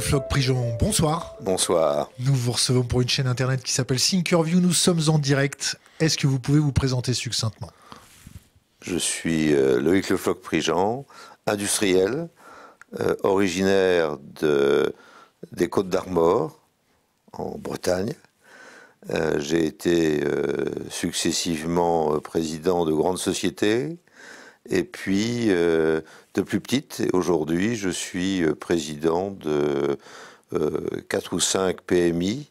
Monsieur Floc bonsoir. Bonsoir. Nous vous recevons pour une chaîne internet qui s'appelle Thinkerview. Nous sommes en direct. Est-ce que vous pouvez vous présenter succinctement Je suis euh, Loïc Le Floc Prigent, industriel, euh, originaire des Côtes d'Armor, en Bretagne. Euh, j'ai été successivement président de grandes sociétés, et puis, euh, de plus petite, aujourd'hui, je suis euh, président de 4 euh, ou 5 PMI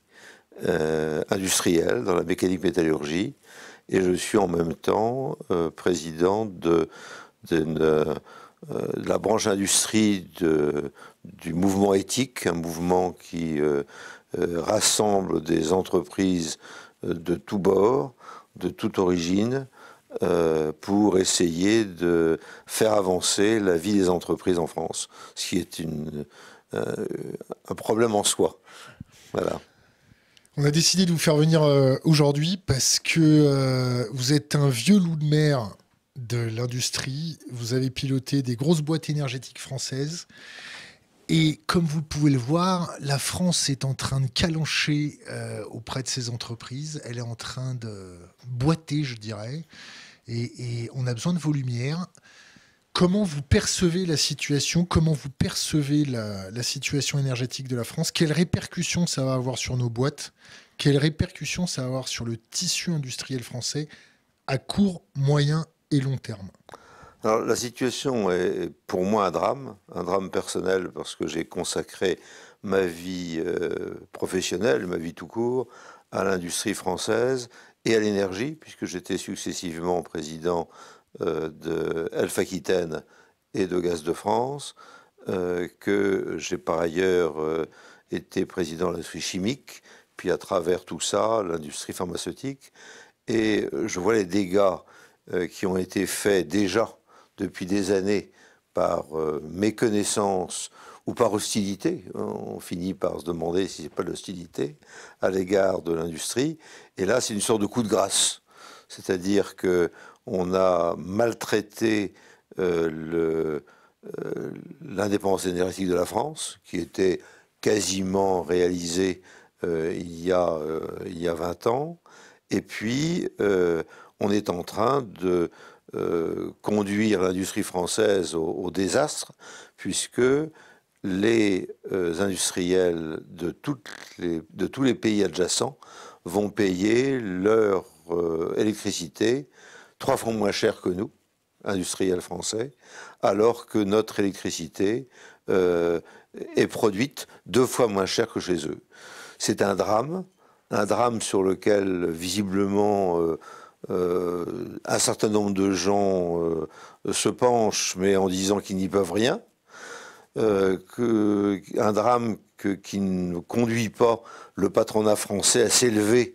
industriels dans la mécanique métallurgie. Et je suis en même temps président de, de, la branche industrie du mouvement éthique, un mouvement qui rassemble des entreprises de tous bords, de toute origine, euh, pour essayer de faire avancer la vie des entreprises en France, ce qui est une, euh, un problème en soi. Voilà. On a décidé de vous faire venir euh, aujourd'hui parce que vous êtes un vieux loup de mer de l'industrie, vous avez piloté des grosses boîtes énergétiques françaises et comme vous pouvez le voir, la France est en train de calancher euh, auprès de ses entreprises. Elle est en train de boiter, je dirais. Et, on a besoin de vos lumières. Comment vous percevez la situation Comment vous percevez la, la, situation énergétique de la France Quelles répercussions ça va avoir sur nos boîtes Quelles répercussions ça va avoir sur le tissu industriel français à court, moyen et long terme la situation est pour moi un drame, un drame personnel parce que j'ai consacré ma vie euh, professionnelle, ma vie tout court, à l'industrie française et à l'énergie, puisque j'étais successivement président euh, de Alpha Aquitaine et de Gaz de France, euh, que j'ai par ailleurs été président de l'industrie chimique, puis à travers tout ça, l'industrie pharmaceutique. Et je vois les dégâts qui ont été faits déjà depuis des années par euh, méconnaissance ou par hostilité. On finit par se demander si n'est pas l'hostilité à l'égard de l'industrie. Et là, c'est une sorte de coup de grâce. C'est-à-dire que on a maltraité euh, euh, l'indépendance énergétique de la France, qui était quasiment réalisée il, y a, il y a 20 ans. Et puis, on est en train de euh, conduire l'industrie française au, désastre, puisque les euh, industriels de, tous les pays adjacents vont payer leur euh, électricité trois fois moins cher que nous, industriels français, alors que notre électricité est produite deux fois moins cher que chez eux. C'est un drame, un drame sur lequel visiblement euh, un certain nombre de gens euh, se penchent, mais en disant qu'ils n'y peuvent rien. Euh, que, un drame qui ne conduit pas le patronat français à s'élever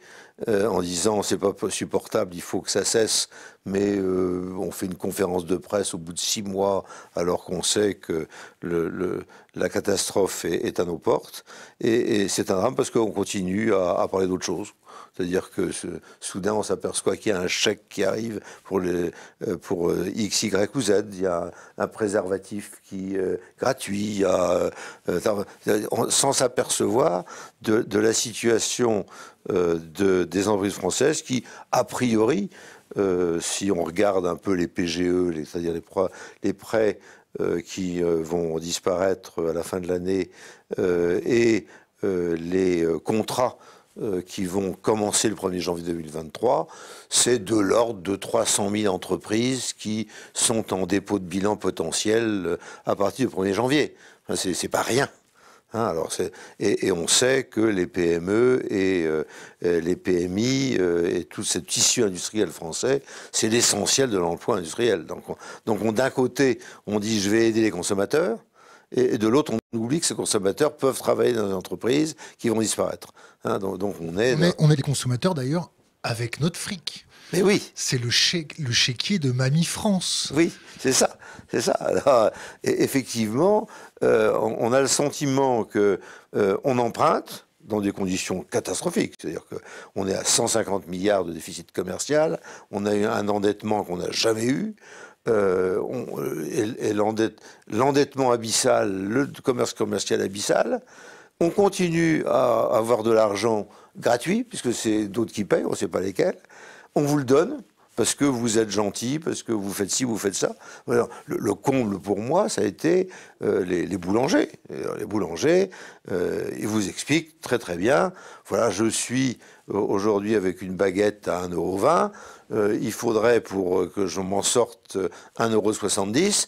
en disant c'est pas supportable, il faut que ça cesse, mais on fait une conférence de presse au bout de six mois alors qu'on sait que la catastrophe est, à nos portes. Et, c'est un drame parce qu'on continue à, à parler d'autre chose. C'est-à-dire que soudain, on s'aperçoit qu'il y a un chèque qui arrive pour, euh, euh, X, Y ou Z. Il y a un préservatif qui euh, gratuit. sans s'apercevoir de, la situation des entreprises françaises qui, a priori, si on regarde un peu les PGE, c'est-à-dire les, prêts qui vont disparaître à la fin de l'année, et les contrats euh, qui vont commencer le 1er janvier 2023, c'est de l'ordre de 300 000 entreprises qui sont en dépôt de bilan potentiel euh, à partir du 1er janvier. Enfin, c'est pas rien. Hein. et, on sait que les PME euh, et, les PMI et tout ce tissu industriel français, c'est l'essentiel de l'emploi industriel. Donc, donc d'un côté, on dit je vais aider les consommateurs, et, de l'autre, on oublie que ces consommateurs peuvent travailler dans des entreprises qui vont disparaître. Hein. donc, on est... Mais on est les consommateurs d'ailleurs avec notre fric. Mais oui. C'est le, le chéquier de Mamie France. Oui, c'est ça. C'est ça. Euh, effectivement, euh, on, a le sentiment que euh, on emprunte dans des conditions catastrophiques. C'est-à-dire qu'on est à 150 milliards de déficit commercial, on a eu un endettement qu'on n'a jamais eu, euh, on, euh, et, l'endettement abyssal, le commerce commercial abyssal. On continue à avoir de l'argent gratuit, puisque c'est d'autres qui payent, on ne sait pas lesquels. On vous le donne, parce que vous êtes gentil, parce que vous faites ci, vous faites ça. le, comble pour moi, ça a été euh, les, boulangers. les boulangers, euh, ils vous expliquent très très bien, voilà, je suis euh, aujourd'hui avec une baguette à 1,20€, euh, il faudrait pour euh, que je m'en sorte 1,70€,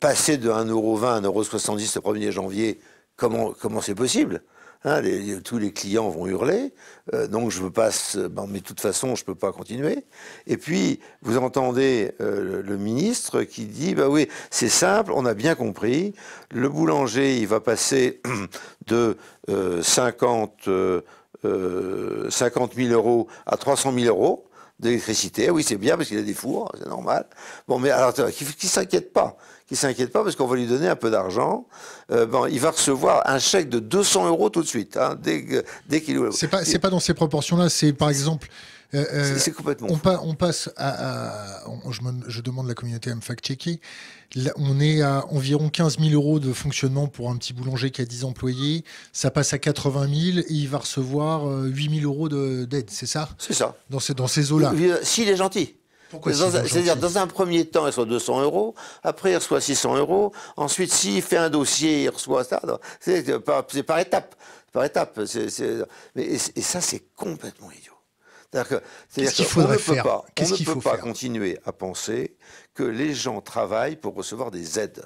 passer de 1,20€ à 1,70€ le 1er janvier, comment comment c'est possible hein, tous les clients vont hurler, donc je me passe, mais de toute façon, je ne peux pas continuer. Et puis, vous entendez le, ministre qui dit, bah oui, c'est simple, on a bien compris, le boulanger, il va passer de 50... 50 euh, 000 euros à 300 000 euros d'électricité. Ah oui, c'est bien parce qu'il a des fours, c'est normal. Bon, mais alors, qui, qui s'inquiète pas Qui s'inquiète pas parce qu'on va lui donner un peu d'argent. Euh, bon, il va recevoir un chèque de 200 euros tout de suite, hein, dès, qu'il. C'est pas, c'est pas dans ces proportions-là. C'est par exemple euh, euh, c'est complètement. On, on passe à. je, demande la communauté à me fact-checker. On est à environ 15 000 euros de fonctionnement pour un petit boulanger qui a 10 employés. Ça passe à 80 000 et il va recevoir 8 euh, 000 euros d'aide, c'est ça C'est ça. Dans, ces, dans ces eaux-là. S'il est gentil. C'est-à-dire, dans un premier temps, il reçoit 200 euros, après, il reçoit 600 euros, ensuite, s'il fait un dossier, il reçoit ça. C'est par, par étape. Par étape. Mais, et, et ça, c'est complètement idiot. C'est-à-dire qu'on ne peut pas, on ne peut pas continuer à penser que les gens travaillent pour recevoir des aides.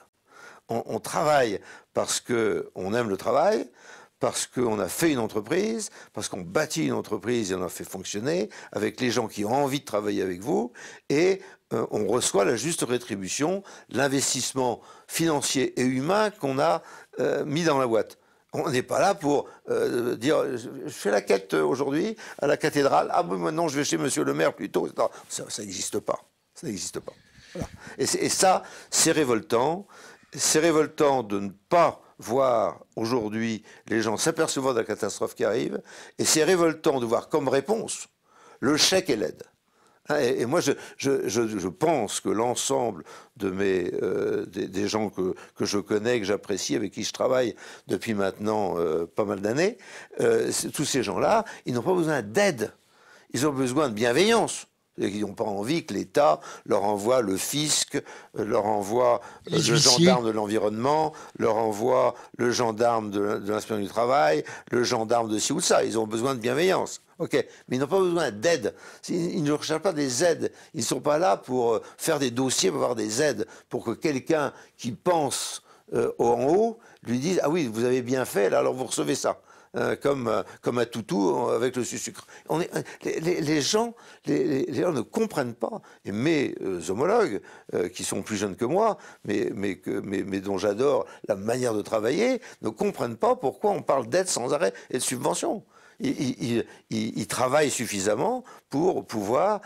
On, travaille parce qu'on aime le travail, parce qu'on a fait une entreprise, parce qu'on bâtit une entreprise et on a fait fonctionner avec les gens qui ont envie de travailler avec vous, et euh, on reçoit la juste rétribution, l'investissement financier et humain qu'on a euh, mis dans la boîte. On n'est pas là pour euh, dire je fais la quête euh, aujourd'hui à la cathédrale, ah bon maintenant je vais chez monsieur le maire plutôt. tôt, ça n'existe pas. Ça n'existe pas. Et, et ça, c'est révoltant. C'est révoltant de ne pas voir aujourd'hui les gens s'apercevoir de la catastrophe qui arrive. Et c'est révoltant de voir comme réponse le chèque et l'aide. Ah, et, moi, je, pense que l'ensemble de mes, euh, des, gens que, je connais, que j'apprécie, avec qui je travaille depuis maintenant euh, pas mal d'années, euh, tous ces gens-là, ils n'ont pas besoin d'aide, ils ont besoin de bienveillance. Ils n'ont pas envie que l'État leur envoie le fisc, euh, leur envoie euh, le gendarme de l'environnement, leur envoie le gendarme de, l'inspiration du travail, le gendarme de ci ou de ça. Ils ont besoin de bienveillance. Ok, mais ils n'ont pas besoin d'aide. Ils ne recherchent pas des aides. Ils ne sont pas là pour euh, faire des dossiers, pour avoir des aides, pour que quelqu'un qui pense en haut lui dise Ah oui, vous avez bien fait, alors vous recevez ça. Euh, comme, euh, comme à Toutou euh, avec le sucre. les, gens, les, gens ne comprennent pas. Et mes homologues, qui sont plus jeunes que moi, mais, que, mais, dont j'adore la manière de travailler, ne comprennent pas pourquoi on parle d'aide sans arrêt et de subvention. Ils, travaillent suffisamment pour pouvoir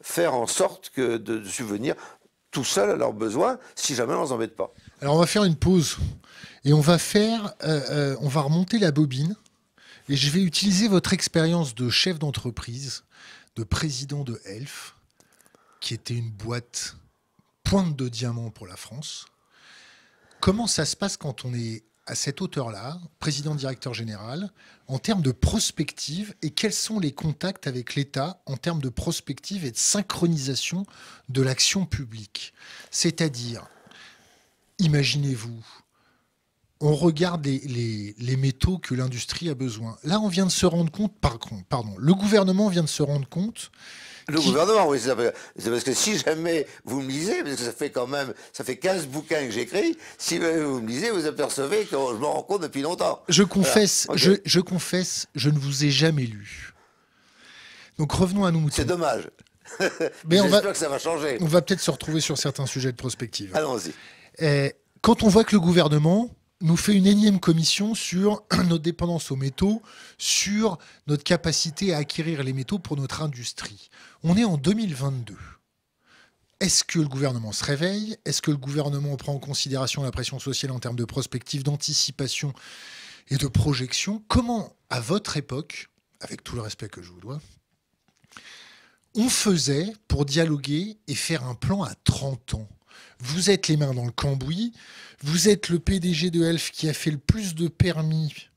faire en sorte que de, de subvenir tout seul à leurs besoins si jamais on ne les embête pas. Alors on va faire une pause et on va faire, euh, euh, on va remonter la bobine et je vais utiliser votre expérience de chef d'entreprise, de président de Elf, qui était une boîte pointe de diamant pour la France. Comment ça se passe quand on est à cette hauteur-là, président directeur général, en termes de prospective et quels sont les contacts avec l'État en termes de prospective et de synchronisation de l'action publique C'est-à-dire, imaginez-vous on regarde les, métaux que l'industrie a besoin. Là, on vient de se rendre compte, par, pardon, le gouvernement vient de se rendre compte. Le gouvernement, oui, c'est parce que si jamais vous me lisez, parce que ça fait quand même, ça fait 15 bouquins que j'écris, si vous me lisez, vous apercevez que je m'en rends compte depuis longtemps. Je confesse, je, confesse, je ne vous ai jamais lu. Donc revenons à nous. C'est dommage. Mais on va, que ça va changer. On va peut-être se retrouver sur certains sujets de prospective. Allons-y. Eh, quand on voit que le gouvernement nous fait une énième commission sur notre dépendance aux métaux, sur notre capacité à acquérir les métaux pour notre industrie. On est en 2022. Est-ce que le gouvernement se réveille Est-ce que le gouvernement prend en considération la pression sociale en termes de prospective, d'anticipation et de projection Comment, à votre époque, avec tout le respect que je vous dois, on faisait pour dialoguer et faire un plan à 30 ans Vous êtes les mains dans le cambouis, vous êtes le PDG de Elf qui a fait le plus de permis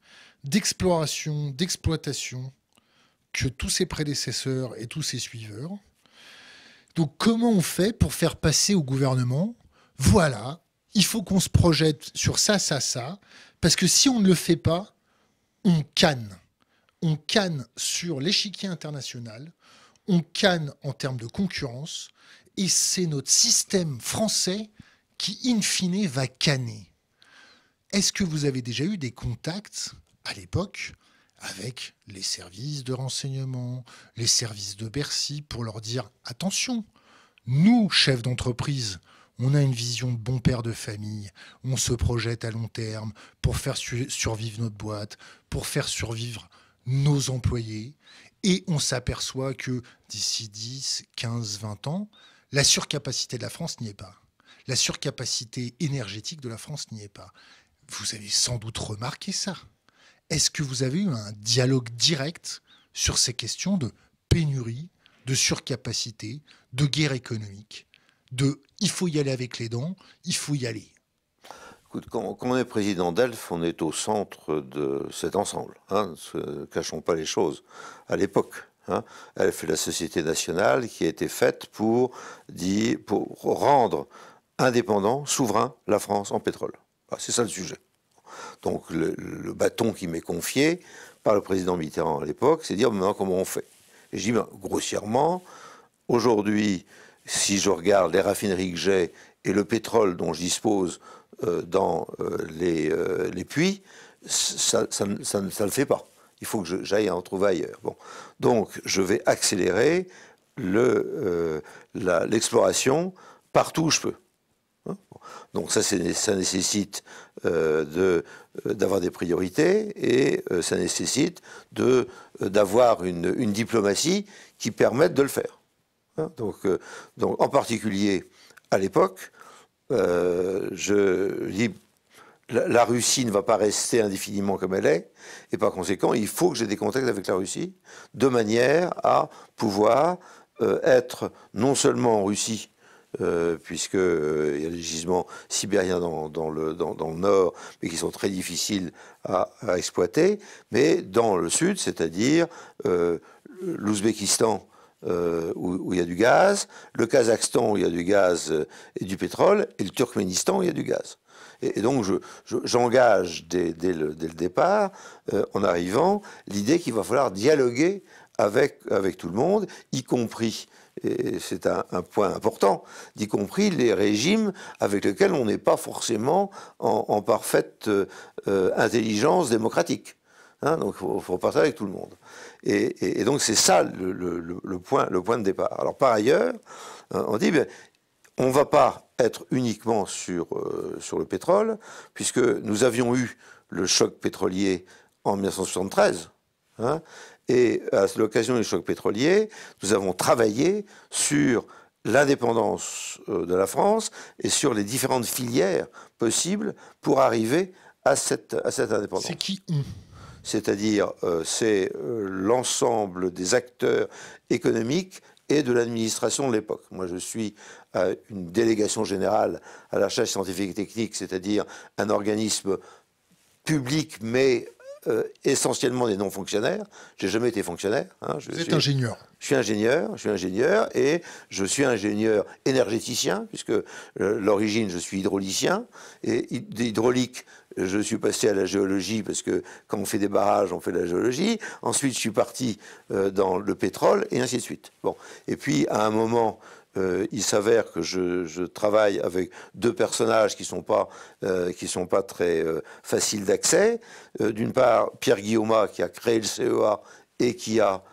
d'exploration, d'exploitation que tous ses prédécesseurs et tous ses suiveurs. Donc comment on fait pour faire passer au gouvernement, voilà, il faut qu'on se projette sur ça, ça, ça, parce que si on ne le fait pas, on canne. On canne sur l'échiquier international, on canne en termes de concurrence, et c'est notre système français qui, in fine, va canner. Est-ce que vous avez déjà eu des contacts à l'époque avec les services de renseignement, les services de Bercy, pour leur dire attention, nous, chefs d'entreprise, on a une vision de bon père de famille, on se projette à long terme pour faire survivre notre boîte, pour faire survivre nos employés, et on s'aperçoit que d'ici 10, 15, 20 ans, la surcapacité de la France n'y est pas. La surcapacité énergétique de la France n'y est pas. Vous avez sans doute remarqué ça. Est-ce que vous avez eu un dialogue direct sur ces questions de pénurie, de surcapacité, de guerre économique, de il faut y aller avec les dents, il faut y aller Écoute, quand, on est président d'ELF, on est au centre de cet ensemble. Hein, cachons pas les choses. À l'époque, Hein, elle fait la société nationale qui a été faite pour, pour rendre indépendant, souverain, la France en pétrole. Ah, c'est ça le sujet. Donc le, bâton qui m'est confié par le président Mitterrand à l'époque, c'est dire maintenant comment on fait. Et je dis grossièrement, aujourd'hui, si je regarde les raffineries que j'ai et le pétrole dont je dispose euh, dans euh, euh, les, puits, ça, ne le fait pas. Il faut que j'aille en trouver ailleurs. Bon. Donc je vais accélérer l'exploration partout où je peux. Donc ça, ça nécessite euh, euh, d'avoir des priorités et euh, ça nécessite d'avoir une, diplomatie qui permette de le faire. Hein, donc, donc, en particulier à l'époque, je dis la, Russie ne va pas rester indéfiniment comme elle est et par conséquent, il faut que j'ai des contacts avec la Russie de manière à pouvoir être non seulement en Russie euh, puisque euh, il y a des gisements sibériens dans, le, nord, mais qui sont très difficiles à, exploiter. Mais dans le sud, c'est-à-dire euh, l'Ouzbékistan, où, il y a du gaz, le Kazakhstan où il y a du gaz et du pétrole, et le Turkménistan où il y a du gaz. Et, donc j'engage dès, le, départ, en arrivant, l'idée qu'il va falloir dialoguer avec, avec tout le monde, y compris et c'est un, point important, y compris les régimes avec lesquels on n'est pas forcément en, parfaite euh, intelligence démocratique. Hein. donc il faut, faut, avec tout le monde. Et, donc c'est ça le, point, le point de départ. Alors par ailleurs, hein, on dit, ben, on ne va pas être uniquement sur, euh, sur le pétrole, puisque nous avions eu le choc pétrolier en 1973. Et euh, à l'occasion du choc pétrolier, nous avons travaillé sur l'indépendance euh, de la France et sur les différentes filières possibles pour arriver à cette, à cette indépendance. C'est qui C'est-à-dire, euh, c'est l'ensemble des acteurs économiques et de l'administration de l'époque. Moi, je suis une délégation générale à la recherche scientifique et technique, c'est-à-dire un organisme public mais euh, essentiellement des non-fonctionnaires. J'ai jamais été fonctionnaire. Hein, je suis, ingénieur. Je suis ingénieur, je suis ingénieur et je suis ingénieur énergéticien puisque euh, l'origine je suis hydraulicien et d'hydraulique je suis passé à la géologie parce que quand on fait des barrages, on fait de la géologie. Ensuite, je suis parti euh, dans le pétrole et ainsi de suite. Bon, et puis à un moment, euh, il s'avère que je, travaille avec deux personnages qui ne sont, pas, euh, sont pas très euh, faciles d'accès. D'une part, Pierre Guillaume, qui a créé le CEA et qui a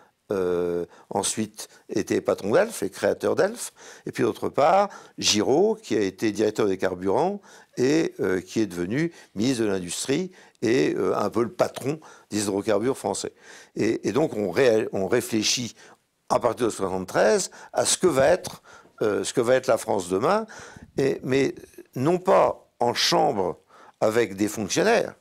ensuite été patron d'Elf et créateur d'Elf. Et puis d'autre part, Giraud, qui a été directeur des carburants et qui est devenu ministre de l'Industrie et un peu le patron des hydrocarbures français. Et, donc on, on réfléchit à partir de 1973, à ce que va être euh, ce que va être la France demain, et, mais non pas en chambre avec des fonctionnaires.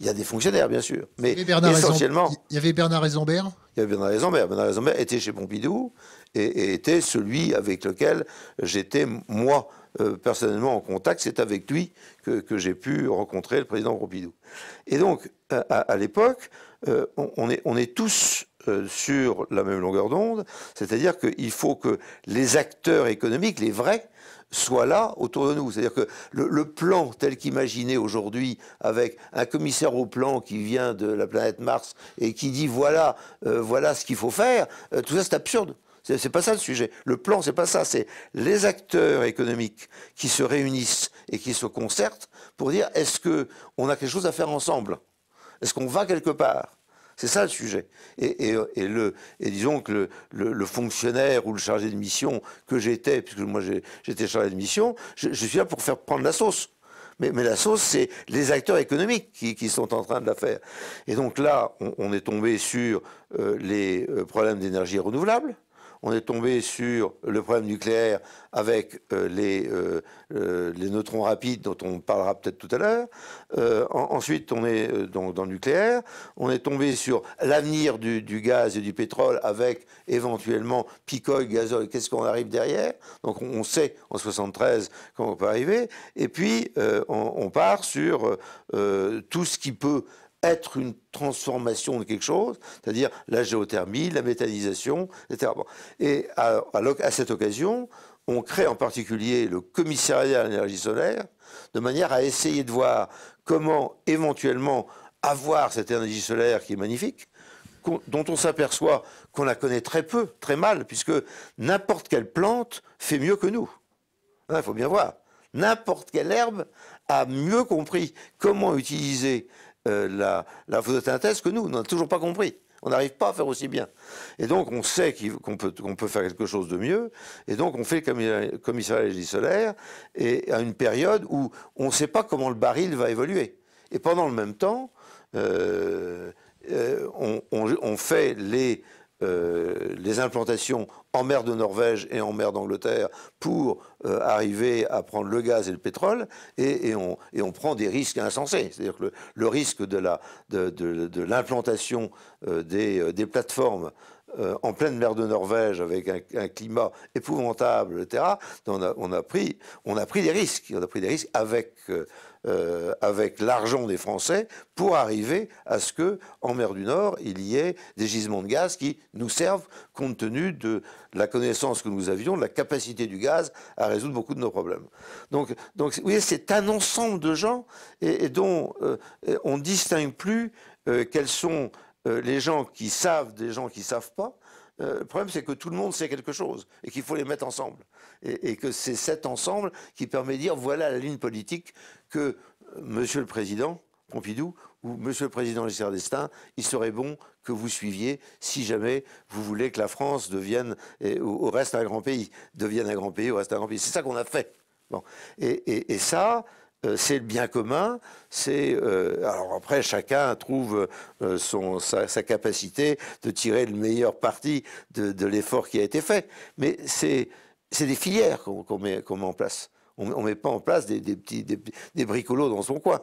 Il y a des fonctionnaires, bien sûr, mais essentiellement. Il y avait Bernard Eisenberg Il y avait Bernard Eisenberg. Bernard Eisenberg était chez Pompidou et, était celui avec lequel j'étais, moi, euh, personnellement en contact. C'est avec lui que, j'ai pu rencontrer le président Pompidou. Et donc, à, l'époque, euh, on, est, on est tous euh, sur la même longueur d'onde, c'est-à-dire qu'il faut que les acteurs économiques, les vrais, soient là autour de nous. C'est-à-dire que le, plan tel qu'imaginé aujourd'hui, avec un commissaire au plan qui vient de la planète Mars et qui dit voilà, euh, voilà ce qu'il faut faire, euh, tout ça c'est absurde. C'est pas ça le sujet. Le plan, c'est pas ça. C'est les acteurs économiques qui se réunissent et qui se concertent pour dire est-ce qu'on a quelque chose à faire ensemble Est-ce qu'on va quelque part c'est ça le sujet. Et, euh, disons que le, fonctionnaire ou le chargé de mission que j'étais, puisque moi j'étais chargé de mission, je, suis là pour faire prendre la sauce. Mais, la sauce, c'est les acteurs économiques qui, sont en train de la faire. Et donc là, on, est tombé sur euh, les euh, problèmes d'énergie renouvelable, on est tombé sur le problème nucléaire avec euh, les, euh, euh, les, neutrons rapides dont on parlera peut-être tout à l'heure. ensuite, on est dans, le nucléaire. On est tombé sur l'avenir du, gaz et du pétrole avec éventuellement picole, gazole. Qu'est-ce qu'on arrive derrière Donc on, sait en 73 comment on peut arriver. Et puis on part sur tout ce qui peut être une transformation de quelque chose, c'est-à-dire la géothermie, la méthanisation, etc. Et à, cette occasion, on crée en particulier le commissariat à l'énergie solaire, de manière à essayer de voir comment éventuellement avoir cette énergie solaire qui est magnifique, dont on s'aperçoit qu'on la connaît très peu, très mal, puisque n'importe quelle plante fait mieux que nous. Il hein, faut bien voir. N'importe quelle herbe a mieux compris comment utiliser euh, la, la photosynthèse que nous. On n'a toujours pas compris. On n'arrive pas à faire aussi bien. Et donc, on sait qu'on peut, peut, faire quelque chose de mieux. Et donc, on fait le commissariat solaire et à une période où on ne sait pas comment le baril va évoluer. Et pendant le même temps, euh, euh, on, fait les euh, les implantations en mer de Norvège et en mer d'Angleterre pour euh, arriver à prendre le gaz et le pétrole, et, et, on, et on, prend des risques insensés. C'est-à-dire que le, risque de l'implantation de, de, euh, des, des, plateformes en pleine mer de Norvège avec un, climat épouvantable, etc., on a, on a, pris, on a pris des risques. On a pris des risques avec euh, avec l'argent des Français pour arriver à ce que, en mer du Nord, il y ait des gisements de gaz qui nous servent, compte tenu de la connaissance que nous avions, de la capacité du gaz à résoudre beaucoup de nos problèmes. Donc, donc vous voyez, c'est un ensemble de gens et, dont euh, on ne distingue plus euh, quels sont les gens qui savent des gens qui ne savent pas, euh, le problème, c'est que tout le monde sait quelque chose et qu'il faut les mettre ensemble. Et, que c'est cet ensemble qui permet de dire voilà la ligne politique que euh, Monsieur le Président Pompidou ou Monsieur le Président Giscard d'Estaing, il serait bon que vous suiviez si jamais vous voulez que la France devienne, et, reste, un grand pays, devienne un grand pays, au reste un grand pays. C'est ça qu'on a fait. Bon. Et, et ça, euh, c'est le bien commun. C'est euh, alors après chacun trouve euh, sa, capacité de tirer le meilleur parti de, l'effort qui a été fait. Mais c'est des filières qu'on met, en place. On ne met pas en place des, des bricolos dans son coin.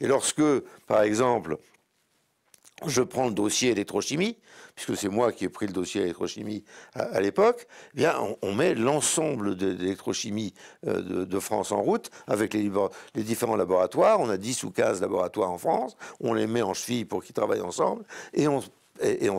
Et lorsque, par exemple, je prends le dossier électrochimie, puisque c'est moi qui ai pris le dossier électrochimie à, l'époque, eh bien on, met l'ensemble de, euh, de l'électrochimie de, France en route avec les, différents laboratoires. On a 10 ou 15 laboratoires en France, on les met en cheville pour qu'ils travaillent ensemble et on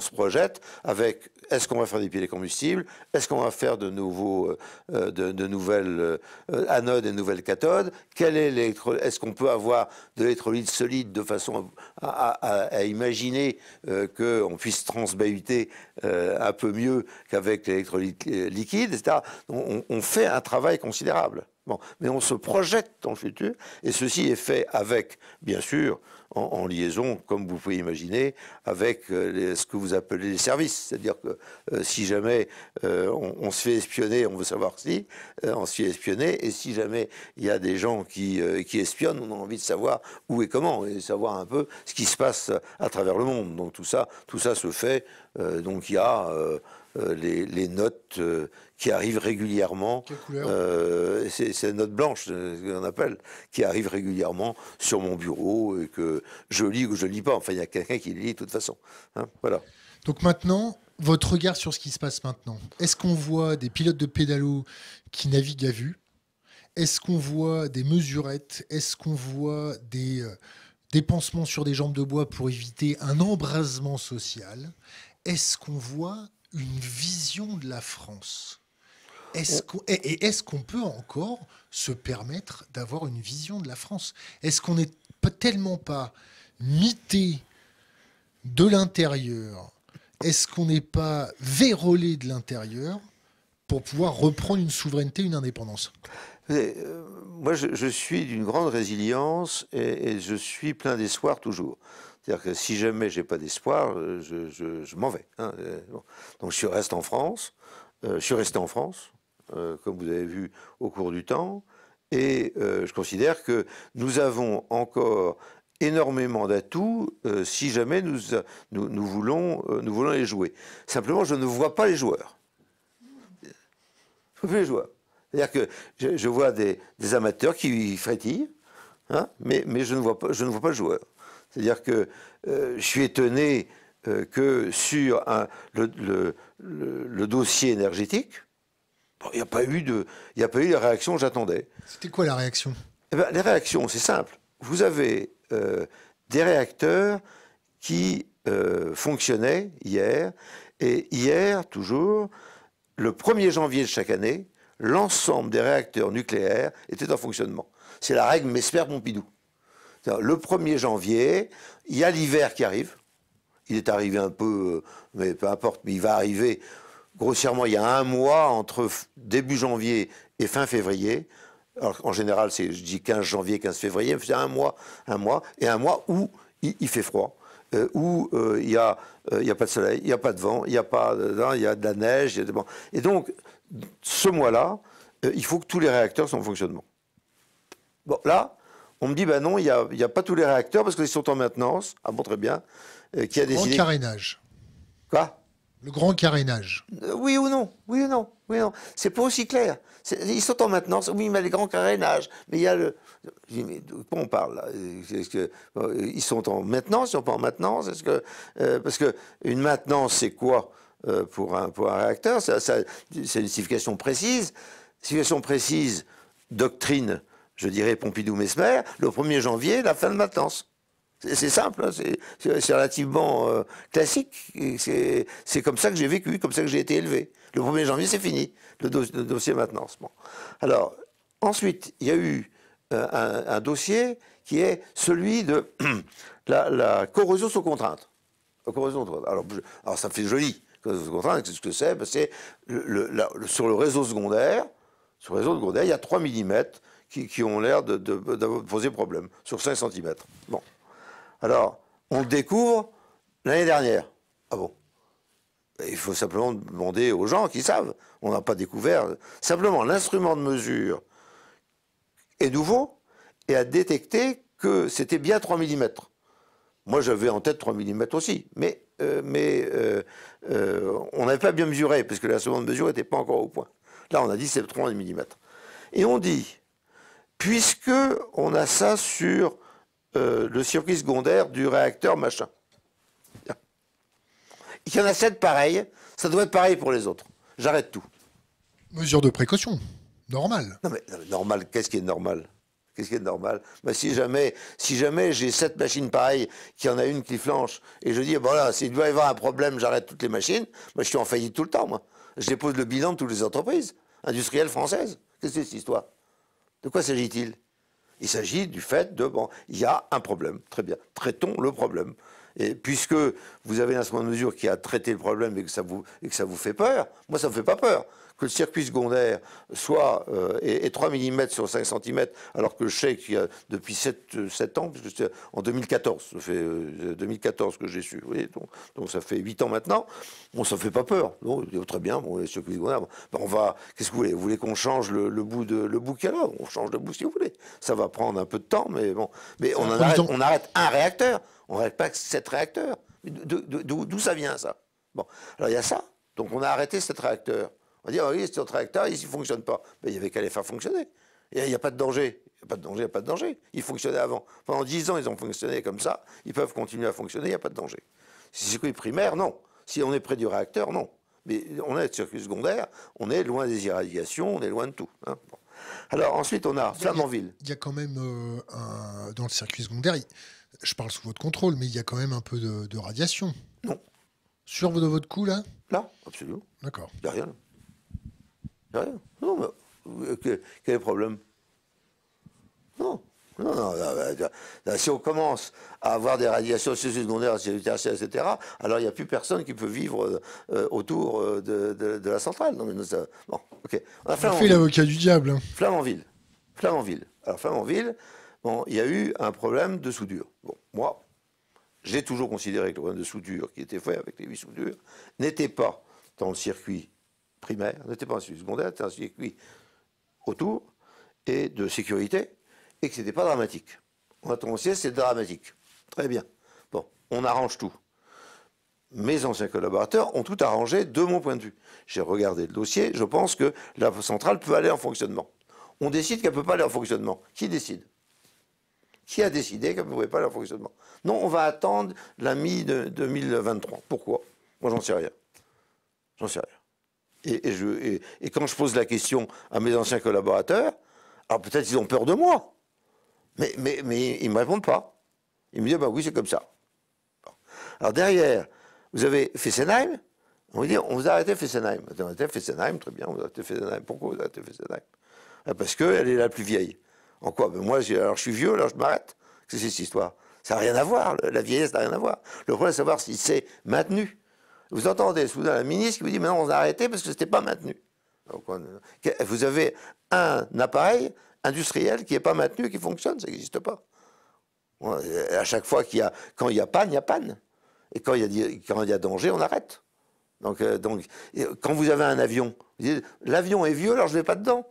se projette avec est-ce qu'on va faire des piles à combustible Est-ce qu'on va faire de, nouveaux, euh, euh, de, nouvelles euh, anodes et nouvelles cathodes Quel est Est-ce qu'on peut avoir de l'électrolyte solide de façon à, imaginer qu'on puisse transbahuter un peu mieux qu'avec l'électrolyte liquide, etc. On, on fait un travail considérable. Bon, mais on se projette dans le futur, et ceci est fait avec, bien sûr, en, liaison, comme vous pouvez imaginer, avec euh, ce que vous appelez les services. C'est-à-dire que euh, si jamais euh, on, se fait espionner, on veut savoir si, on se fait espionner, et si jamais il y a des gens qui, qui espionnent, on a envie de savoir où et comment, et savoir un peu ce qui se passe à travers le monde. Donc tout ça, tout ça se fait. donc il y a euh, les, notes euh, qui arrivent régulièrement. Euh, c'est ces notes blanches, ce qu'on appelle, qui arrivent régulièrement sur mon bureau et que je lis ou je ne lis pas. Enfin, il y a quelqu'un qui lit de toute façon. Hein, voilà. Donc maintenant, votre regard sur ce qui se passe maintenant. Est-ce qu'on voit des pilotes de pédalo qui naviguent à vue Est-ce qu'on voit des mesurettes Est-ce qu'on voit des pansements sur des jambes de bois pour éviter un embrasement social Est-ce qu'on voit une vision de la France. et est-ce qu'on peut encore se permettre d'avoir une vision de la France Est-ce qu'on n'est tellement pas mité de l'intérieur Est-ce qu'on n'est pas vérolé de l'intérieur pour pouvoir reprendre une souveraineté, une indépendance euh, Moi, je, suis d'une grande résilience et je suis plein d'espoir toujours. C'est-à-dire que si jamais j'ai pas d'espoir, euh, je, m'en vais. Hein, euh, Donc je reste en France. Euh, je suis resté en France, comme vous avez vu au cours du temps, et je considère que nous avons encore énormément d'atouts si jamais nous, nous, voulons, nous voulons les jouer. Simplement, je ne vois pas les joueurs. Je ne vois plus les joueurs. C'est-à-dire que je, vois des, amateurs qui frétillent, hein, mais, je, ne vois pas, je ne vois pas le joueur. C'est-à-dire que euh, je suis étonné euh, que sur le, dossier énergétique, il n'y a pas eu de, il a pas eu la réaction que j'attendais. C'était quoi la réaction eh ben, Les réactions, c'est simple. Vous avez euh, des réacteurs qui fonctionnaient hier, et hier toujours, le 1er janvier de chaque année, l'ensemble des réacteurs nucléaires étaient en fonctionnement. C'est la règle mon pompidou le 1er janvier, il y a l'hiver qui arrive. Il est arrivé un peu, euh, mais peu importe, mais il va arriver grossièrement il y a un mois entre début janvier et fin février. Alors, en général, c'est, je dis 15 janvier, 15 février, c'est un mois, un mois, et un mois où il, fait froid. Euh, où euh, il n'y a, a pas de soleil, il n'y a pas de vent, il y, a pas de, y a de la neige. Et donc, ce mois-là, il faut que tous les réacteurs soient en fonctionnement. Bon, là, on me dit, ben non, il n'y a, a, pas tous les réacteurs parce qu'ils sont en maintenance. Ah bon, très bien. Euh, qui a le grand carénage. Quoi Le grand carénage. Euh, oui ou non Oui ou non Oui ou non C'est pas aussi clair. Ils sont en maintenance. Oui, mais les grands carénages. Mais il y a le. Euh, mais on parle là que, Ils sont en maintenance, ils sont pas en maintenance que, Parce qu'une maintenance, c'est quoi pour un, pour réacteur C'est une signification précise. Signification précise, doctrine je dirais Pompidou-Mesmer, le 1er janvier, la fin de maintenance. C'est simple, hein, c'est relativement euh, classique. C'est comme ça que j'ai vécu, comme ça que j'ai été élevé. Le 1er janvier, c'est fini, le, dossier maintenance. Alors, ensuite, il y a eu euh, un, dossier qui est celui de la, corrosion sous contrainte. Alors, ça me fait joli, corrosion sous contrainte, c'est ce que c'est, c'est sur le réseau secondaire, sur le réseau secondaire, il y a 3 mm qui, ont l'air de, de, poser problème sur 5 cm. Bon. Alors, on le découvre l'année dernière. Ah bon Il faut simplement demander aux gens qui savent. On n'a pas découvert. Simplement, l'instrument de mesure est nouveau et a détecté que c'était bien 3 mm. Moi, j'avais en tête 3 mm aussi, mais, euh, mais euh, euh, on n'avait pas bien mesuré, parce que la seconde mesure n'était pas encore au point. Là, on a dit c'est 3 mm. Et on dit, puisque on a ça sur euh, le circuit secondaire du réacteur machin. Il y en a sept pareils, ça doit être pareil pour les autres. J'arrête tout. Mesure de précaution, normal. Non mais, normal, qu'est-ce qui est normal Qu'est-ce qui est normal bah, Si jamais, si jamais j'ai sept machines pareilles, qu'il y en a une qui flanche, et je dis, bah, voilà, s'il doit y avoir un problème, j'arrête toutes les machines, Moi, bah, je suis en faillite tout le temps, moi. Je dépose le bilan de toutes les entreprises industrielles françaises. Qu'est-ce que c'est cette histoire de quoi s'agit-il Il s'agit du fait de, bon, il y a un problème, très bien, traitons le problème. Et puisque vous avez un instrument de mesure qui a traité le problème et que ça vous, et que ça vous fait peur, moi ça ne me fait pas peur que le circuit secondaire soit euh, est, 3 mm sur 5 cm, alors que je sais qu'il y a depuis 7, 7 euh, ans, puisque en 2014, ça fait 2014 euh, que j'ai su, donc, ça fait 8 ans maintenant, on ça fait pas peur. Oh, très bien, bon, circuit secondaire, ben, on va, qu'est-ce que vous voulez Vous voulez qu'on change le, bout de le qu'il y a là On change le bout si vous voulez. Ça va prendre un peu de temps, mais bon. Mais on, arrête, on arrête un réacteur, on n'arrête pas 7 réacteurs. D'où ça vient ça Bon, alors il y a ça. Donc on a arrêté cet réacteur. On va dire, oui, c'est un réacteur, il ne fonctionne pas. Mais il n'y avait qu'à les faire fonctionner. Il n'y a, pas de danger. Il n'y a pas de danger, il n'y a pas de danger. Ils fonctionnaient avant. Pendant 10 ans, ils ont fonctionné comme ça. Ils peuvent continuer à fonctionner, il n'y a pas de danger. Si c'est circuit primaire, non. Si on est près du réacteur, non. Mais on est circuit secondaire, on est loin des irradiations, on est loin de tout. Hein. Alors ensuite, on a Flamanville. Il y, a quand même euh, un, dans le circuit secondaire, je parle sous votre contrôle, mais il y a quand même un peu de, radiation. Non. Sur votre cou, là Là, absolument. D'accord. De rien. Non, mais euh, quel, est le problème Non. Non, non, bah, bah, bah, si on commence à avoir des radiations secondaires, etc., alors il n'y a plus personne qui peut vivre euh, euh, autour de, la centrale. bon, ok. On a fait l'avocat du diable. Hein. Flamanville. Alors, Flamanville, bon, il y a eu un problème de soudure. Bon, moi, j'ai toujours considéré que le problème de soudure qui était fait avec les huit soudures n'était pas dans le circuit primaire, n'était pas un circuit secondaire, c'était un circuit autour et de sécurité, et que ce n'était pas dramatique. On a dossier, c'est dramatique. Très bien. Bon, on arrange tout. Mes anciens collaborateurs ont tout arrangé de mon point de vue. J'ai regardé le dossier, je pense que la centrale peut aller en fonctionnement. On décide qu'elle ne peut pas aller en fonctionnement. Qui décide Qui a décidé qu'elle ne pouvait pas aller en fonctionnement Non, on va attendre la mi-2023. Pourquoi Moi, j'en sais rien. J'en sais rien. Et, je, et, quand je pose la question à mes anciens collaborateurs, alors ah, peut-être ils ont peur de moi, mais, ils ne me répondent pas. Ils me disent, ah, bah oui, c'est comme ça. Alors derrière, vous avez Fessenheim, on vous dit, on vous a arrêté Fessenheim. On vous a arrêté Fessenheim, très bien, vous a arrêté Fessenheim. Pourquoi vous avez arrêté Fessenheim ah, Parce qu'elle est la plus vieille. En quoi ben Moi, alors je suis vieux, alors je m'arrête. C'est cette histoire. Ça n'a rien à voir, la vieillesse n'a rien à voir. Le problème, c'est savoir si c'est maintenu. Vous entendez soudain la ministre qui vous dit maintenant on a arrêté parce que ce n'était pas maintenu. vous avez un appareil industriel qui n'est pas maintenu, qui fonctionne, ça n'existe pas. À chaque fois qu'il y a, quand il y a panne, il y a panne. Et quand il y a, danger, on arrête. Donc, euh, quand vous avez un avion, vous dites l'avion est vieux, alors je ne vais pas dedans.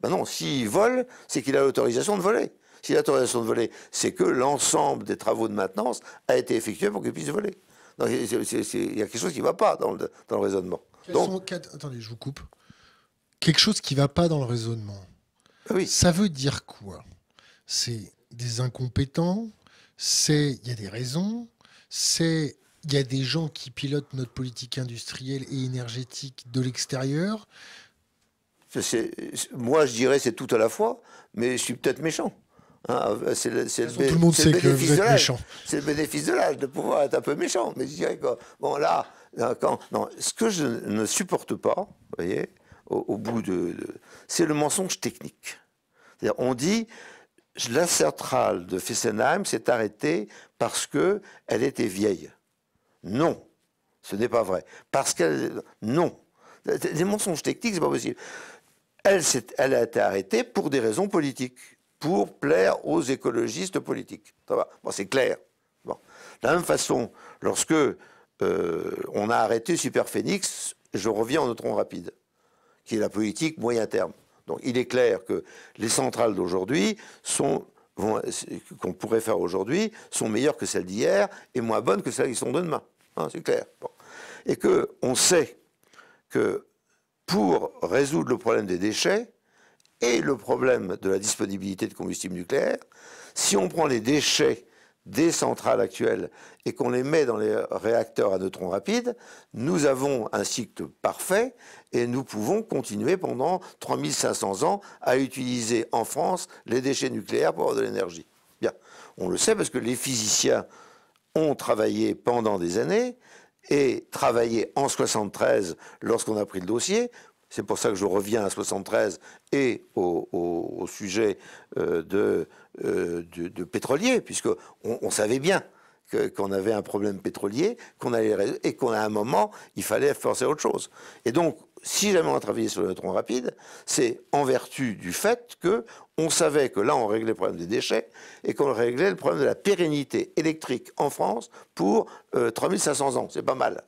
Ben non, s'il vole, c'est qu'il a l'autorisation de voler. S'il a l'autorisation de voler, c'est que l'ensemble des travaux de maintenance a été effectué pour qu'il puisse voler. Il y a quelque chose qui ne va pas dans le, raisonnement. attendez, je vous coupe. Quelque chose qui ne va pas dans le raisonnement. Ah oui. Ça veut dire quoi C'est des incompétents, c'est il y a des raisons, c'est il y a des gens qui pilotent notre politique industrielle et énergétique de l'extérieur. Moi, je dirais c'est tout à la fois, mais je suis peut-être méchant. Ah, c'est le, tout le monde sait que vous êtes méchant. C'est le bénéfice de l'âge, de pouvoir être un peu méchant. Mais je dirais que, bon, là, quand, ce que je ne supporte pas, vous voyez, au, bout de. c'est le mensonge technique. on dit, la centrale de Fessenheim s'est arrêtée parce qu'elle était vieille. Non, ce n'est pas vrai. Parce qu'elle. Non. les mensonges techniques, ce n'est pas possible. Elle, elle a été arrêtée pour des raisons politiques pour plaire aux écologistes politiques. Bon, c'est clair. Bon. De la même façon, lorsque euh, on a arrêté Superphénix, je reviens en neutron rapide, qui est la politique moyen terme. Donc il est clair que les centrales d'aujourd'hui sont qu'on pourrait faire aujourd'hui sont meilleures que celles d'hier et moins bonnes que celles qui sont de demain. Hein, c'est clair. Et que on sait que pour résoudre le problème des déchets, et le problème de la disponibilité de combustible nucléaire, si on prend les déchets des centrales actuelles et qu'on les met dans les réacteurs à neutrons rapides, nous avons un cycle parfait et nous pouvons continuer pendant 3500 ans à utiliser en France les déchets nucléaires pour avoir de l'énergie. Bien, on le sait parce que les physiciens ont travaillé pendant des années et travaillé en 73 lorsqu'on a pris le dossier c'est pour ça que je reviens à 73 et au, sujet euh, de, euh, pétrolier, puisque on, savait bien qu'on avait un problème pétrolier, qu'on allait et qu'à un moment il fallait forcer autre chose. Et donc, si jamais on a travaillé sur le neutron rapide, c'est en vertu du fait que on savait que là on réglait le problème des déchets et qu'on réglait le problème de la pérennité électrique en France pour 3500 euh, ans. C'est pas mal.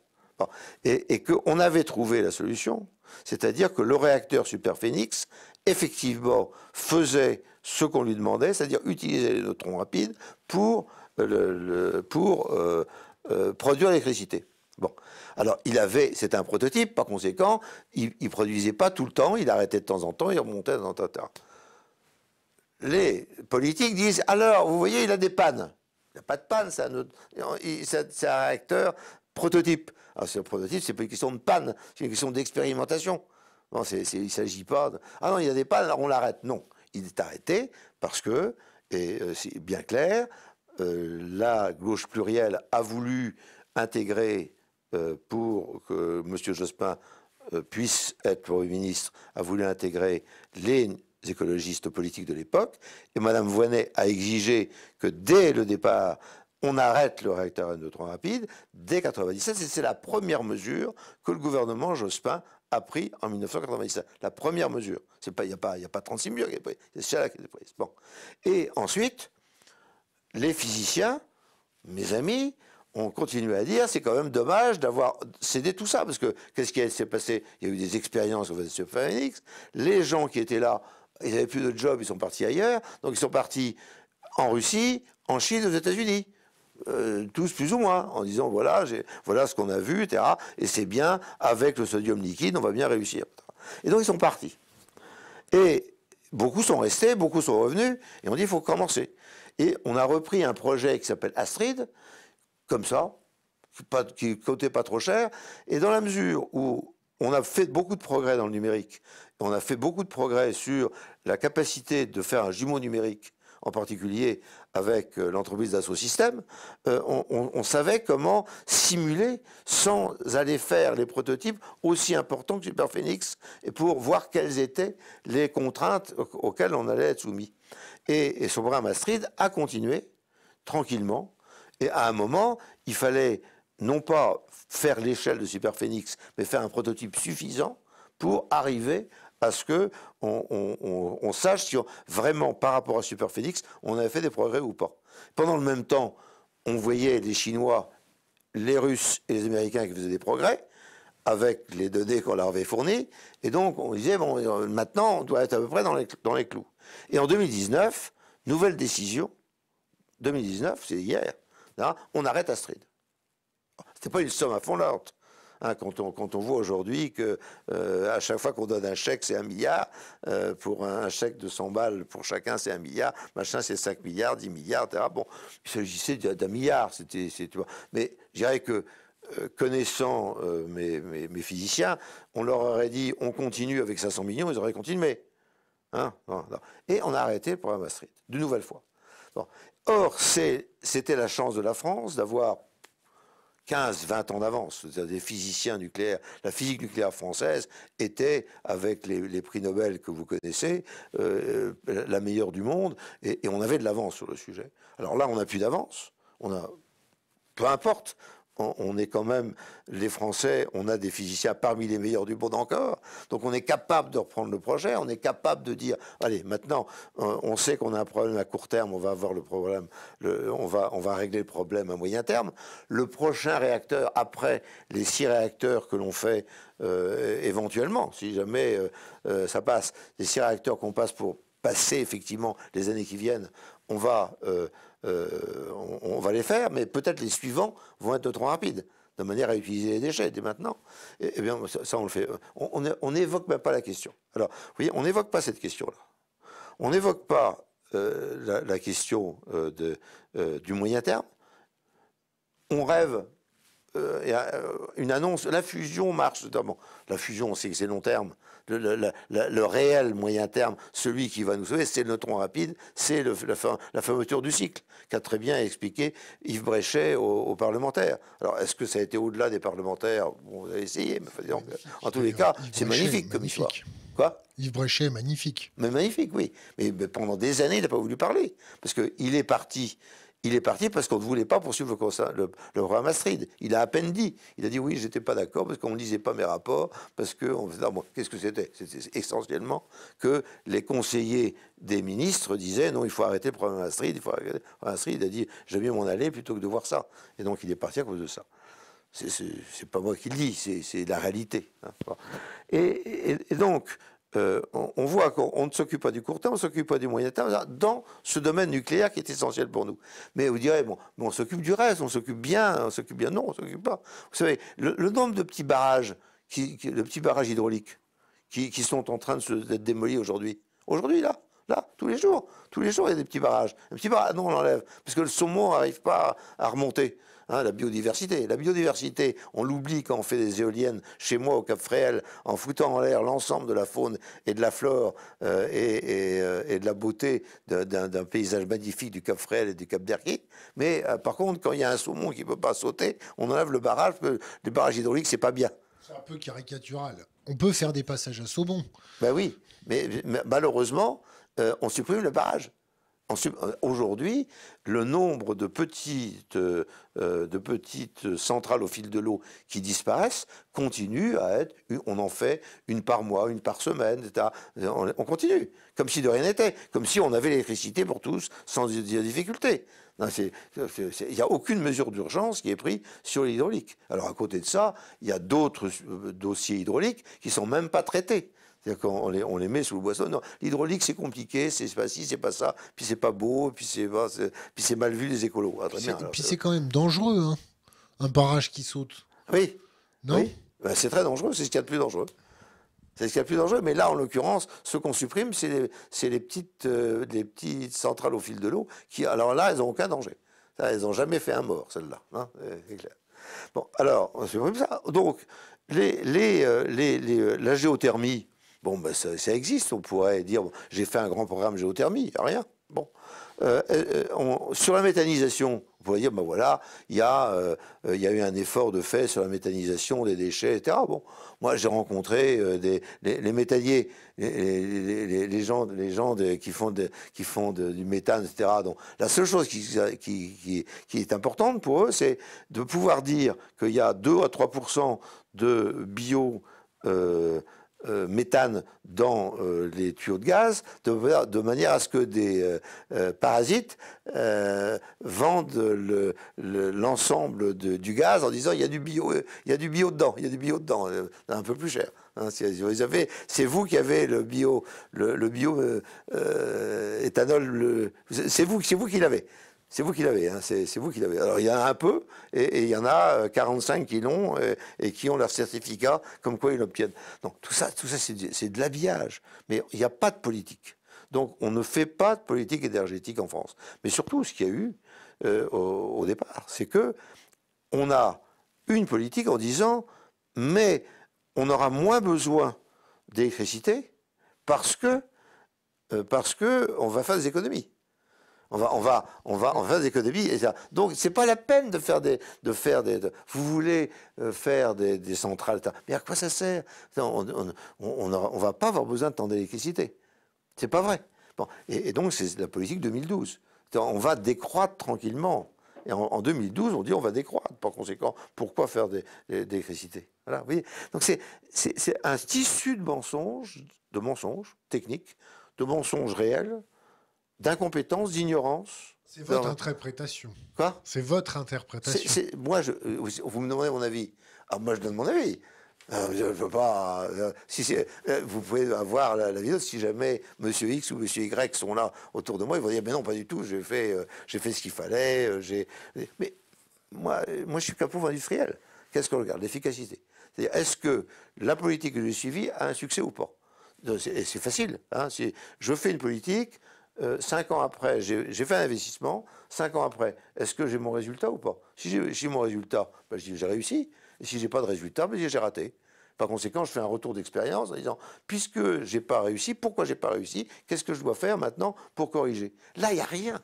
Et, et qu'on avait trouvé la solution c'est-à-dire que le réacteur Superphénix, effectivement, faisait ce qu'on lui demandait, c'est-à-dire utiliser les neutrons rapides pour, euh, pour euh, euh, produire l'électricité. Bon. Alors, il avait, c'était un prototype, par conséquent, il ne produisait pas tout le temps, il arrêtait de temps en temps, il remontait dans temps en Les politiques disent alors, vous voyez, il a des pannes. Il n'y a pas de panne, c'est un réacteur prototype. Alors ah, c'est prototype, c'est pas une question de panne, c'est une question d'expérimentation. Non, il s'agit pas. De... Ah non, il y a des pannes, alors on l'arrête. Non, il est arrêté parce que, et euh, c'est bien clair, euh, la gauche plurielle a voulu intégrer euh, pour que M. Jospin puisse être Premier ministre, a voulu intégrer les écologistes politiques de l'époque, et Mme Voynet a exigé que dès le départ, on arrête le réacteur à neutrons rapide dès 1997, et c'est la première mesure que le gouvernement Jospin a pris en 1997. La première mesure. Il n'y a, pas, y a pas 36 mesures qui est C'est celle-là qui est prise. Bon. Et ensuite, les physiciens, mes amis, ont continué à dire, c'est quand même dommage d'avoir cédé tout ça, parce que qu'est-ce qui s'est passé Il y a eu des expériences au Phoenix, les gens qui étaient là, ils n'avaient plus de job, ils sont partis ailleurs, donc ils sont partis en Russie, en Chine, aux États-Unis. Euh, tous plus ou moins, en disant voilà, voilà ce qu'on a vu, etc. Et c'est bien, avec le sodium liquide, on va bien réussir. Et donc ils sont partis. Et beaucoup sont restés, beaucoup sont revenus, et on dit il faut commencer. Et on a repris un projet qui s'appelle Astrid, comme ça, qui qui coûtait pas trop cher, et dans la mesure où on a fait beaucoup de progrès dans le numérique, on a fait beaucoup de progrès sur la capacité de faire un jumeau numérique, en particulier avec euh, l'entreprise d'assaut Systèmes, euh, on, savait comment simuler sans aller faire les prototypes aussi importants que Superphénix pour voir quelles étaient les contraintes auxquelles on allait être soumis. Et, et programme Astrid a continué tranquillement. Et à un moment, il fallait non pas faire l'échelle de Superphénix, mais faire un prototype suffisant pour arriver à ce que on, sache si vraiment par rapport à super Superphénix, on avait fait des progrès ou pas. Pendant le même temps, on voyait les Chinois, les Russes et les Américains qui faisaient des progrès avec les données qu'on leur avait fournies, et donc on disait, bon, euh, maintenant, on doit être à peu près dans les, clous. Et en 2019, nouvelle décision, 2019, c'est hier, hein, on arrête Astrid. C'était pas une somme à fond l'ordre. Hein, quand, on, voit aujourd'hui que euh, à chaque fois qu'on donne un chèque, c'est un milliard. Euh, pour un, chèque de 100 balles, pour chacun, c'est un milliard. Machin, c'est 5 milliards, 10 milliards, etc. Bon, il s'agissait d'un milliard. C'était, Mais je dirais que euh, connaissant mes, physiciens, on leur aurait dit on continue avec 500 millions, ils auraient continué. Hein Et on a arrêté le programme Maastricht, de nouvelle fois. Or, c'était la chance de la France d'avoir 15, 20 ans d'avance. Des physiciens nucléaires. La physique nucléaire française était, avec les, prix Nobel que vous connaissez, euh, la meilleure du monde. Et, on avait de l'avance sur le sujet. Alors là, on n'a plus d'avance. On a. Peu importe on est quand même, les Français, on a des physiciens parmi les meilleurs du monde encore. Donc on est capable de reprendre le projet, on est capable de dire, allez, maintenant, euh, on sait qu'on a un problème à court terme, on va avoir le problème, on, va, on va régler le problème à moyen terme. Le prochain réacteur, après les six réacteurs que l'on fait euh, éventuellement, si jamais euh, ça passe, les six réacteurs qu'on passe pour passer effectivement les années qui viennent, on va... Euh, on, va les faire, mais peut-être les suivants vont être trop rapides, de manière à utiliser les déchets dès maintenant. Eh, eh bien, ça, on le fait. On n'évoque même pas la question. Alors, oui, on n'évoque pas cette question-là. On n'évoque pas euh, la, question euh, du moyen terme. On rêve une annonce, la fusion marche notamment. La fusion, on que c'est long terme, le, réel moyen terme, celui qui va nous sauver, c'est le neutron rapide, c'est la, fermeture du cycle, qu'a très bien expliqué Yves Bréchet aux, parlementaires. Alors, est-ce que ça a été au-delà des parlementaires On a essayé, mais en tous les cas, c'est magnifique, comme histoire. Quoi Yves Bréchet, magnifique. Mais magnifique, oui. Mais, mais pendant des années, il n'a pas voulu parler. Parce qu'il est parti il est parti parce qu'on ne voulait pas poursuivre le, le, programme Astrid. Il a à peine dit. Il a dit oui, j'étais pas d'accord parce qu'on ne lisait pas mes rapports, parce que Qu'est-ce que c'était C'était essentiellement que les conseillers des ministres disaient non, il faut arrêter le programme Astrid. Il faut arrêter le programme Astrid. Il a dit j'aime mieux m'en aller plutôt que de voir ça. Et donc il est parti à cause de ça. C'est pas moi qui le dis, c'est la réalité. Hein. et donc, euh, on, voit qu'on ne s'occupe pas du court terme, on s'occupe pas du moyen terme, dans ce domaine nucléaire qui est essentiel pour nous. Mais vous direz, bon, on s'occupe du reste, on s'occupe bien, on s'occupe bien. Non, on s'occupe pas. Vous savez, le, nombre de petits barrages, de petits barrages hydrauliques qui, sont en train d'être démolis aujourd'hui, aujourd'hui là, Là, tous les jours. Tous les jours, il y a des petits barrages. Un petit barrage, ah non, on l'enlève. Parce que le saumon n'arrive pas à remonter. Hein, la biodiversité. La biodiversité, on l'oublie quand on fait des éoliennes chez moi au Cap Fréhel, en foutant en l'air l'ensemble de la faune et de la flore euh, euh, et, de la beauté d'un paysage magnifique du Cap Fréhel et du Cap d'Erquy. Mais euh, par contre, quand il y a un saumon qui ne peut pas sauter, on enlève le barrage. Les barrages hydrauliques, c'est pas bien. C'est un peu caricatural. On peut faire des passages à saumon. Ben oui, mais malheureusement, on supprime le barrage. Euh, aujourd'hui, le nombre de petites, euh, euh, de petites centrales au fil de l'eau qui disparaissent continue à être, on en fait une par mois, une par semaine, etc. On continue, comme si de rien n'était, comme si on avait l'électricité pour tous sans difficulté. Il n'y a aucune mesure d'urgence qui est prise sur l'hydraulique. Alors à côté de ça, il y a d'autres dossiers hydrauliques qui ne sont même pas traités. C'est-à-dire qu'on les, on les met sous le boisson. Non, l'hydraulique, c'est compliqué, c'est pas ci, c'est pas ça, puis c'est pas beau, puis c'est, ben, puis c'est mal vu les écolos. Et ah, puis, euh. c'est quand même dangereux, hein, un barrage qui saute. Oui. Non ben, c'est très dangereux, c'est ce qu'il y a de plus dangereux. C'est ce qu'il y a de plus dangereux. Mais là, en l'occurrence, ce qu'on supprime, c'est les, petites, euh, petites centrales au fil de l'eau qui, alors là, elles n'ont aucun danger. elles n'ont jamais fait un mort, celle là hein, bon, alors, on supprime ça. Donc, les, euh, la géothermie, Bon, ben, ça, existe. On pourrait dire, j'ai fait un grand programme géothermie, rien. Bon. Euh, euh, sur la méthanisation, on pourrait dire, ben voilà, euh, il y, a eu un effort de fait sur la méthanisation des déchets, etc. Bon, moi, j'ai rencontré les, métalliers, les, gens, les gens qui font, qui font du méthane, etc. Donc, la seule chose qui, qui, qui est importante pour eux, c'est de pouvoir dire qu'il y a 2 à 3 de bio. Euh, méthane dans euh, les tuyaux de gaz, de, manière à ce que des euh, parasites vendent l'ensemble du gaz en disant il y a du bio, il y a du bio dedans, il y a du bio dedans, un peu plus cher. Hein, avez, c'est vous qui avez le bio, le, bio éthanol, c'est vous, c'est vous qui l'avez. C'est vous qui l'avez, hein, c'est vous qui l'avez. Alors il y en a un peu, et, il y en a 45 euh, qui l'ont euh, et, qui ont leur certificat, comme quoi ils l'obtiennent. Donc tout ça, tout ça c'est de, l'habillage, mais il n'y a pas de politique. Donc on ne fait pas de politique énergétique en France. Mais surtout, ce qu'il y a eu euh, au, départ, c'est que on a une politique en disant, mais on aura moins besoin d'électricité parce que parce que on va faire des économies. On va, on va, on va, en faire des économies. Et ça. Donc, c'est pas la peine de faire des, de faire des. vous voulez euh, faire des, centrales, mais à quoi ça sert On, On ne va pas avoir besoin de tant d'électricité. C'est pas vrai. Bon, et, donc, c'est la politique 2012. On va décroître tranquillement. Et en, 2012, on dit on va décroître. Par conséquent, pourquoi faire de l'électricité Voilà, vous voyez. Donc, c'est un tissu de mensonges, de mensonges techniques, de mensonges réels, d'incompétence, d'ignorance. C'est votre interprétation. Quoi C'est votre interprétation. moi, je, euh, vous me demandez mon avis. Alors ah, moi, je donne mon avis. Je euh, je veux pas. Euh, si vous pouvez avoir la, vidéo si jamais M. X ou M. Y sont là autour de moi, ils vont dire mais non pas du tout. J'ai fait, j'ai fait ce qu'il fallait. Mais moi, moi je suis qu'un pauvre industriel. Qu'est-ce qu'on regarde L'efficacité. est-ce que la politique que j'ai suivie a un succès ou pas C'est facile. Hein, je fais une politique euh, cinq ans après, j'ai fait un investissement, cinq ans après, est-ce que j'ai mon résultat ou pas Si j'ai mon résultat, ben, j'ai réussi. Et si j'ai pas de résultat, ben, j'ai raté. Par conséquent, je fais un retour d'expérience en disant, puisque j'ai pas réussi, pourquoi j'ai pas réussi Qu'est-ce que je dois faire maintenant pour corriger Là, il n'y a rien.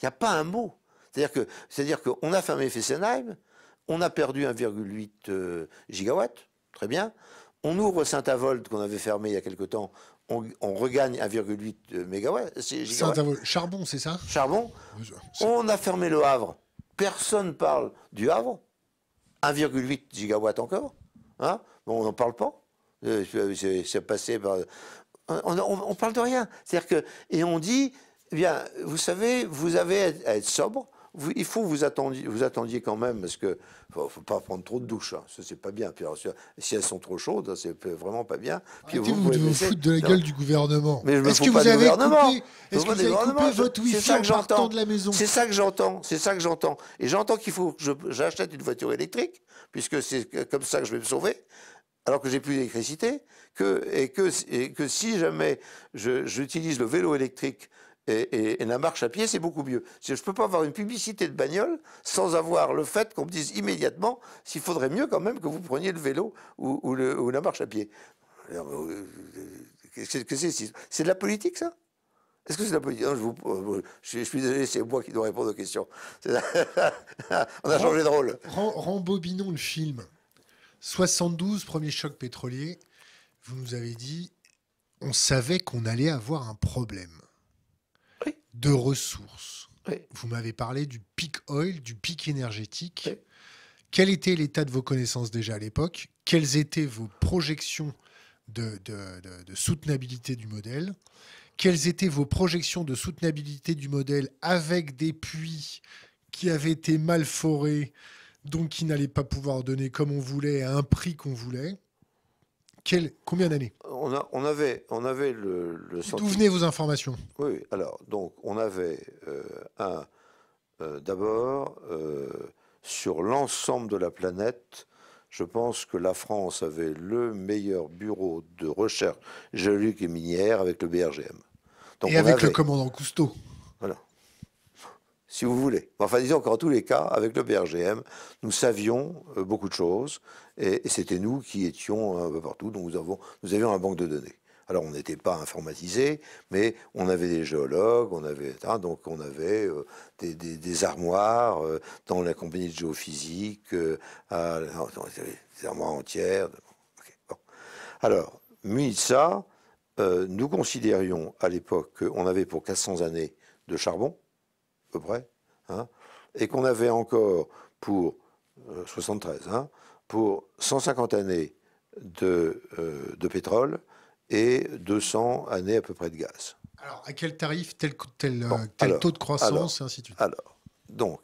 Il n'y a pas un mot. C'est-à-dire que, c'est-à-dire qu'on a fermé Fessenheim, on a perdu 1,8 euh, gigawatt, très bien. On ouvre Saint-Avold qu'on avait fermé il y a quelque temps, on, regagne 1,8 euh, MW. Charbon, c'est ça Charbon. On a fermé le Havre. Personne parle du Havre. 1,8 gigawatts encore. Hein on n'en parle pas. Euh, euh, c'est passé par... On, parle de rien. cest que... Et on dit, eh bien, vous savez, vous avez à être sobre, il faut vous attendiez, vous attendiez quand même, parce que faut, faut pas prendre trop de douches. ce hein. c'est pas bien. Puis si elles sont trop chaudes, hein, c'est vraiment pas bien. Puis vous, vous, vous foutre de la gueule du gouvernement. est-ce que, vous avez coupé, est-ce que vous avez coupé votre wifi en de la maison C'est ça que j'entends. C'est ça que j'entends. Et j'entends qu'il faut que j'achète une voiture électrique, puisque c'est comme ça que je vais me sauver alors que j'ai plus d'électricité, que, et, que, et que si jamais j'utilise le vélo électrique et, la marche à pied, c'est beaucoup mieux. Je ne peux pas avoir une publicité de bagnole sans avoir le fait qu'on me dise immédiatement s'il faudrait mieux quand même que vous preniez le vélo ou, la marche à pied. Euh, c'est de la politique, ça est-ce que c'est de la politique euh, je, suis désolé, c'est moi qui dois répondre aux questions. On a changé de rôle. Rembobinons le film. 72, premier choc pétrolier. Vous nous avez dit, on savait qu'on allait avoir un problème de ressources. Vous m'avez parlé du pic oil, du pic énergétique. Quel était l'état de vos connaissances déjà à l'époque Quelles étaient vos projections de, soutenabilité du modèle Quelles étaient vos projections de soutenabilité du modèle avec des puits qui avaient été mal forés, donc qui n'allaient pas pouvoir donner comme on voulait à un prix qu'on voulait Combien d'années on, avait, on avait le, D'où venaient vos informations Oui, alors, donc, on avait euh, un. Euh, d'abord, euh, sur l'ensemble de la planète, je pense que la France avait le meilleur bureau de recherche géologique et minière avec le BRGM. et avec le commandant Cousteau. Voilà. Si vous voulez. Enfin, disons qu'en tous les cas, avec le BRGM, nous savions beaucoup de choses. Et, c'était nous qui étions un peu partout, donc nous, avons, nous avions un banque de données. Alors on n'était pas informatisé, mais on avait des géologues, on avait donc on avait euh, des, armoires euh, dans la compagnie de géophysique, euh, des armoires entières. Alors muni ça, nous considérions à l'époque qu'on avait pour 400 années de charbon, à peu près, hein, et qu'on avait encore pour 73, hein, pour 150 années euh, de, pétrole et 200 années à peu près de gaz. Alors, à quel tarif, tel, euh, taux de croissance, et ainsi de suite Alors, donc,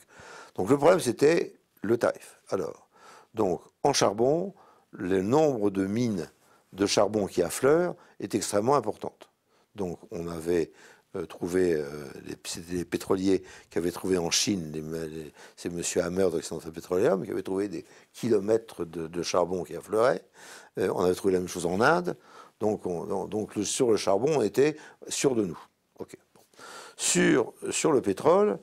donc le problème, c'était le tarif. Alors, donc, en charbon, le nombre de mines de charbon qui affleurent est extrêmement importante. Donc, on avait euh, trouvé, euh, c'était des pétroliers qui avaient trouvé en Chine, c'est M. Hammer d'Occidental Petroleum, qui avait trouvé des kilomètres de, charbon qui affleuraient euh, on avait trouvé la même chose en Inde. Donc, donc le, sur le charbon, on était sûr de nous. Sur, sur le pétrole,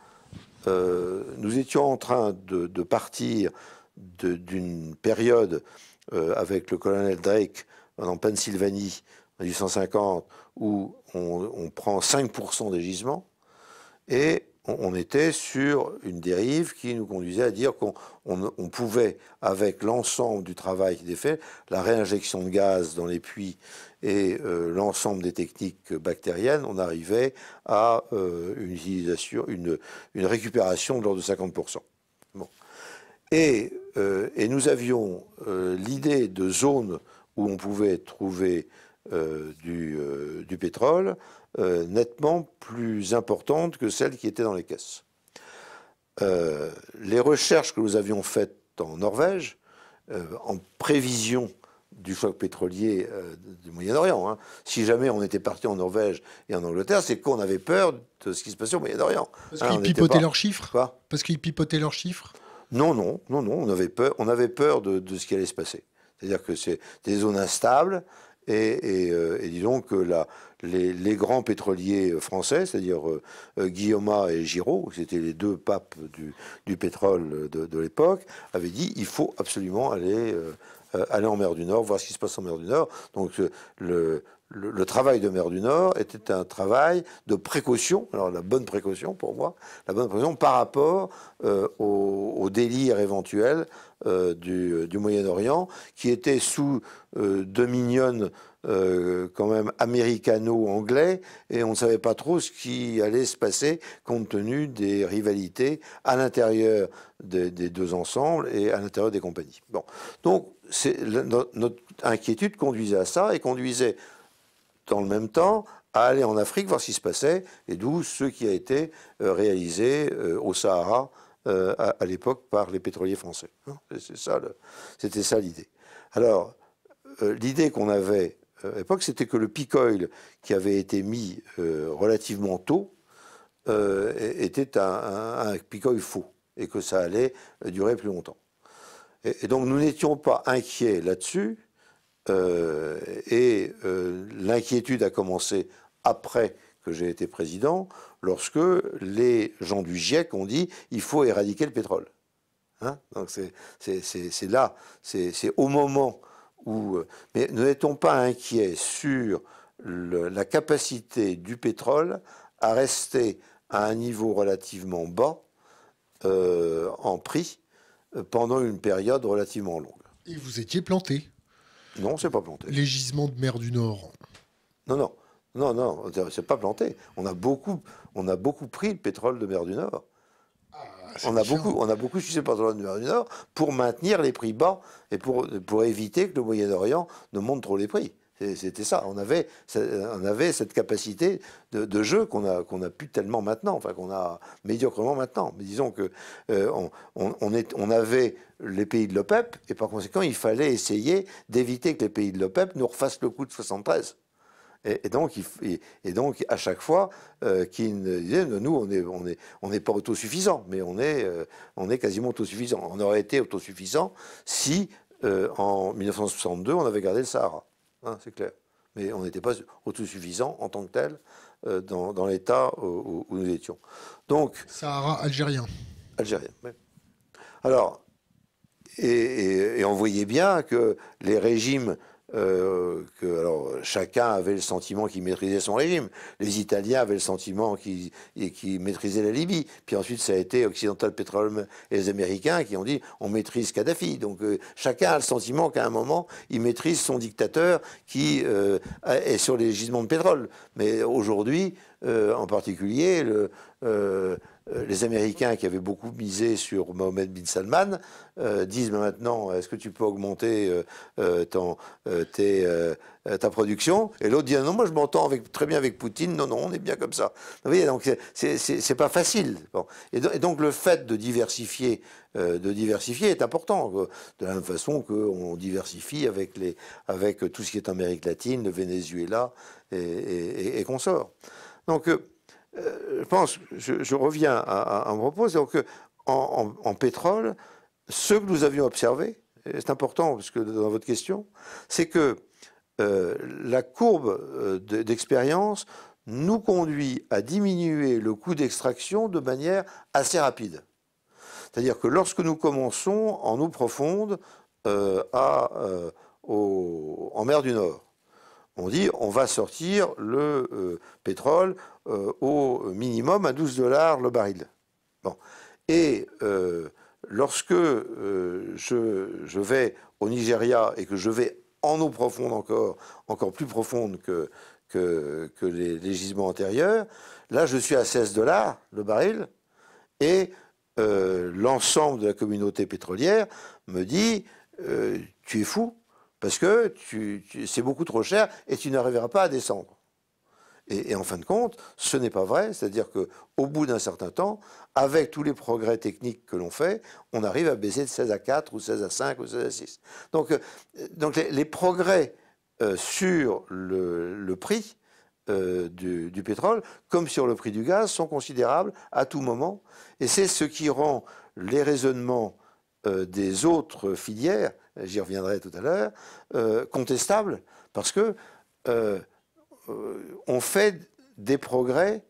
nous étions en train de, partir d'une période avec le colonel Drake en Pennsylvanie 1850, où on, prend 5% des gisements, et on, était sur une dérive qui nous conduisait à dire qu'on pouvait, avec l'ensemble du travail qui était fait, la réinjection de gaz dans les puits et euh, l'ensemble des techniques bactériennes, on arrivait à euh, une utilisation, une, une récupération de l'ordre de 50%. Et, euh, et, nous avions l'idée de zones où on pouvait trouver euh, euh, du, pétrole euh, nettement plus importante que celle qui était dans les caisses. les recherches que nous avions faites en Norvège, en prévision du choc pétrolier du Moyen-Orient, hein. si jamais on était parti en Norvège et en Angleterre, c'est qu'on avait peur de ce qui se passait au Moyen-Orient. Parce hein, qu'ils pipotaient leurs chiffres Parce qu'ils pipotaient leurs chiffres Non, non, non, non, on avait peur, on avait peur de ce qui allait se passer. C'est-à-dire que c'est des zones instables, euh, et, disons que les, grands pétroliers français, c'est-à-dire euh, euh, Guillaume et Giraud, qui étaient les deux papes du, pétrole de, de l'époque, avaient dit il faut absolument aller aller en mer du Nord, voir ce qui se passe en mer du Nord. Donc le, le, travail de mer du Nord était un travail de précaution, alors la bonne précaution pour moi, la bonne précaution par rapport euh, au, délire éventuel euh, du, Moyen-Orient, qui était sous deux dominion euh, quand même américano-anglais, et on ne savait pas trop ce qui allait se passer compte tenu des rivalités à l'intérieur des, des, deux ensembles et à l'intérieur des compagnies. Bon. Donc, notre inquiétude conduisait à ça et conduisait dans le même temps, à aller en Afrique voir ce qui se passait, et d'où ce qui a été euh, réalisé euh, au Sahara euh, à, l'époque par les pétroliers français. Hein. C'était ça, l'idée. Alors, l'idée qu'on avait à l'époque, c'était que le picoil qui avait été mis relativement tôt était un, un picoil faux et que ça allait durer plus longtemps. Et, donc nous n'étions pas inquiets là-dessus, euh, et euh, l'inquiétude a commencé après que j'ai été président, lorsque les gens du GIEC ont dit il faut éradiquer le pétrole. Hein Donc c'est là, c'est au moment où. Euh, mais ne on pas inquiet sur la capacité du pétrole à rester à un niveau relativement bas en prix pendant une période relativement longue. Et vous étiez planté non, c'est pas planté. Les gisements de mer du Nord. Non, non, non, non, c'est pas planté. On a beaucoup, on a beaucoup pris le pétrole de mer du Nord. Ah, on, a beaucoup, on a beaucoup le pétrole de mer du Nord pour maintenir les prix bas et pour, pour éviter que le Moyen-Orient ne monte trop les prix. C'était ça. On avait, euh, cette capacité de, jeu qu'on a, qu'on a plus tellement maintenant, enfin qu'on a médiocrement maintenant. Mais disons que euh, on, avait les pays de l'OPEP e et par conséquent, il fallait essayer d'éviter que les pays de l'OPEP e nous refassent le coup de 73. Et, donc, et, donc, à chaque fois, euh, nous, on n'est est, pas autosuffisant, mais on est, quasiment autosuffisant. On aurait été autosuffisant si, en 1962, on avait gardé le Sahara. Hein, c'est clair. Mais on n'était pas autosuffisant en tant que tel euh, dans, l'État où, nous étions. Donc, Sahara algérien. Algérien, oui. Alors, et on voyait bien que les régimes euh, que alors, chacun avait le sentiment qu'il maîtrisait son régime. Les Italiens avaient le sentiment qu'ils qui maîtrisaient la Libye. Puis ensuite, ça a été Occidental Petroleum et les Américains qui ont dit on maîtrise Kadhafi. Donc euh, chacun a le sentiment qu'à un moment, il maîtrise son dictateur qui euh, est sur les gisements de pétrole. Mais aujourd'hui, en particulier, le euh, les Américains qui avaient beaucoup misé sur Mohamed bin Salman euh, disent mais maintenant est-ce que tu peux augmenter euh, ton, ta production et l'autre dit ah non moi je m'entends avec, très bien avec Poutine non non on est bien comme ça Vous voyez, donc c'est pas facile et, donc le fait de diversifier de diversifier est important de la même façon qu'on diversifie avec les avec tout ce qui est Amérique latine le Venezuela et, et, donc euh, je pense, je, reviens à, un mon propos, donc euh, en, en, en, pétrole, ce que nous avions observé, c'est important parce dans votre question, c'est que euh, la courbe d'expérience nous conduit à diminuer le coût d'extraction de manière assez rapide. C'est-à-dire que lorsque nous commençons en eau profonde à, en mer du Nord, on dit on va sortir le euh, pétrole euh, au minimum à 12 dollars le baril. Bon. Et euh, lorsque je, vais au Nigeria et que je vais en eau profonde encore, encore plus profonde que, les, les, gisements antérieurs, là je suis à 16 dollars le baril et l'ensemble de la communauté pétrolière me dit tu es fou, parce que c'est beaucoup trop cher et tu n'arriveras pas à descendre. Et, en fin de compte, ce n'est pas vrai, c'est-à-dire qu'au bout d'un certain temps, avec tous les progrès techniques que l'on fait, on arrive à baisser de 16 à 4 ou 16 à 5 ou 16 à 6. Donc, euh, donc les, progrès euh, sur le, prix euh, du, du, pétrole, comme sur le prix du gaz, sont considérables à tout moment. Et c'est ce qui rend les raisonnements euh, des autres filières, j'y reviendrai tout à l'heure, euh, contestables, parce que euh, on fait des progrès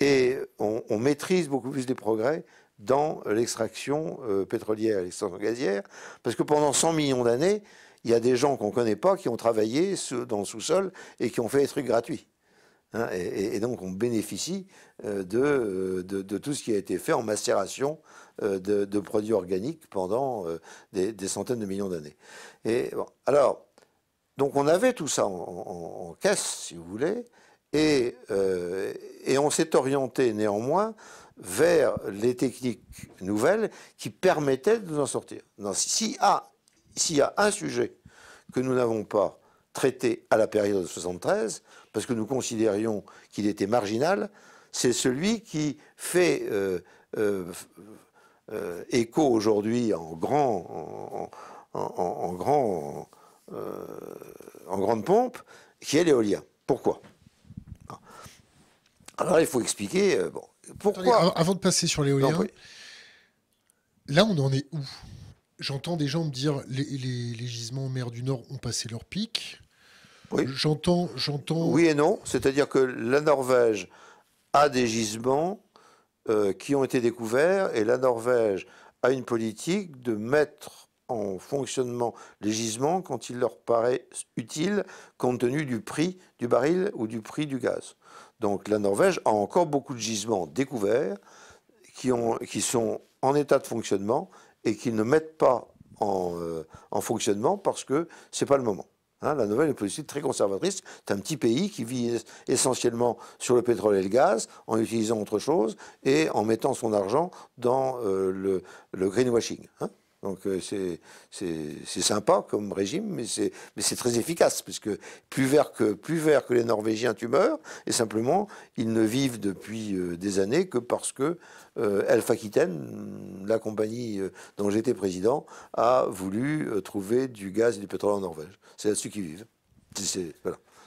et on, maîtrise beaucoup plus des progrès dans l'extraction pétrolière et l'extraction gazière, parce que pendant 100 millions d'années, il y a des gens qu'on ne connaît pas qui ont travaillé dans le sous-sol et qui ont fait des trucs gratuits. Hein, et, donc on bénéficie euh, euh, de, tout ce qui a été fait en macération euh, de, produits organiques pendant des, centaines de millions d'années. alors, donc on avait tout ça en, caisse, si vous voulez, et, on s'est orienté néanmoins vers les techniques nouvelles qui permettaient de nous en sortir. Ah, s'il y, a un sujet que nous n'avons pas traité à la période de 73, parce que nous considérions qu'il était marginal, c'est celui qui fait euh, euh, euh, écho aujourd'hui en grand, en, grand en, grande pompe, qui est l'éolien. Pourquoi Alors il faut expliquer pourquoi. avant de passer sur l'éolien, là on en est où J'entends des gens me dire les, les, les gisements en mer du Nord ont passé leur pic. Oui. et non, c'est-à-dire que la Norvège a des gisements euh, qui ont été découverts et la Norvège a une politique de mettre en fonctionnement les gisements quand il leur paraît utile compte tenu du prix du baril ou du prix du gaz. Donc la Norvège a encore beaucoup de gisements découverts qui, sont en état de fonctionnement et qu'ils ne mettent pas en, euh, en fonctionnement parce que ce n'est pas le moment. Hein, la nouvelle est politique très conservatrice. C'est un petit pays qui vit essentiellement sur le pétrole et le gaz, en utilisant autre chose et en mettant son argent dans euh, le, greenwashing. Hein. Donc euh, c'est sympa comme régime, mais c'est très efficace, puisque plus vert, que, plus vert que les Norvégiens, tu meurs, et simplement, ils ne vivent depuis euh, des années que parce que euh, Alpha la compagnie euh, dont j'étais président, a voulu trouver du gaz et du pétrole en Norvège. C'est là-dessus qu'ils vivent.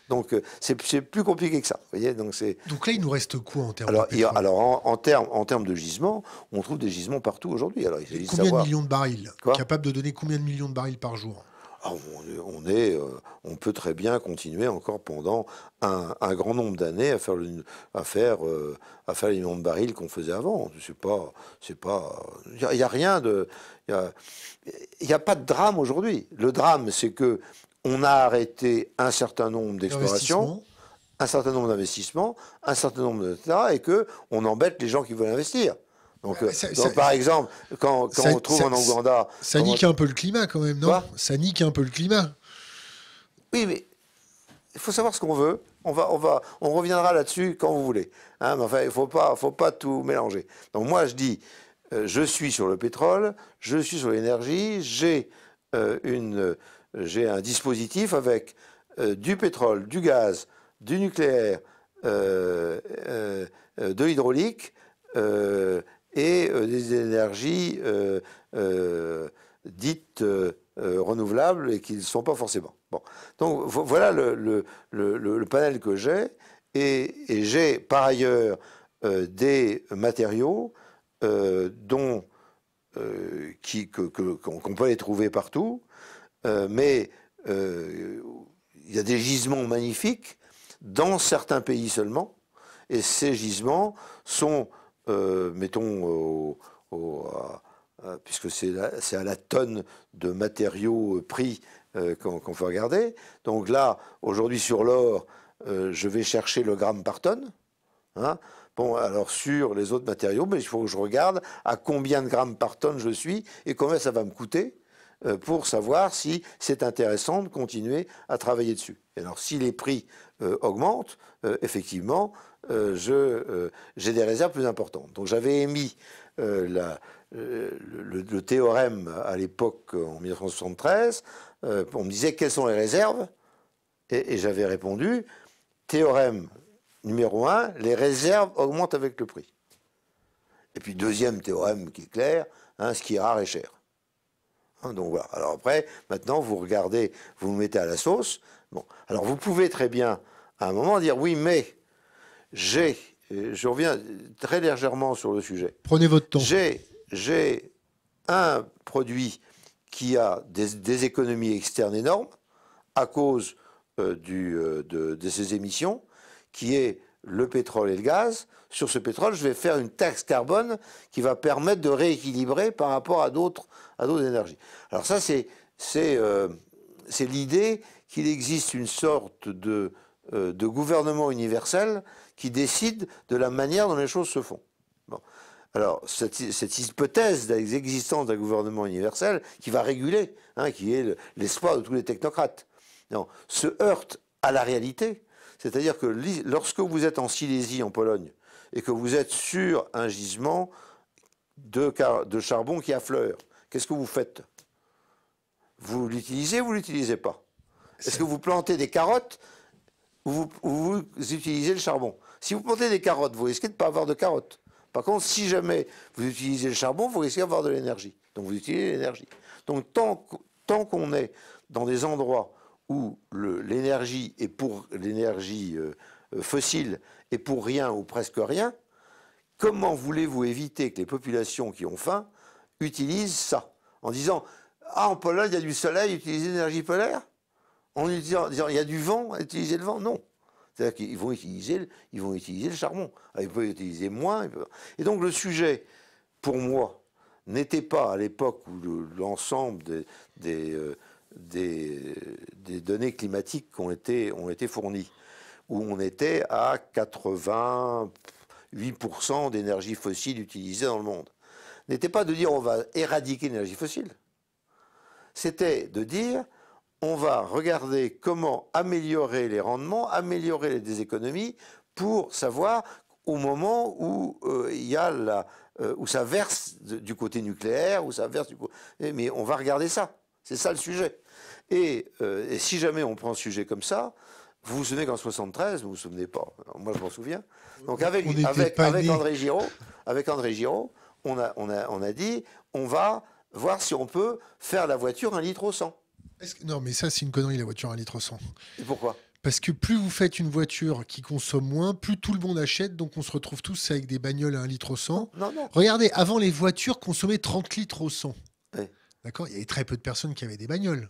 Donc euh, c'est plus compliqué que ça. donc, là, il nous reste quoi en termes de pétrole Alors en, termes de gisements, on trouve des gisements partout aujourd'hui. combien de millions de barils Capable de donner combien de millions de barils par jour ah, euh, on, peut très bien continuer encore pendant un, grand nombre d'années euh, à faire les millions de barils qu'on faisait avant. C'est pas, il n'y a rien de, il n'y a, pas de drame aujourd'hui. Le drame, c'est que on a arrêté un certain nombre d'explorations, un certain nombre d'investissements, un certain nombre de et que on embête les gens qui veulent investir. Donc, euh, par exemple, quand, on trouve en Ouganda... Ça nique un peu le climat quand même, non Ça nique un peu le climat. Oui, mais il faut savoir ce qu'on veut. On, va, on, va, on reviendra là-dessus quand vous voulez. Hein, mais enfin, il ne faut pas, faut pas tout mélanger. Donc moi, je dis, euh, je suis sur le pétrole, je suis sur l'énergie, j'ai euh, une j'ai un dispositif avec euh, du pétrole, du gaz, du nucléaire, euh, euh, de l'hydraulique et des énergies dites renouvelables et qui ne sont pas forcément. Donc voilà le, panel que j'ai et, j'ai par ailleurs des matériaux dont qu'on peut les trouver partout, euh, mais euh, il y a des gisements magnifiques dans certains pays seulement, et ces gisements sont, euh, mettons, puisque c'est à la tonne de matériaux pris qu'on qu'on peut regarder. Donc là, aujourd'hui sur l'or, je vais chercher le gramme par tonne. Hein. Bon, alors sur les autres matériaux, mais il faut que je regarde à combien de grammes par tonne je suis et combien ça va me coûter. Euh, pour savoir si c'est intéressant de continuer à travailler dessus. Et alors si les prix euh, augmentent, euh, effectivement, j'ai des réserves plus importantes. Donc j'avais émis la, le, théorème à l'époque en 1973. on me disait quelles sont les réserves et, j'avais répondu théorème numéro 1, les réserves augmentent avec le prix. Et puis deuxième théorème qui est clair, hein, ce qui est rare est cher. Hein, donc voilà. Alors après, maintenant, vous regardez, vous, vous mettez à la sauce. Bon. Alors vous pouvez très bien, à un moment, dire oui, mais j'ai. Euh, je reviens très légèrement sur le sujet. Prenez votre temps. J'ai un produit qui a des, économies externes énormes à cause euh, euh, de, ses émissions, qui est le pétrole et le gaz sur ce pétrole, je vais faire une taxe carbone qui va permettre de rééquilibrer par rapport à d'autres énergies. Alors ça, euh, c'est l'idée qu'il existe une sorte de, euh, de, gouvernement universel qui décide de la manière dont les choses se font. Alors, cette, hypothèse d'existence d'un gouvernement universel qui va réguler, hein, qui est l'espoir de tous les technocrates, non, se heurte à la réalité. C'est-à-dire que lorsque vous êtes en Silésie, en Pologne, et que vous êtes sur un gisement de, charbon qui affleure, qu'est-ce que vous faites Vous l'utilisez ou vous l'utilisez pas Est-ce que vous plantez des carottes ou vous, utilisez le charbon Si vous plantez des carottes, vous risquez de ne pas avoir de carottes. Par contre, si jamais vous utilisez le charbon, vous risquez d'avoir de l'énergie. Donc vous utilisez l'énergie. Donc tant, qu'on est dans des endroits où l'énergie est pour l'énergie euh, euh, fossiles et pour rien ou presque rien, comment voulez-vous éviter que les populations qui ont faim utilisent ça En disant Ah, en Pologne, il y a du soleil, utilisez l'énergie polaire En disant, Il y a du vent, utilisez le vent Non. C'est-à-dire qu'ils vont utiliser, vont utiliser le charbon. Ah, ils peuvent utiliser moins. Et donc le sujet, pour moi, n'était pas à l'époque où l'ensemble euh, des, des, données climatiques ont été, ont été fournies où on était à 88% d'énergie fossile utilisée dans le monde, n'était pas de dire on va éradiquer l'énergie fossile. C'était de dire on va regarder comment améliorer les rendements, améliorer les économies pour savoir au moment où euh, il y a la, euh, où ça verse du côté nucléaire, où ça verse du côté... Eh, mais on va regarder ça. C'est ça le sujet. Et, euh, et, si jamais on prend un sujet comme ça, vous vous souvenez qu'en 73, vous vous souvenez pas, moi je m'en souviens. Donc avec, avec, André Giraud, avec André on a, on, a, on a dit on va voir si on peut faire la voiture un litre au 100. non, mais ça, c'est une connerie, la voiture un litre au 100. Et pourquoi parce que plus vous faites une voiture qui consomme moins, plus tout le monde achète, donc on se retrouve tous avec des bagnoles à 1 litre au 100. Regardez, avant les voitures consommaient 30 litres au 100. D'accord Il y avait très peu de personnes qui avaient des bagnoles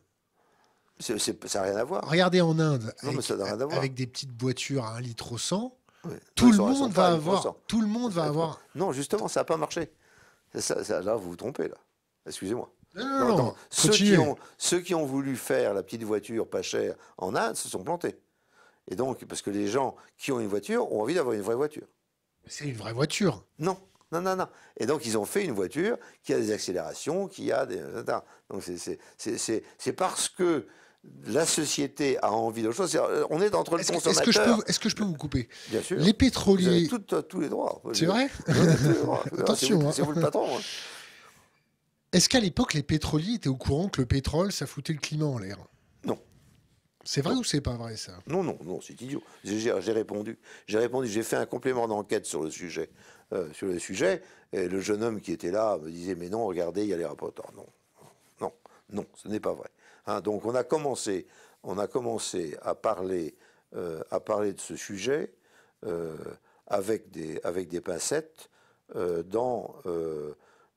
ça n'a rien à voir. Regardez en Inde, avec, des petites voitures à 1 litre au 100, tout, le monde va avoir, tout le monde va avoir. Non, justement, ça n'a pas marché. là, vous vous trompez, là. Excusez-moi. Ceux, qui ont, ceux, qui ont, voulu faire la petite voiture pas chère en Inde se sont plantés. Et donc, parce que les gens qui ont une voiture ont envie d'avoir une vraie voiture. C'est une vraie voiture. Non, non, non, non. Et donc, ils ont fait une voiture qui a des accélérations, qui a des. Donc, c'est parce que la société a envie de choses. Euh, on est entre les consommateurs. Est-ce que, je peux vous couper Les pétroliers. Euh, vous avez tous les droits. C'est vrai Attention. Hein. C'est vous, le patron. Hein. Est-ce qu'à l'époque, les pétroliers étaient au courant que le pétrole, ça foutait le climat en l'air Non. C'est vrai ou c'est pas vrai ça Non, non, non, c'est idiot. J'ai répondu. J'ai répondu. J'ai fait un complément d'enquête sur le sujet. Euh, sur le sujet, et le jeune homme qui était là me disait Mais non, regardez, il y a les rapporteurs. Non, non, non, ce n'est pas vrai. Hein, donc on a commencé, on a commencé à parler, euh, à parler de ce sujet euh, avec des avec des pincettes euh, dans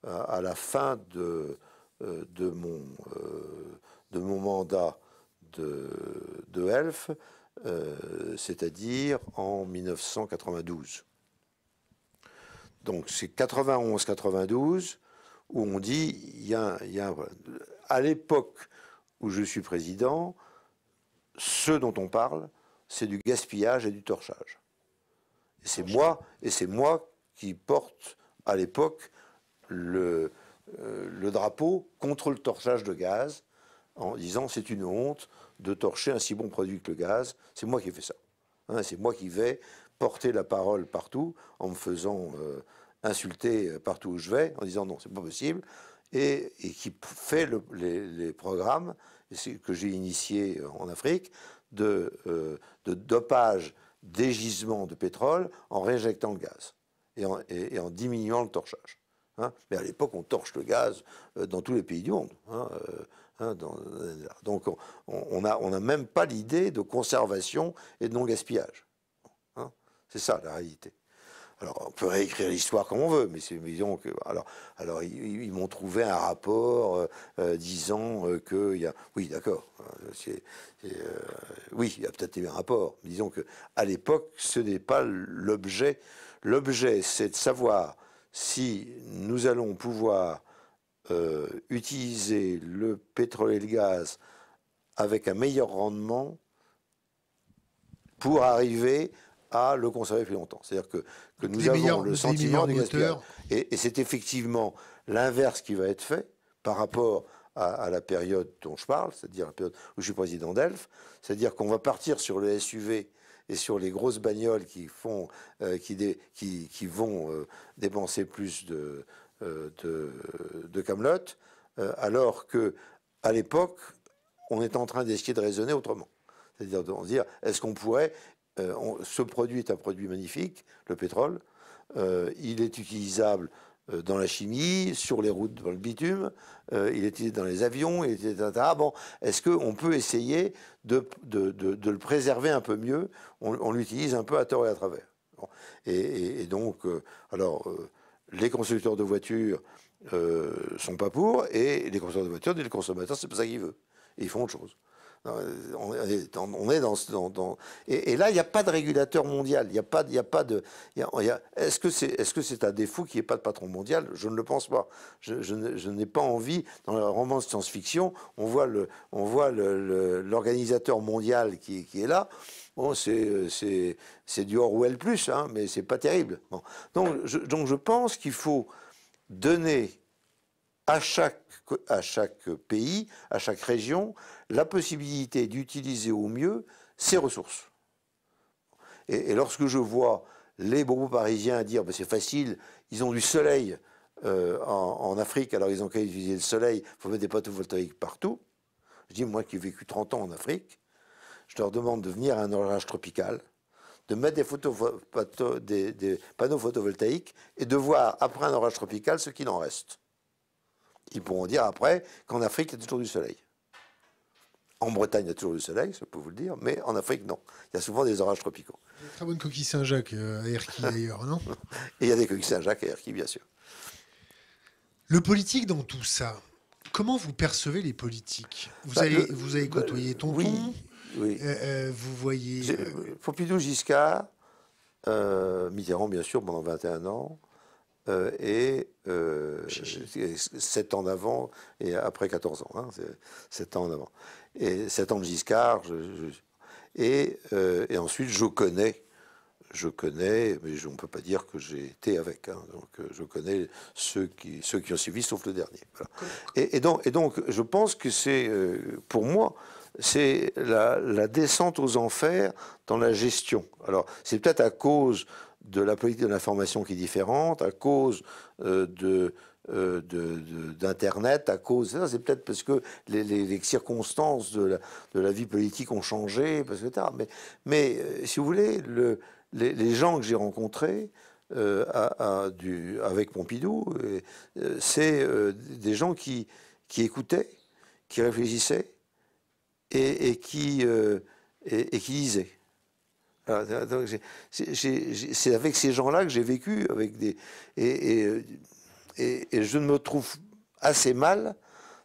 à, la fin de de mon de mon mandat de de Elf, c'est-à-dire en 1992. Donc c'est 91-92 où on dit il y à l'époque où je suis président, ce dont on parle, c'est du gaspillage et du torchage. Et c'est moi, et c'est moi qui porte à l'époque euh, le, drapeau contre le torchage de gaz en disant c'est une honte de torcher un si bon produit que le gaz. C'est moi qui ai fait ça. Hein, c'est moi qui vais porter la parole partout en me faisant euh, insulter euh, partout où je vais en disant non, c'est pas possible et, qui fait les, programmes que j'ai initiés euh, en Afrique de, euh, de, dopage des gisements de pétrole en réjectant le gaz et en, diminuant le torchage. Hein. Mais à l'époque, on torche le gaz euh, dans tous les pays du monde. Hein, hein, donc on n'a a même pas l'idée de conservation et de non-gaspillage. C'est ça la réalité. Alors, on peut réécrire l'histoire comme on veut, mais disons que alors alors ils, m'ont trouvé un rapport euh, euh, disant euh, que y a oui d'accord hein, oui il y a peut-être eu un rapport, disons que à l'époque ce n'est pas l'objet l'objet c'est de savoir si nous allons pouvoir utiliser le pétrole et le gaz avec un meilleur rendement pour arriver à le conserver plus longtemps. C'est-à-dire que, que nous avons le sentiment du Et, et c'est effectivement l'inverse qui va être fait par rapport à, la période dont je parle, c'est-à-dire la période où je suis président d'ELF, c'est-à-dire qu'on va partir sur le SUV et sur les grosses bagnoles qui, font, euh, qui, dé, qui, qui, vont euh, dépenser plus de, euh, de, de alors que à l'époque, on est en train d'essayer de raisonner autrement. C'est-à-dire de dire, est-ce qu'on pourrait euh, ce produit est un produit magnifique, le pétrole. Euh, il est utilisable euh, dans la chimie, sur les routes, dans le bitume, il est utilisé dans les avions, il Bon, est-ce qu'on peut essayer de, le préserver un peu mieux On, l'utilise un peu à tort et à travers. Et, donc, alors, les constructeurs de voitures sont pas pour, et les constructeurs de voitures disent le consommateur, c'est pas ça qu'il veut. ils font autre chose on est, on est dans, dans, et, là, il n'y a pas de régulateur mondial. Il n'y a pas, il y a pas de. Est-ce que c'est, est-ce que c'est un défaut qu'il n'y ait pas de patron mondial Je ne le pense pas. Je, n'ai pas envie. Dans le roman de science-fiction, on voit le, on voit l'organisateur mondial qui, est là. Bon, c'est, c'est, du Orwell plus, hein, mais c'est pas terrible. Donc, je, donc, je pense qu'il faut donner à chaque, à chaque pays, à chaque région, la possibilité d'utiliser au mieux ses ressources. Et, lorsque je vois les beaux parisiens dire ben, c'est facile, ils ont du soleil euh, en, Afrique, alors ils ont qu'à utiliser le soleil, il faut mettre des panneaux voltaïques partout. Je dis, moi qui ai vécu 30 ans en Afrique, je leur demande de venir à un orage tropical, de mettre des, des panneaux photovoltaïques et de voir après un orage tropical ce qu'il en reste. Ils pourront dire après qu'en Afrique, il y a toujours du soleil. En Bretagne, il y a toujours du soleil, je peux vous le dire, mais en Afrique, non. Il y a souvent des orages tropicaux. très bonne coquille Saint-Jacques euh, à Erquy, d'ailleurs, non Et il y a des coquilles Saint-Jacques à Erquy, bien sûr. Le politique dans tout ça, comment vous percevez les politiques vous, avez, bah, vous avez côtoyé bah, Tonton euh, euh, vous voyez. Pompidou, Giscard, euh, Mitterrand, bien sûr, pendant 21 ans. Euh, et 7 euh, ans avant et après 14 ans, 7 hein, ans en avant. Et 7 ans de Giscard. et, euh, et, ensuite, je connais, je connais, mais on ne peut pas dire que j'ai été avec. Hein, donc, je connais ceux qui, ceux qui ont suivi, sauf le dernier. Et, et, donc, et, donc, je pense que c'est, pour moi, c'est la, la, descente aux enfers dans la gestion. Alors, c'est peut-être à cause de la politique de l'information qui est différente, à cause euh, euh, de d'Internet à cause. C'est peut-être parce que les, circonstances de la, de la, vie politique ont changé, parce que Mais, mais euh, si vous voulez, le, les, gens que j'ai rencontrés avec Pompidou, c'est des gens qui, qui écoutaient, qui réfléchissaient et, qui, et, et qui lisaient. C'est avec ces gens-là que j'ai vécu, avec des et, et, et, je me trouve assez mal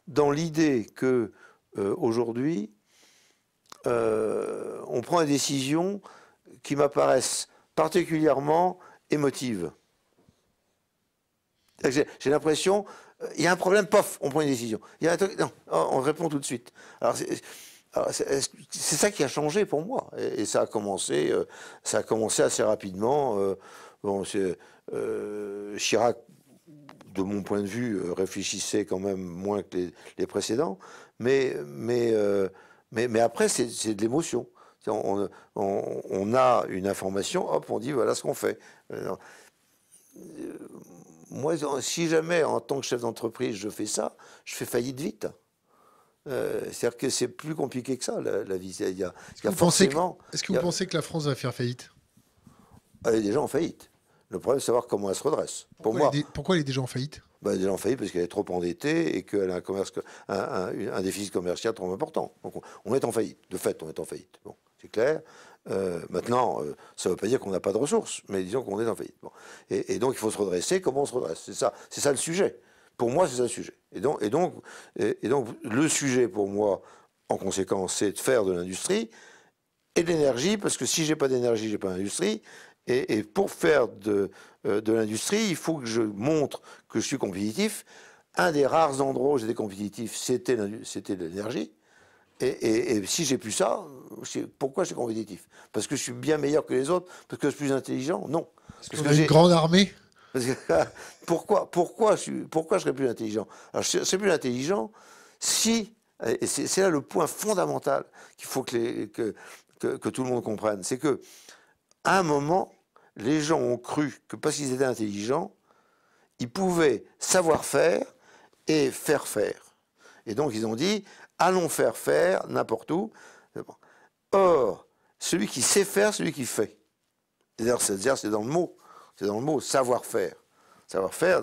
dans l'idée que euh, aujourd'hui euh, on prend des décisions qui m'apparaissent particulièrement émotives. J'ai l'impression, euh, il y a un problème, pof, on prend une décision. non, on répond tout de suite. Alors, c'est ça qui a changé pour moi. Et, ça, a commencé, euh, ça a commencé assez rapidement. Euh, euh, Chirac, de mon point de vue, réfléchissait quand même moins que les, précédents. Mais, mais, mais, après, c'est de l'émotion. On, a une information, hop, on dit voilà ce qu'on fait. moi, si jamais en tant que chef d'entreprise je fais ça, je fais faillite vite. Euh, cest que c'est plus compliqué que ça, la, la vie. Est-ce que, vous pensez que la France va faire faillite Elle est déjà en faillite. Le problème, c'est de savoir comment elle se redresse. Pourquoi, Pour moi, elle, est, déjà en faillite Elle est déjà en faillite parce qu'elle est trop endettée et qu'elle a un, commerce, un, déficit commercial trop important. Donc on, est en faillite. De fait, on est en faillite. c'est clair. Euh, maintenant, euh, ça ne veut pas dire qu'on n'a pas de ressources, mais disons qu'on est en faillite. Et, donc, il faut se redresser. Comment on se redresse C'est ça, c'est ça le sujet. Pour moi, c'est un sujet. Et donc, et, donc, et, donc, le sujet pour moi, en conséquence, c'est de faire de l'industrie et de l'énergie, parce que si j'ai pas d'énergie, j'ai pas d'industrie. Et, pour faire de, euh, de l'industrie, il faut que je montre que je suis compétitif. Un des rares endroits où j'étais compétitif, c'était l'énergie. Et, et, et, si j'ai plus ça, pourquoi je suis compétitif Parce que je suis bien meilleur que les autres Parce que je suis plus intelligent Non. Parce que j'ai une grande armée pourquoi, pourquoi, je, pourquoi je serais plus intelligent Alors, je serais plus intelligent si, et c'est là le point fondamental qu'il faut que, que, tout le monde comprenne, c'est que à un moment, les gens ont cru que parce qu'ils étaient intelligents, ils pouvaient savoir faire et faire faire. Et donc ils ont dit, allons faire faire n'importe où. Or, celui qui sait faire, celui qui fait. dire c'est dans le mot. C'est dans le mot savoir-faire. Savoir-faire,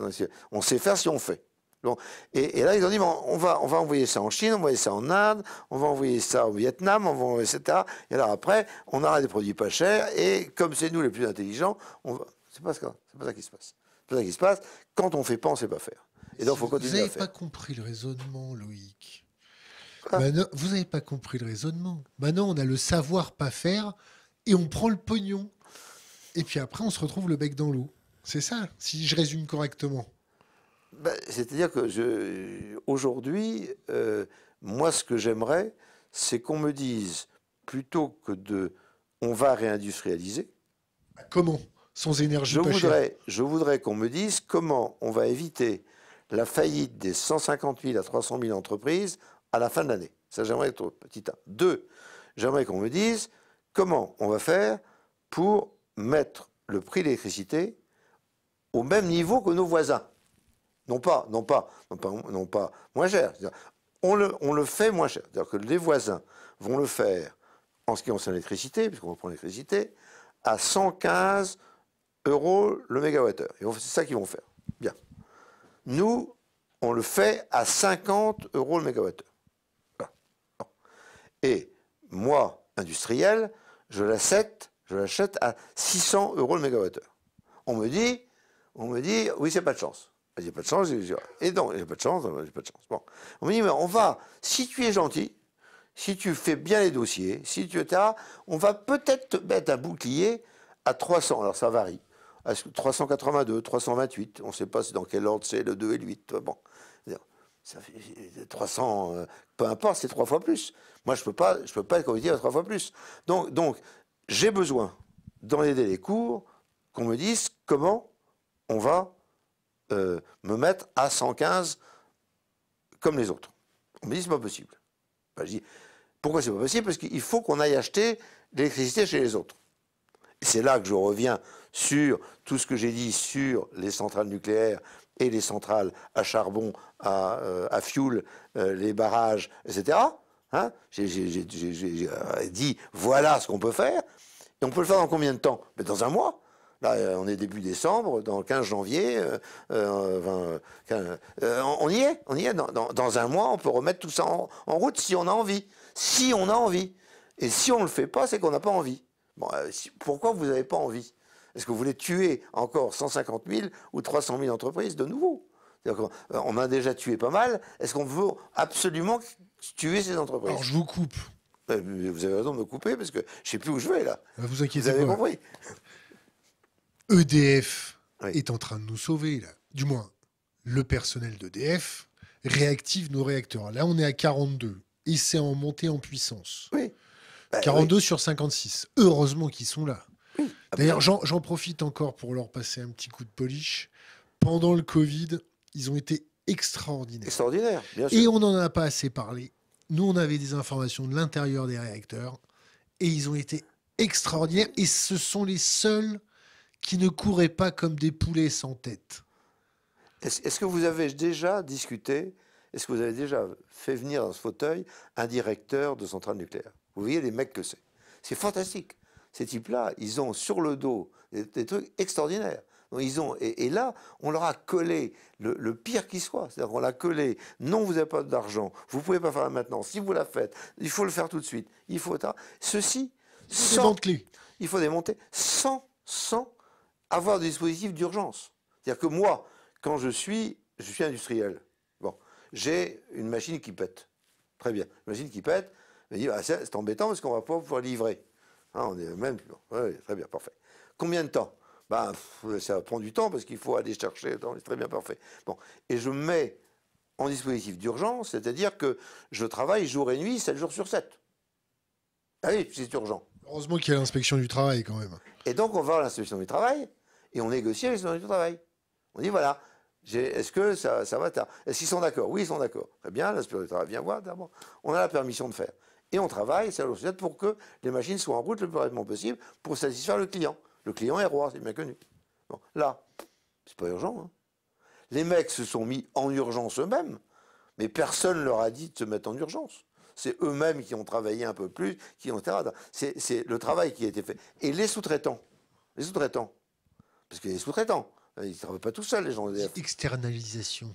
on sait faire si on fait. et, là, ils ont dit, on, va, on va envoyer ça en Chine, on va envoyer ça en Inde, on va envoyer ça au Vietnam, on va etc. Et alors après, on aura des produits pas chers, et comme c'est nous les plus intelligents, on va... c'est pas, ça, qui se passe. C'est pas ça qui se passe. Quand on fait pas, on sait pas faire. Et donc, faut continuer vous n'avez pas compris le raisonnement, Loïc. vous n'avez pas compris le raisonnement. Maintenant, on a le savoir pas faire, et on prend le pognon. Et puis après, on se retrouve le bec dans l'eau. C'est ça, si je résume correctement. Bah, c'est-à-dire que aujourd'hui, euh, moi, ce que j'aimerais, c'est qu'on me dise plutôt que de on va réindustrialiser. Bah, comment Sans énergie je voudrais, Je voudrais qu'on me dise comment on va éviter la faillite des 150 000 à 300 000 entreprises à la fin de l'année. Ça, j'aimerais être petit 1. Deux, j'aimerais qu'on me dise comment on va faire pour mettre le prix de l'électricité au même niveau que nos voisins. Non pas, non pas, non pas, moins cher. On le, on le, fait moins cher. C'est-à-dire que les voisins vont le faire, en ce qui concerne l'électricité, puisqu'on prendre l'électricité, à 115 euros le mégawattheure. c'est ça qu'ils vont faire. Bien. Nous, on le fait à 50 euros le mégawattheure. Et moi, industriel, je l'accepte je l'achète à 600 euros le mégawattheure. On me dit, on me dit, oui, c'est pas de chance. a pas de chance, et non, a pas de chance, pas de chance. Bon. On me dit, mais on va, si tu es gentil, si tu fais bien les dossiers, si tu as, on va peut-être te mettre un bouclier à 300. Alors ça varie. 382, 328, on ne sait pas dans quel ordre c'est le 2 et le 8. Bon. Ça fait 300, euh, peu importe, c'est trois fois plus. Moi, je ne peux pas, je peux pas à trois fois plus. Donc, donc j'ai besoin, dans les délais courts, qu'on me dise comment on va euh, me mettre à 115 comme les autres. On me dit, c'est pas possible. Pourquoi ben, je dis, pourquoi c'est pas possible Parce qu'il faut qu'on aille acheter l'électricité chez les autres. C'est là que je reviens sur tout ce que j'ai dit sur les centrales nucléaires et les centrales à charbon, à, euh, fuel, euh, les barrages, etc. Hein. j'ai dit, voilà ce qu'on peut faire on peut le faire dans combien de temps Dans un mois. Là, euh, on est début décembre, dans 15 janvier, euh, euh, on y est, on y est. Dans, un mois, on peut remettre tout ça en, route si on a envie. Si on a envie. Et si on ne le fait pas, c'est qu'on n'a pas envie. pourquoi vous n'avez pas envie Est-ce que vous voulez tuer encore 150 000 ou 300 000 entreprises de nouveau on a déjà tué pas mal. Est-ce qu'on veut absolument tuer ces entreprises Alors je vous coupe bah, vous avez raison de me couper parce que je sais plus où je vais là. Bah, vous inquiétez vous avez pas. compris. EDF est en train de nous sauver là. Du moins, le personnel d'EDF réactive nos réacteurs. Là, on est à 42 et c'est en montée en puissance. Oui. 42 bah, sur 56. Heureusement qu'ils sont là. Ah, D'ailleurs, j'en profite encore pour leur passer un petit coup de polish. Pendant le Covid, ils ont été extraordinaires. Extraordinaires, bien sûr. Et on n'en a pas assez parlé. Nous, on avait des informations de l'intérieur des réacteurs et ils ont été extraordinaires. Et ce sont les seuls qui ne couraient pas comme des poulets sans tête. Est-ce que vous avez déjà discuté, est-ce que vous avez déjà fait venir dans ce fauteuil un directeur de centrale nucléaire Vous voyez les mecs que c'est. C'est fantastique. Ces types-là, ils ont sur le dos des, des trucs extraordinaires. Ils et, là, on leur a collé le, pire qui soit. C'est-à-dire qu'on l'a collé, non, vous n'avez pas d'argent, vous ne pouvez pas faire la maintenance. Si vous la faites, il faut le faire tout de suite. Il faut... Ceci, sans, il faut démonter sans, avoir des dispositifs d'urgence. C'est-à-dire que moi, quand je suis, je suis industriel. Bon, j'ai une machine qui pète. Très bien. Une machine qui pète, bah, c'est embêtant parce qu'on ne va pas pouvoir livrer. Ah, on est même. plus. très bien, parfait. Combien de temps ben, ça prend du temps parce qu'il faut aller chercher, c'est très bien parfait. et je me mets en dispositif d'urgence, c'est-à-dire que je travaille jour et nuit, 7 jours sur 7. Ah oui, c'est urgent. Heureusement qu'il y a l'inspection du travail quand même. Et donc on va à l'inspection du travail et on négocie avec l'inspection du travail. On dit voilà, est-ce que ça, va tard Est-ce qu'ils sont d'accord Oui, ils sont d'accord. Très bien, l'inspection du travail vient voir d'abord. On a la permission de faire. Et on travaille, c'est pour que les machines soient en route le plus rapidement possible pour satisfaire le client. Le client est roi, c'est bien connu. là, c'est pas urgent. Hein. Les mecs se sont mis en urgence eux-mêmes, mais personne leur a dit de se mettre en urgence. C'est eux-mêmes qui ont travaillé un peu plus, qui ont C'est le travail qui a été fait. Et les sous-traitants, les sous-traitants, parce que les sous-traitants, hein, ils ne travaillent pas tout seuls, les gens. Externalisation.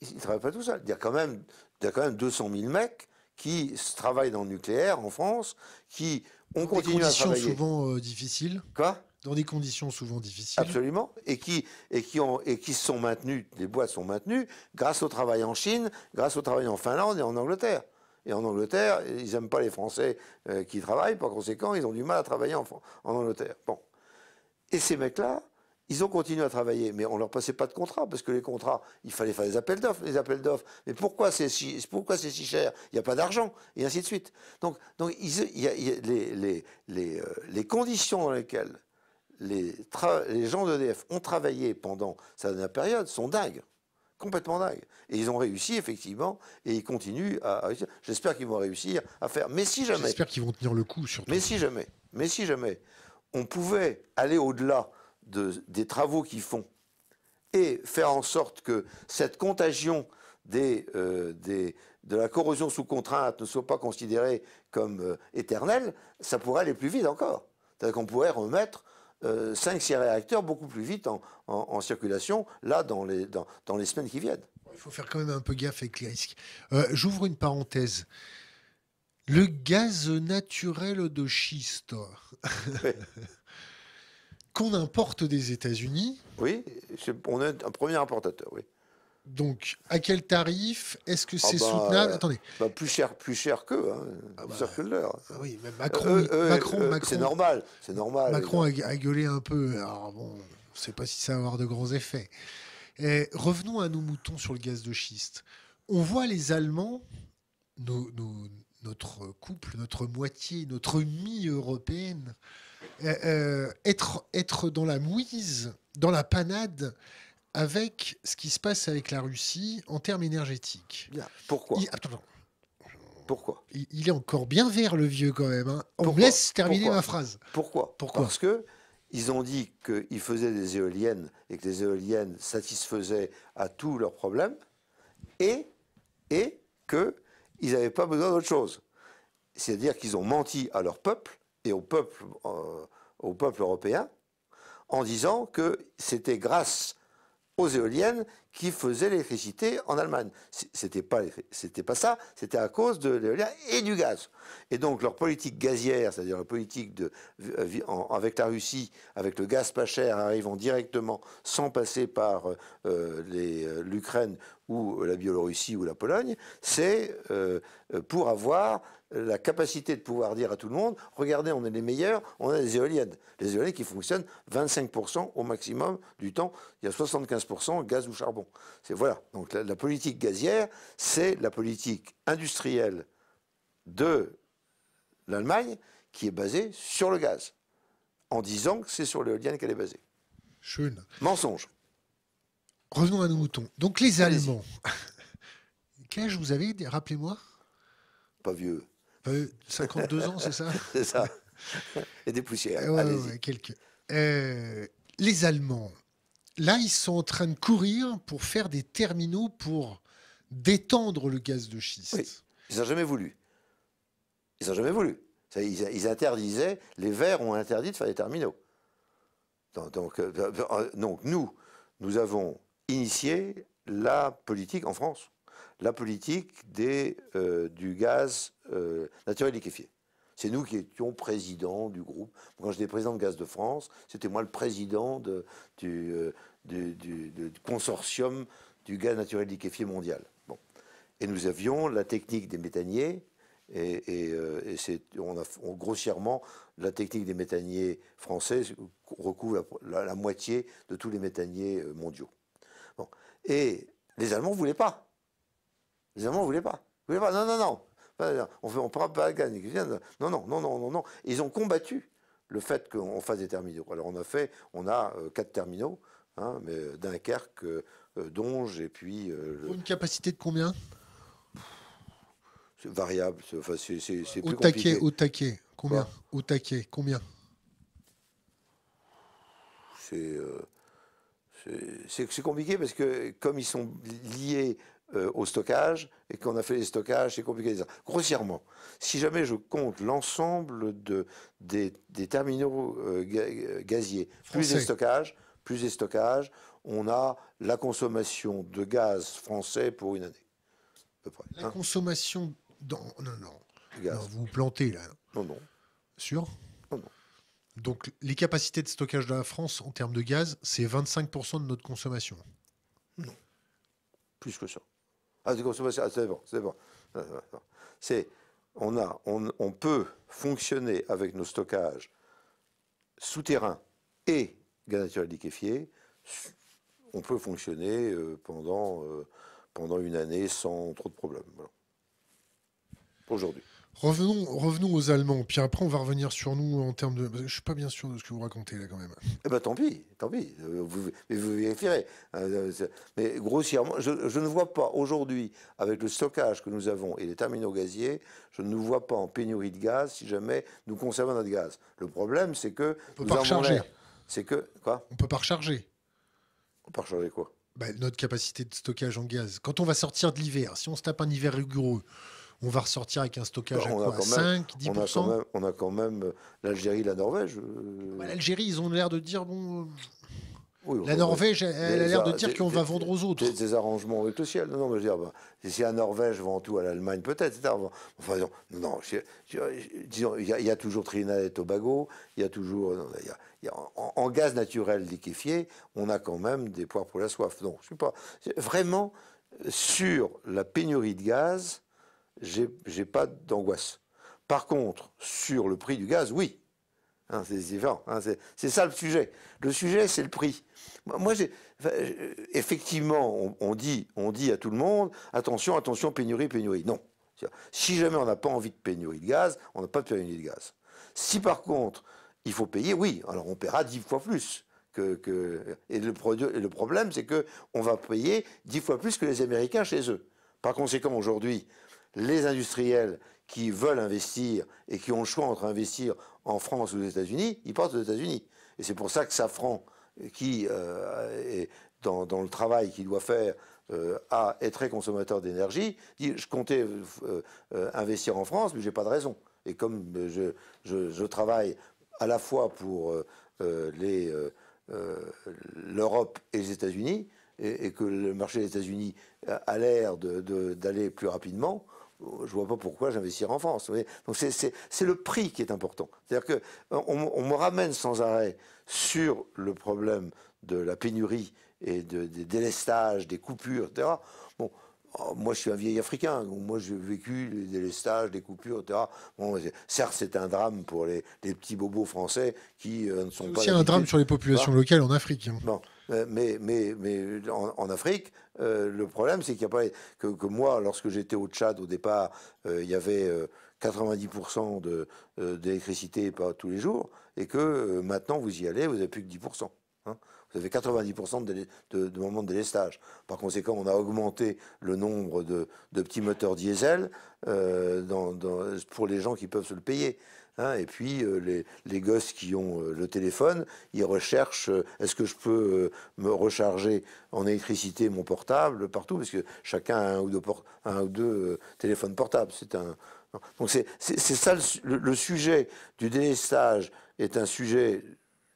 Ils ne travaillent pas tout seuls. Il y a quand même, quand même 200 000 mecs qui travaillent dans le nucléaire en France, qui ont continué à travailler. conditions souvent euh, difficile. Quoi dans des conditions souvent difficiles. Absolument. Et qui, et qui, ont, et qui sont maintenus, les boîtes sont maintenues, grâce au travail en Chine, grâce au travail en Finlande et en Angleterre. Et en Angleterre, ils n'aiment pas les Français euh, qui travaillent, par conséquent, ils ont du mal à travailler en, Angleterre. Bon. Et ces mecs-là, ils ont continué à travailler, mais on ne leur passait pas de contrat, parce que les contrats, il fallait faire des appels d'offres, les appels d'offres. Mais pourquoi c'est si, pourquoi c'est si cher Il n'y a pas d'argent, et ainsi de suite. Donc, donc il y a, y a les, les, les, euh, les, conditions dans lesquelles les, les gens d'EDF ont travaillé pendant cette dernière période sont dingues complètement dingue. Et ils ont réussi, effectivement, et ils continuent à, réussir. J'espère qu'ils vont réussir à faire. Mais si jamais. J'espère qu'ils vont tenir le coup, surtout. Mais si jamais, mais si jamais, on pouvait aller au-delà de, des travaux qu'ils font et faire en sorte que cette contagion des, euh, de la corrosion sous contrainte ne soit pas considérée comme euh, éternelle, ça pourrait aller plus vite encore. C'est-à-dire qu'on pourrait remettre euh, cinq, 5 réacteurs beaucoup plus vite en, circulation, là, dans les, dans, dans les, semaines qui viennent. Il faut faire quand même un peu gaffe avec les risques. Euh, j'ouvre une parenthèse. Le gaz naturel de schiste qu'on importe des États-Unis. Oui, on est un premier importateur, oui. Donc, à quel tarif Est-ce que ah c'est bah, soutenable Attendez. Bah, plus cher, plus cher que, hein, oui, Macron, Macron, c'est normal, c'est normal. Macron a, gueulé un peu. Alors bon, on ne sait pas si ça va avoir de grands effets. Et revenons à nos moutons sur le gaz de schiste. On voit les Allemands, notre couple, notre moitié, notre mi-européenne, euh, euh, être dans la mouise, dans la panade avec ce qui se passe avec la Russie en termes énergétiques. Pourquoi il, Pourquoi il, est encore bien vert, le vieux, quand même. Hein. On laisse terminer ma phrase. Pourquoi, Parce que ils ont dit qu'ils faisaient des éoliennes et que les éoliennes satisfaisaient à tous leurs problèmes et, et qu'ils n'avaient pas besoin d'autre chose. C'est-à-dire qu'ils ont menti à leur peuple et au peuple, euh, au peuple européen en disant que c'était grâce aux éoliennes qui faisait l'électricité en Allemagne. C'était pas, c'était pas ça, c'était à cause de l'éolien et du gaz. Et donc leur politique gazière, c'est-à-dire la politique de, euh, avec la Russie, avec le gaz pas cher arrivant directement sans passer par euh, euh, l'Ukraine ou la Biélorussie ou la Pologne, c'est pour avoir la capacité de pouvoir dire à tout le monde, regardez, on est les meilleurs, on a des éoliennes. Les éoliennes qui fonctionnent 25% au maximum du temps, il y a 75% gaz ou charbon voilà. Donc la, politique gazière, c'est la politique industrielle de l'Allemagne qui est basée sur le gaz, en disant que c'est sur l'éolienne qu'elle est basée. Mensonge. Revenons à nos moutons. Donc les Allemands. Quel âge vous avez Rappelez-moi. Pas vieux. 52 ans, c'est ça C'est ça. Et des poussières. allez quelques. Euh, les Allemands. Là, ils sont en train de courir pour faire des terminaux pour détendre le gaz de schiste. ils n'ont jamais voulu. Ils n'ont jamais voulu. Ils, interdisaient, les Verts ont interdit de faire des terminaux. Donc, donc, euh, euh, euh, nous, nous avons initié la politique en France, la politique des, du gaz naturel liquéfié. C'est nous qui étions présidents du groupe. Quand j'étais président de Gaz de France, c'était moi le président de, euh, du, du, consortium du gaz naturel liquéfié mondial. Bon. Et nous avions la technique des méthaniers, et, et, euh, on a grossièrement la technique des méthaniers français recouvre la, la moitié de tous les méthaniers euh, mondiaux. Bon. Et les Allemands voulaient pas. Les Allemands voulaient pas. Voulaient pas. Non, non, non on ne prend pas la Non, non, non, non, non, non. Ils ont combattu le fait qu'on fasse des terminaux. Alors on a fait, on a euh, quatre terminaux, hein, mais euh, Dunkerque, euh, Donge et puis. une capacité de combien C'est variable, c'est au taquet, Au taquet, combien Au taquet, combien C'est c'est compliqué parce que comme ils sont liés euh, au stockage et qu'on a fait les stockages, c'est compliqué. Grossièrement, si jamais je compte l'ensemble de, des, des terminaux euh, gaziers, plus les stockages, plus les stockages, on a la consommation de gaz français pour une année, La hein. consommation dans... Non, non. Vous plantez, là. Non, non. Sûr Non, non. Donc, les capacités de stockage de la France en termes de gaz, c'est 25% de notre consommation. Non. Plus que ça. Ah, ah, c'est bon, c'est bon. C'est, on, a, on, peut fonctionner avec nos stockages souterrains et gaz naturel liquéfié. On peut fonctionner euh, pendant, euh, pendant une année sans trop de problèmes. Voilà. Aujourd'hui. Revenons, revenons aux Allemands, puis après on va revenir sur nous en termes de. Je suis pas bien sûr de ce que vous racontez là quand même. Eh ben tant pis, tant pis. Euh, vous, vous vérifierez. Euh, euh, mais grossièrement, je, ne vois pas aujourd'hui, avec le stockage que nous avons et les terminaux gaziers, je ne vois pas en pénurie de gaz si jamais nous conservons notre gaz. Le problème, c'est que. On peut pas recharger. C'est que quoi On peut pas recharger. On peut pas recharger quoi ben, notre capacité de stockage en gaz. Quand on va sortir de l'hiver, si on se tape un hiver rigoureux, on va ressortir avec un stockage à, 5, 10 on a, on a quand même, euh, l'Algérie, la Norvège. Euh. L'Algérie, ils ont l'air de dire bon. Euh, la Norvège, elle, a l'air de dire qu'on va vendre aux autres. Des, des, arrangements avec le ciel. Non, je veux dire, si la Norvège vend tout à l'Allemagne, peut-être, non, il y, a toujours Trinidad et Tobago, il y a toujours. en, gaz naturel liquéfié, on a quand même des poires pour la soif. Non, je pas. Vraiment, sur la pénurie de gaz, j'ai pas d'angoisse. Par contre, sur le prix du gaz, oui. Hein, c'est différent. Hein, c'est ça le sujet. Le sujet, c'est le prix. Moi, euh, effectivement, on, dit, on dit à tout le monde attention, attention, pénurie, pénurie. Non. Si jamais on n'a pas envie de pénurie de gaz, on n'a pas de pénurie de gaz. Si par contre, il faut payer, oui, alors on paiera dix fois plus. Que, Et, le et le problème, c'est qu'on va payer dix fois plus que les Américains chez eux. Par conséquent, aujourd'hui, les industriels qui veulent investir et qui ont le choix entre investir en France ou aux États-Unis, ils partent aux États-Unis. Et c'est pour ça que Safran, euh, qui euh, est dans, le travail qu'il doit faire, euh, a, être très consommateur d'énergie, dit Je comptais euh, investir en France, mais je n'ai pas de raison. Et comme je, travaille à la fois pour l'Europe et les États-Unis, et, que le marché des États-Unis a l'air d'aller plus rapidement, je vois pas pourquoi j'investir en France. Donc c'est le prix qui est important. C'est-à-dire que euh, on, me ramène sans arrêt sur le problème de la pénurie et de, des délestages, des coupures, etc. Bon, oh, moi je suis un vieil Africain, moi j'ai vécu les délestages, des coupures, etc. Bon, certes c'est un drame pour les, petits bobos français qui euh, ne sont pas... C'est aussi un drame sur les populations locales en Afrique. Hein. Euh, mais, en, Afrique, euh, le problème, c'est qu'il Que, moi, lorsque j'étais au Tchad au départ, euh, il y avait 90% de, d'électricité pas tous les jours, et que maintenant, vous y allez, vous n'avez plus que 10%. Hein. vous avez 90% de, moment de, moments de délestage. Par conséquent, on a augmenté le nombre de, petits moteurs diesel pour les gens qui peuvent se le payer. Hein, et puis euh, les, gosses qui ont euh, le téléphone, ils recherchent euh, est-ce que je peux me recharger en électricité mon portable partout, parce que chacun a un ou deux, un ou deux téléphones portables. C'est donc c'est ça le, sujet du délestage est un sujet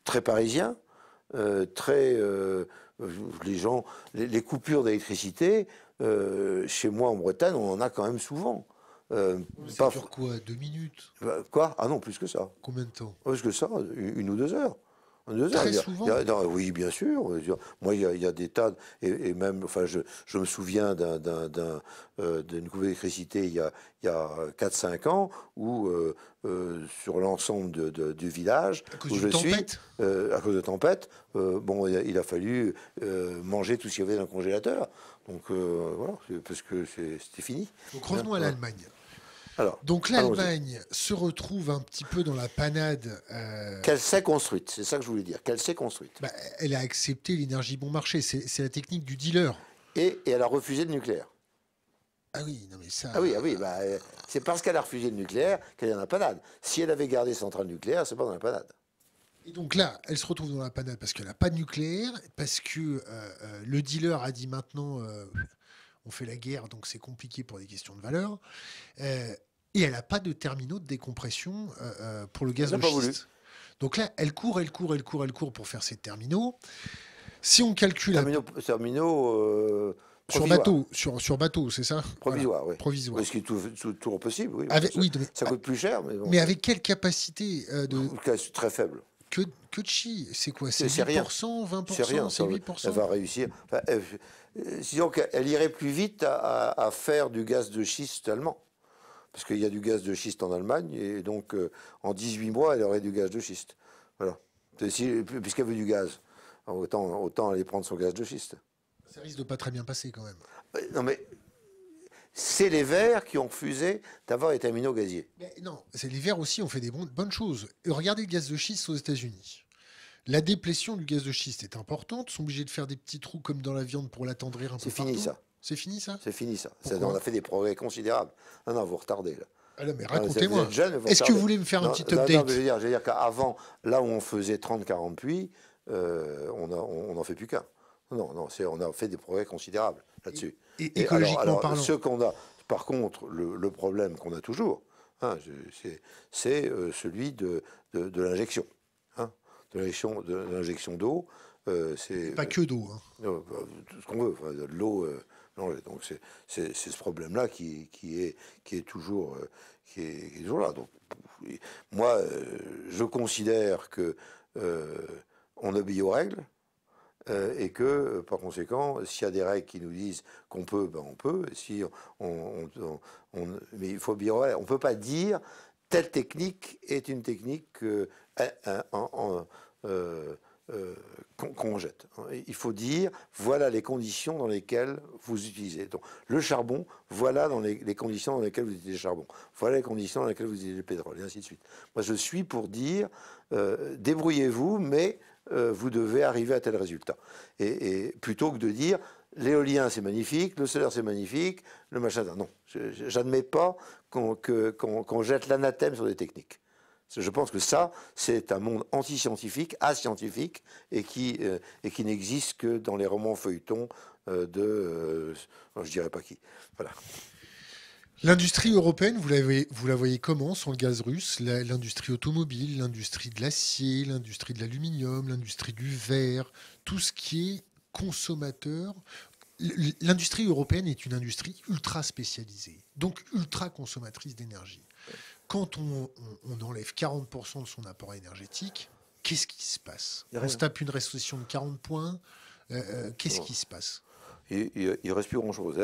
très parisien, très les gens les coupures d'électricité chez moi en Bretagne on en a quand même souvent. Euh, pas... sur quoi Deux minutes bah, Quoi Ah non, plus que ça. Combien de temps ah, Plus que ça, une, ou deux heures. Deux Très heures. souvent. oui, bien sûr. Moi, il y a, des tas, et, même, enfin, je, je me souviens d'une d'un, euh, coupe d'électricité il y a, il a 4-5 ans où, euh, euh, sur l'ensemble de, du village, où je tempête. suis, à cause de tempête, bon, il a, fallu manger tout ce qu'il y avait dans le congélateur. Donc, voilà, parce que c'était fini. Donc, revenons à l'Allemagne. Donc l'Allemagne se retrouve un petit peu dans la panade. Euh, qu'elle s'est construite, c'est ça que je voulais dire, qu'elle s'est construite. Bah, elle a accepté l'énergie bon marché, c'est la technique du dealer. Et, elle a refusé le nucléaire. Ah oui, non mais ça. Ah oui, ah oui bah, euh, c'est parce qu'elle a refusé le nucléaire qu'elle est dans la panade. Si elle avait gardé centrale nucléaire, c'est pas dans la panade. Et donc là, elle se retrouve dans la panade parce qu'elle n'a pas de nucléaire, parce que euh, le dealer a dit maintenant. on fait la guerre, donc c'est compliqué pour des questions de valeur et elle n'a pas de terminaux de décompression euh, euh, pour le gaz de schiste. Donc là, elle court, elle court, elle court, elle court pour faire ses terminaux. Si on calcule... Terminaux... Euh, sur bateau, sur, sur bateau, c'est ça Provisoire, oui. Provisoire. Ce qui est tout, tout, toujours possible, oui. ça, oui ça, coûte plus cher, mais Mais avec quelle capacité euh, de... Très faible. Que, que de chi C'est quoi C'est 10%, 20%, c'est 8% Elle va réussir. Enfin, elle, irait plus vite à, à faire du gaz de schiste allemand parce qu'il y a du gaz de schiste en Allemagne, et donc euh, en 18 mois, elle aurait du gaz de schiste. Voilà. Puisqu'elle veut du gaz, autant, autant aller prendre son gaz de schiste. Ça risque de pas très bien passer quand même. Euh, non mais c'est les Verts qui ont refusé d'avoir des terminaux gaziers. non, c'est les Verts aussi ont fait des bonnes choses. Regardez le gaz de schiste aux États-Unis. La déplétion du gaz de schiste est importante. Ils sont obligés de faire des petits trous comme dans la viande pour l'attendrir un peu. C'est fini ça. C'est fini ça C'est fini ça. On a fait des progrès considérables. Non, non, vous retardez là. Ah mais racontez-moi. Est-ce que vous voulez me faire un petit update non, non, je veux dire, qu'avant, là où on faisait 30-40 puits, euh, on n'en fait plus qu'un. Non, non, on a fait des progrès considérables là-dessus. Et, écologiquement parlant. Ce qu'on a, par contre, le, problème qu'on a toujours, hein, c'est euh, celui hein, de, l'injection, de l'injection d'eau. Euh, pas que d'eau. Hein. Bah, ce qu'on veut, l'eau donc c'est ce problème-là qui, qui, est, qui, est toujours, euh, qui, est, toujours là. Donc, moi, euh, je considère que euh, on obéit aux règles. et que, par conséquent, s'il y a des règles qui nous disent qu'on peut, ben on peut. si on, mais il faut bien, on peut pas dire telle technique est une technique euh, un, euh, qu'on jette, hein. Il faut dire, voilà les conditions dans lesquelles vous utilisez. Donc, le charbon, voilà dans les, conditions dans lesquelles vous utilisez le charbon. Voilà les conditions dans lesquelles vous utilisez le pétrole, et ainsi de suite. Moi, je suis pour dire, euh, débrouillez-vous, mais euh, vous devez arriver à tel résultat. Et, plutôt que de dire, l'éolien c'est magnifique, le solaire c'est magnifique, le machin. Non, j'admets pas qu'on jette l'anathème sur des techniques. Je pense que ça, c'est un monde anti-scientifique, ascientifique, et qui, euh, qui n'existe que dans les romans feuilletons euh, de... je euh, je dirais pas qui. L'industrie européenne, vous la voyez comment sans le gaz russe L'industrie automobile, l'industrie de l'acier, l'industrie de l'aluminium, l'industrie du verre, tout ce qui est consommateur. L'industrie européenne est une industrie ultra spécialisée, donc ultra consommatrice d'énergie quand on, enlève 40% de son apport énergétique, qu'est-ce qui se passe On se tape une récession de 40 points. Euh, euh, qu'est-ce qui se passe il, il, reste plus grand-chose.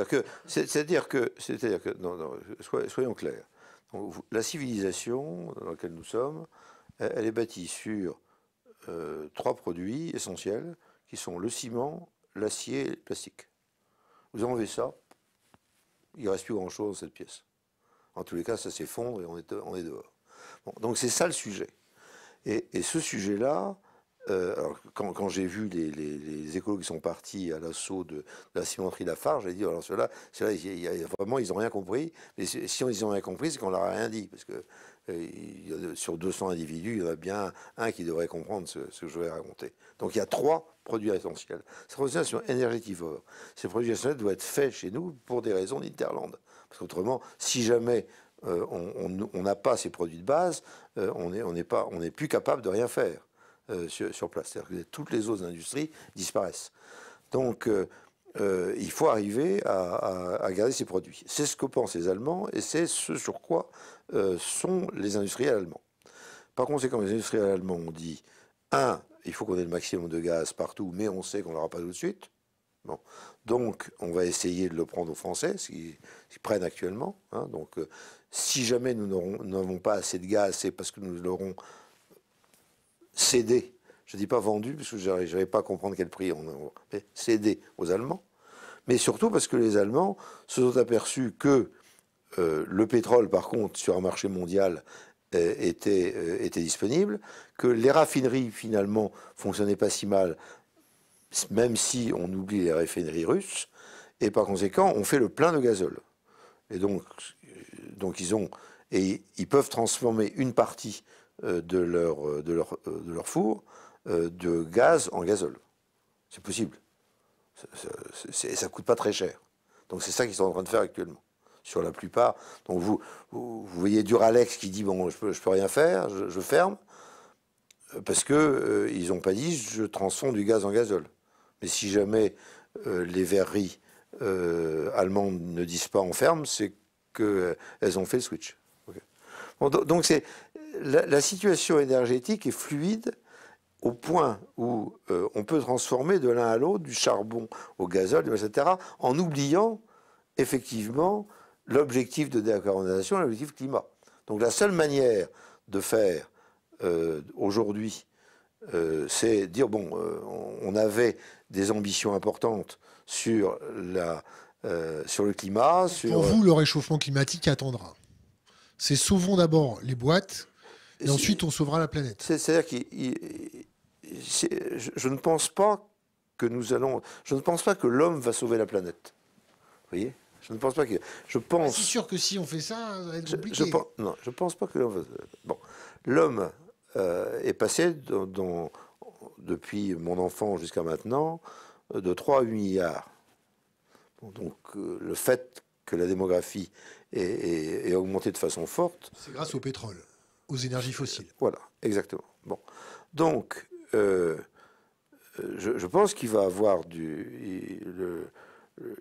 C'est-à-dire que, c'est-à-dire que, soyons clairs. la civilisation dans laquelle nous sommes, elle, est bâtie sur euh, trois produits essentiels qui sont le ciment, l'acier et le plastique. Vous enlevez ça, il ne reste plus grand-chose dans cette pièce. En tous les cas, ça s'effondre et on est, on est dehors. donc c'est ça le sujet. Et, ce sujet-là, euh, quand, j'ai vu les, les, qui sont partis à l'assaut de, de, la cimenterie Lafarge, j'ai dit alors ceux-là, ceux vraiment, ils n'ont rien compris. Mais si on, ils n'ont rien compris, c'est qu'on leur a rien dit. Parce que euh, sur 200 individus, il y en a bien un qui devrait comprendre ce, que je vais raconter. Donc il y a trois produits essentiels. Ces produits sont Ces produits essentiels doivent être faits chez nous pour des raisons d'Interland autrement si jamais euh, on n'a pas ces produits de base, euh, on n'est on pas, on n'est plus capable de rien faire euh, sur, place. C'est-à-dire que toutes les autres industries disparaissent. Donc, il faut arriver à, garder ces produits. C'est ce que pensent les Allemands et c'est ce sur quoi sont les industriels allemands. Par conséquent, les industriels allemands ont dit un, il faut qu'on ait le maximum de gaz partout, mais on sait qu'on l'aura pas tout de suite. Donc, on va essayer de le prendre aux Français, ce qu'ils prennent actuellement. Hein. Donc, euh, si jamais nous n'avons pas assez de gaz, c'est parce que nous l'aurons cédé. Je ne dis pas vendu, parce que je pas à comprendre quel prix on a cédé aux Allemands. Mais surtout parce que les Allemands se sont aperçus que euh, le pétrole, par contre, sur un marché mondial, euh, était, était disponible, que les raffineries finalement fonctionnaient pas si mal même si on oublie les raffineries russes, et par conséquent, on fait le plein de gazole. Et donc, donc ils ont et ils peuvent transformer une partie euh, de leur euh, de leur, euh, de leur four de gaz en gazole. C'est possible. Et ça coûte pas très cher. Donc c'est ça qu'ils sont en train de faire actuellement sur la plupart. Donc vous, vous, voyez Duralex qui dit bon, je peux, je peux rien faire, je, ferme, parce que ils n'ont pas dit je transforme du gaz en gazole. Mais si jamais euh, les verreries euh, allemandes ne disent pas en ferme, c'est qu'elles euh, ont fait le switch. donc la, situation énergétique est fluide au point où on peut transformer de l'un à l'autre du charbon au gazole, etc., en oubliant effectivement l'objectif de décarbonisation, l'objectif climat. Donc la seule manière de faire aujourd'hui, c'est dire, bon, on avait des ambitions importantes sur, la, euh, sur le climat. Sur... Pour vous, le réchauffement climatique attendra. C'est sauvons d'abord les boîtes, et ensuite on sauvera la planète. C'est-à-dire que je, ne pense pas que nous allons. Je ne pense pas que l'homme va sauver la planète. Vous voyez je ne pense pas que. Je pense. c'est sûr que si on fait ça, ça va être compliqué. Je, pense, non, je ne pense pas que l'homme. Bon, l'homme euh, est passé dans, dans, depuis mon enfant jusqu'à maintenant, euh, de 3 à 8 milliards. donc euh, le fait que la démographie ait, augmenté de façon forte. C'est grâce au pétrole, aux énergies fossiles. Euh, voilà, exactement. Bon. Donc, je, pense qu'il va avoir du.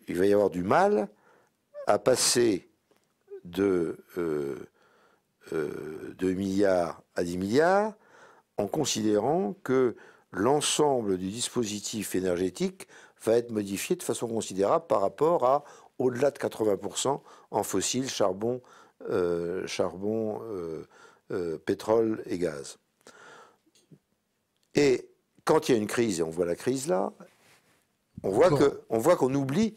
y avoir du mal à passer de 2 milliards à 10 milliards en considérant que l'ensemble du dispositif énergétique va être modifié de façon considérable par rapport à au-delà de 80% en fossiles, charbon, euh, charbon euh, euh, pétrole et gaz. Et quand il y a une crise, et on voit la crise là, on voit qu'on oublie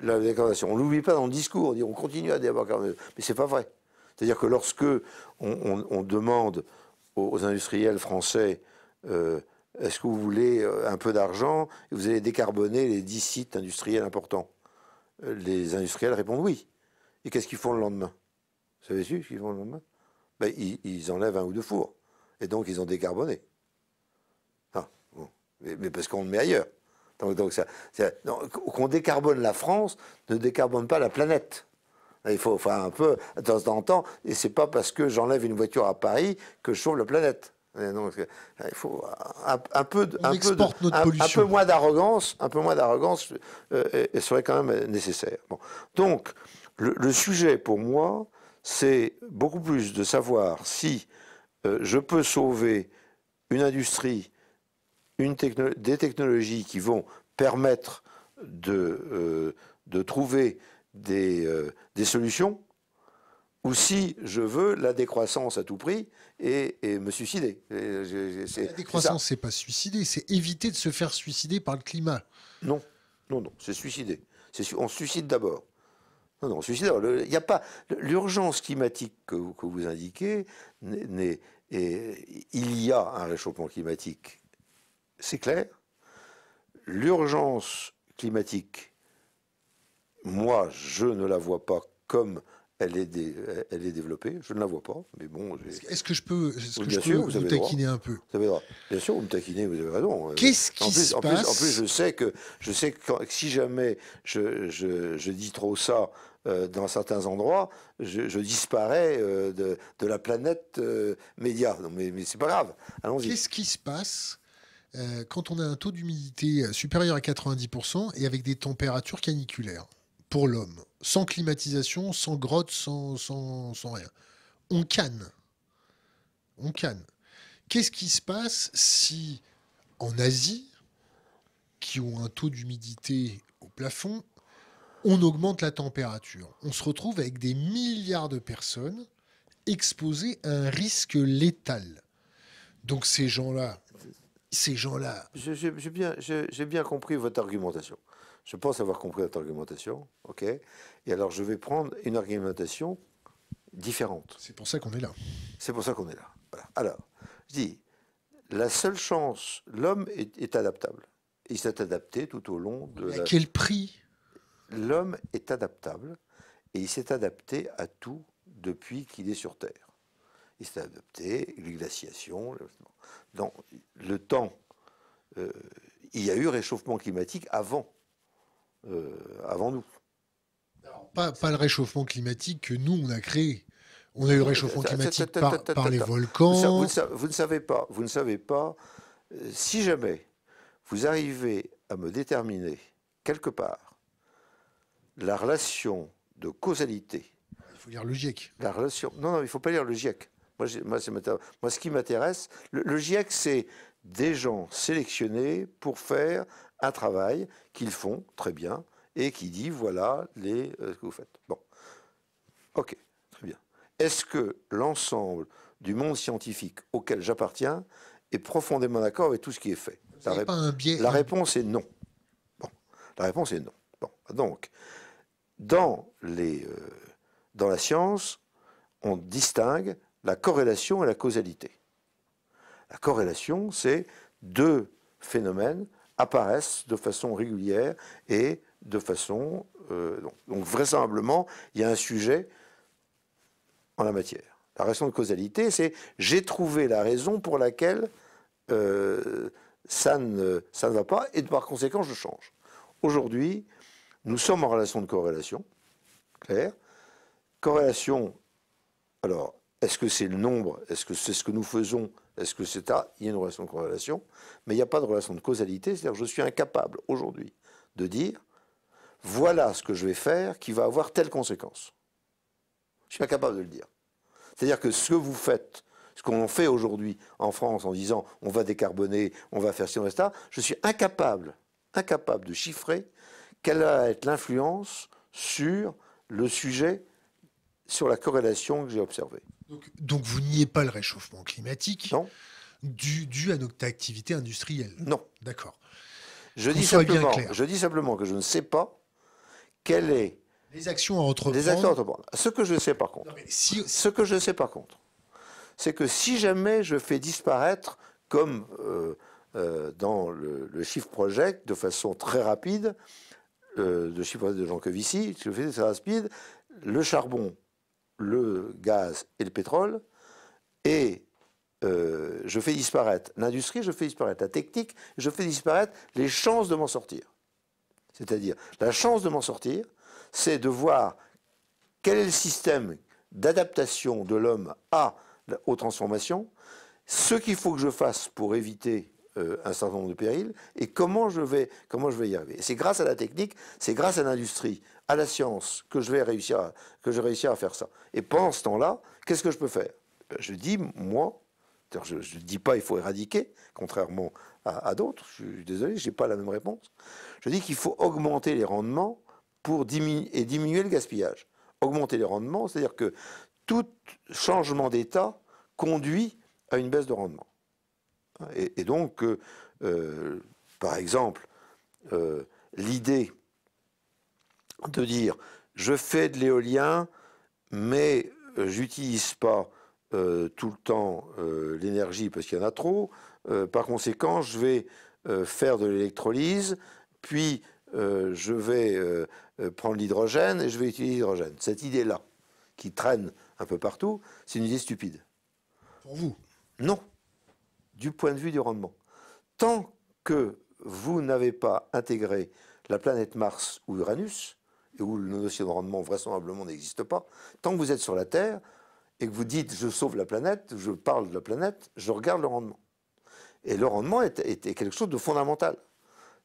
la décarbonation. On l'oublie pas dans le discours, on, dit, on continue à décarboner. Mais c'est pas vrai. C'est-à-dire que lorsque on, demande aux, industriels français est-ce que vous voulez euh, un peu d'argent et vous allez décarboner les 10 sites industriels importants euh, Les industriels répondent oui. Et qu'est-ce qu'ils font le lendemain Vous savez ce qu'ils font le lendemain ben, ils, enlèvent un ou deux fours. Et donc, ils ont décarboné. Ah, mais, parce qu'on le met ailleurs. Donc, ça, qu'on décarbone la France ne décarbonne pas la planète. Il faut faire un peu, de temps en temps, et c'est pas parce que j'enlève une voiture à Paris que je sauve la planète. Euh, il faut un, peu, moins d'arrogance, un peu moins d'arrogance euh, serait quand même euh, nécessaire. Donc, le, sujet pour moi, c'est beaucoup plus de savoir si je peux sauver une industrie, une des technologies qui vont permettre de, trouver des solutions, ou si je veux la décroissance à tout prix et, me suicider. la décroissance, c'est pas suicider, c'est éviter de se faire suicider par le climat. Non, non, non, c'est suicider. On suicide d'abord. Non, non, suicide. Il n'y a pas l'urgence climatique que, vous indiquez. il y a un réchauffement climatique, c'est clair. L'urgence climatique, moi, je ne la vois pas comme elle est, elle est développée. Je ne la vois pas, mais bon. Est-ce que je peux, est vous, taquiner un peu Bien sûr, vous me taquinez, vous avez raison. Euh, Qu'est-ce qui se passe En plus, je sais que, je sais que si jamais je, dis trop ça euh, dans certains endroits, je, disparais euh, de, la planète média. Non, mais, mais c'est pas grave. allons Qu'est-ce qui se passe quand on a un taux d'humidité supérieur à 90% et avec des températures caniculaires pour l'homme sans climatisation, sans grotte, sans, sans, rien. On canne. On canne. Qu'est-ce qui se passe si en Asie, qui ont un taux d'humidité au plafond, on augmente la température On se retrouve avec des milliards de personnes exposées à un risque létal. Donc ces gens-là, ces gens-là. J'ai bien, bien compris votre argumentation. Je pense avoir compris votre argumentation, ok Et alors je vais prendre une argumentation différente. C'est pour ça qu'on est là. C'est pour ça qu'on est là. Alors, je dis, la seule chance, l'homme est, adaptable. Il s'est adapté tout au long de... à quel prix L'homme est adaptable et il s'est adapté à tout depuis qu'il est sur Terre. Il s'est adapté, les glaciations, dans le temps. Euh, il y a eu réchauffement climatique avant. Euh, avant nous. pas, le réchauffement climatique que nous, on a créé. On a eu le réchauffement climatique par, les volcans. Vous, ne savez pas, vous ne savez pas, euh, si jamais vous arrivez à me déterminer quelque part la relation de causalité. Il faut lire le GIEC. La relation. Non, non, il ne faut pas lire le GIEC. Moi, ce qui m'intéresse, le, le GIEC, c'est des gens sélectionnés pour faire un travail qu'ils font très bien et qui dit voilà les, euh, ce que vous faites. Bon. Ok, très bien. Est-ce que l'ensemble du monde scientifique auquel j'appartiens est profondément d'accord avec tout ce qui est fait la, la, hein. réponse est non. Bon. La réponse est non. Donc, dans, les, euh, dans la science, on distingue la corrélation et la causalité. La corrélation, c'est deux phénomènes apparaissent de façon régulière et de façon... Euh, donc, vraisemblablement, il y a un sujet en la matière. La raison de causalité, c'est j'ai trouvé la raison pour laquelle euh, ça, ne, ça ne va pas et par conséquent, je change. Aujourd'hui, nous sommes en relation de corrélation, clair. Corrélation, alors, est-ce que c'est le nombre Est-ce que c'est ce que nous faisons est-ce que c'est ça Il y a une relation de corrélation, mais il n'y a pas de relation de causalité, c'est-à-dire je suis incapable aujourd'hui de dire voilà ce que je vais faire qui va avoir telle conséquence. Je suis incapable de le dire. C'est-à-dire que ce que vous faites, ce qu'on fait aujourd'hui en France en disant on va décarboner, on va faire ci, on va ça, je suis incapable, incapable de chiffrer quelle va être l'influence sur le sujet, sur la corrélation que j'ai observée. Donc, vous niez pas le réchauffement climatique Dû, à notre activité industrielle Non. D'accord. Je dis, simplement, je dis simplement que je ne sais pas quelle est. Les actions à entreprendre. Ce que je sais par contre. Ce que je sais par contre, c'est que si jamais je fais disparaître, comme euh, euh, dans le, chiffre project, de façon très rapide, euh, le chiffre de Jean Covici, je fais rapide, le charbon le gaz et le pétrole, et euh, je fais disparaître l'industrie, je fais disparaître la technique, je fais disparaître les chances de m'en sortir. C'est-à-dire, la chance de m'en sortir, c'est de voir quel est le système d'adaptation de l'homme à, aux transformations, ce qu'il faut que je fasse pour éviter euh, un certain nombre de périls et comment je vais, comment je vais y arriver. C'est grâce à la technique, c'est grâce à l'industrie à la science que je vais réussir à, que je réussir à faire ça. Et pendant ce temps-là, qu'est-ce que je peux faire ben, Je dis, moi, je ne dis pas il faut éradiquer, contrairement à, d'autres, je suis désolé, je n'ai pas la même réponse. Je dis qu'il faut augmenter les rendements pour diminuer, et diminuer le gaspillage. Augmenter les rendements, c'est-à-dire que tout changement d'état conduit à une baisse de rendement. Et, donc, euh, euh, par exemple, euh, l'idée de dire je fais de l'éolien, mais euh, j'utilise pas euh, tout le temps euh, l'énergie parce qu'il y en a trop. par conséquent, je vais faire de l'électrolyse, puis je vais prendre l'hydrogène et je vais utiliser l'hydrogène. Cette idée-là, qui traîne un peu partout, c'est une idée stupide. Pour vous Non, du point de vue du rendement. Tant que vous n'avez pas intégré la planète Mars ou Uranus, où le notion de rendement vraisemblablement n'existe pas, tant que vous êtes sur la Terre et que vous dites je sauve la planète, je parle de la planète, je regarde le rendement. Et le rendement est, quelque chose de fondamental.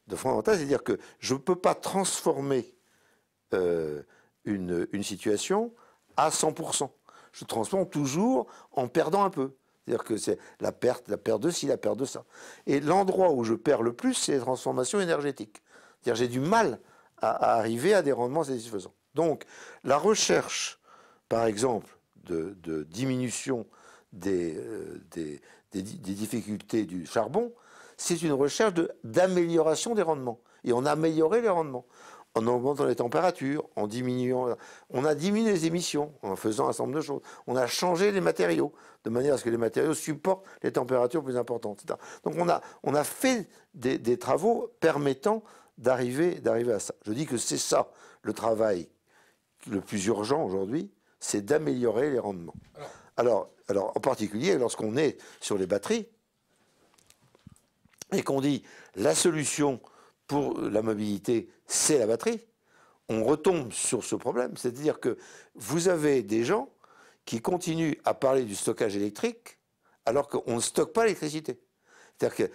De fondamental, c'est-à-dire que je ne peux pas transformer euh, une, une, situation à 100%. Je transforme toujours en perdant un peu. C'est-à-dire que c'est la perte, la perte de ci, la perte de ça. Et l'endroit où je perds le plus, c'est les transformations énergétiques. C'est-à-dire j'ai du mal à, arriver à des rendements satisfaisants. Donc, la recherche, par exemple, de, diminution euh, des, difficultés du charbon, c'est une recherche d'amélioration des rendements. Et on a amélioré les rendements en augmentant les températures, en diminuant, on a diminué les émissions en faisant un certain nombre de choses. On a changé les matériaux de manière à ce que les matériaux supportent les températures plus importantes. Donc on a, on a fait des, des travaux permettant d'arriver, d'arriver à ça. Je dis que c'est ça le travail le plus urgent aujourd'hui, c'est d'améliorer les rendements. Alors, alors en particulier lorsqu'on est sur les batteries et qu'on dit la solution pour la mobilité, c'est la batterie, on retombe sur ce problème. C'est-à-dire que vous avez des gens qui continuent à parler du stockage électrique alors qu'on ne stocke pas l'électricité. C'est-à-dire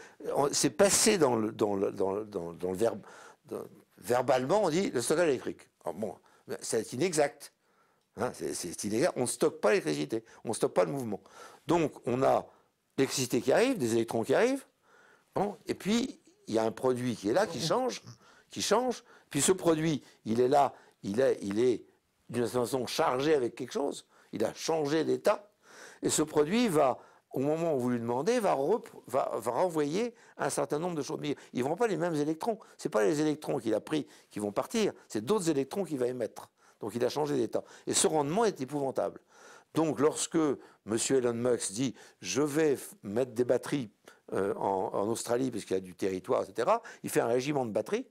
que c'est passé dans le, verbe. verbalement, on dit le stockage électrique. Ah, bon, ben, c'est inexact. Hein, c'est inexact. On ne stocke pas l'électricité. On ne stocke pas le mouvement. Donc, on a l'électricité qui arrive, des électrons qui arrivent. et puis, il y a un produit qui est là, qui change, qui change. Puis ce produit, il est là, il est, il est d'une façon chargé avec quelque chose. Il a changé d'état. Et ce produit va au moment où vous lui demandez, va, va, renvoyer un certain nombre de choses. ils ne vont pas les mêmes électrons. Ce pas les électrons qu'il a pris qui vont partir, c'est d'autres électrons qu'il va émettre. Donc il a changé d'état. Et ce rendement est épouvantable. Donc lorsque M. Elon Musk dit je vais mettre des batteries euh, en, Australie parce qu'il y a du territoire, etc., il fait un régiment de batteries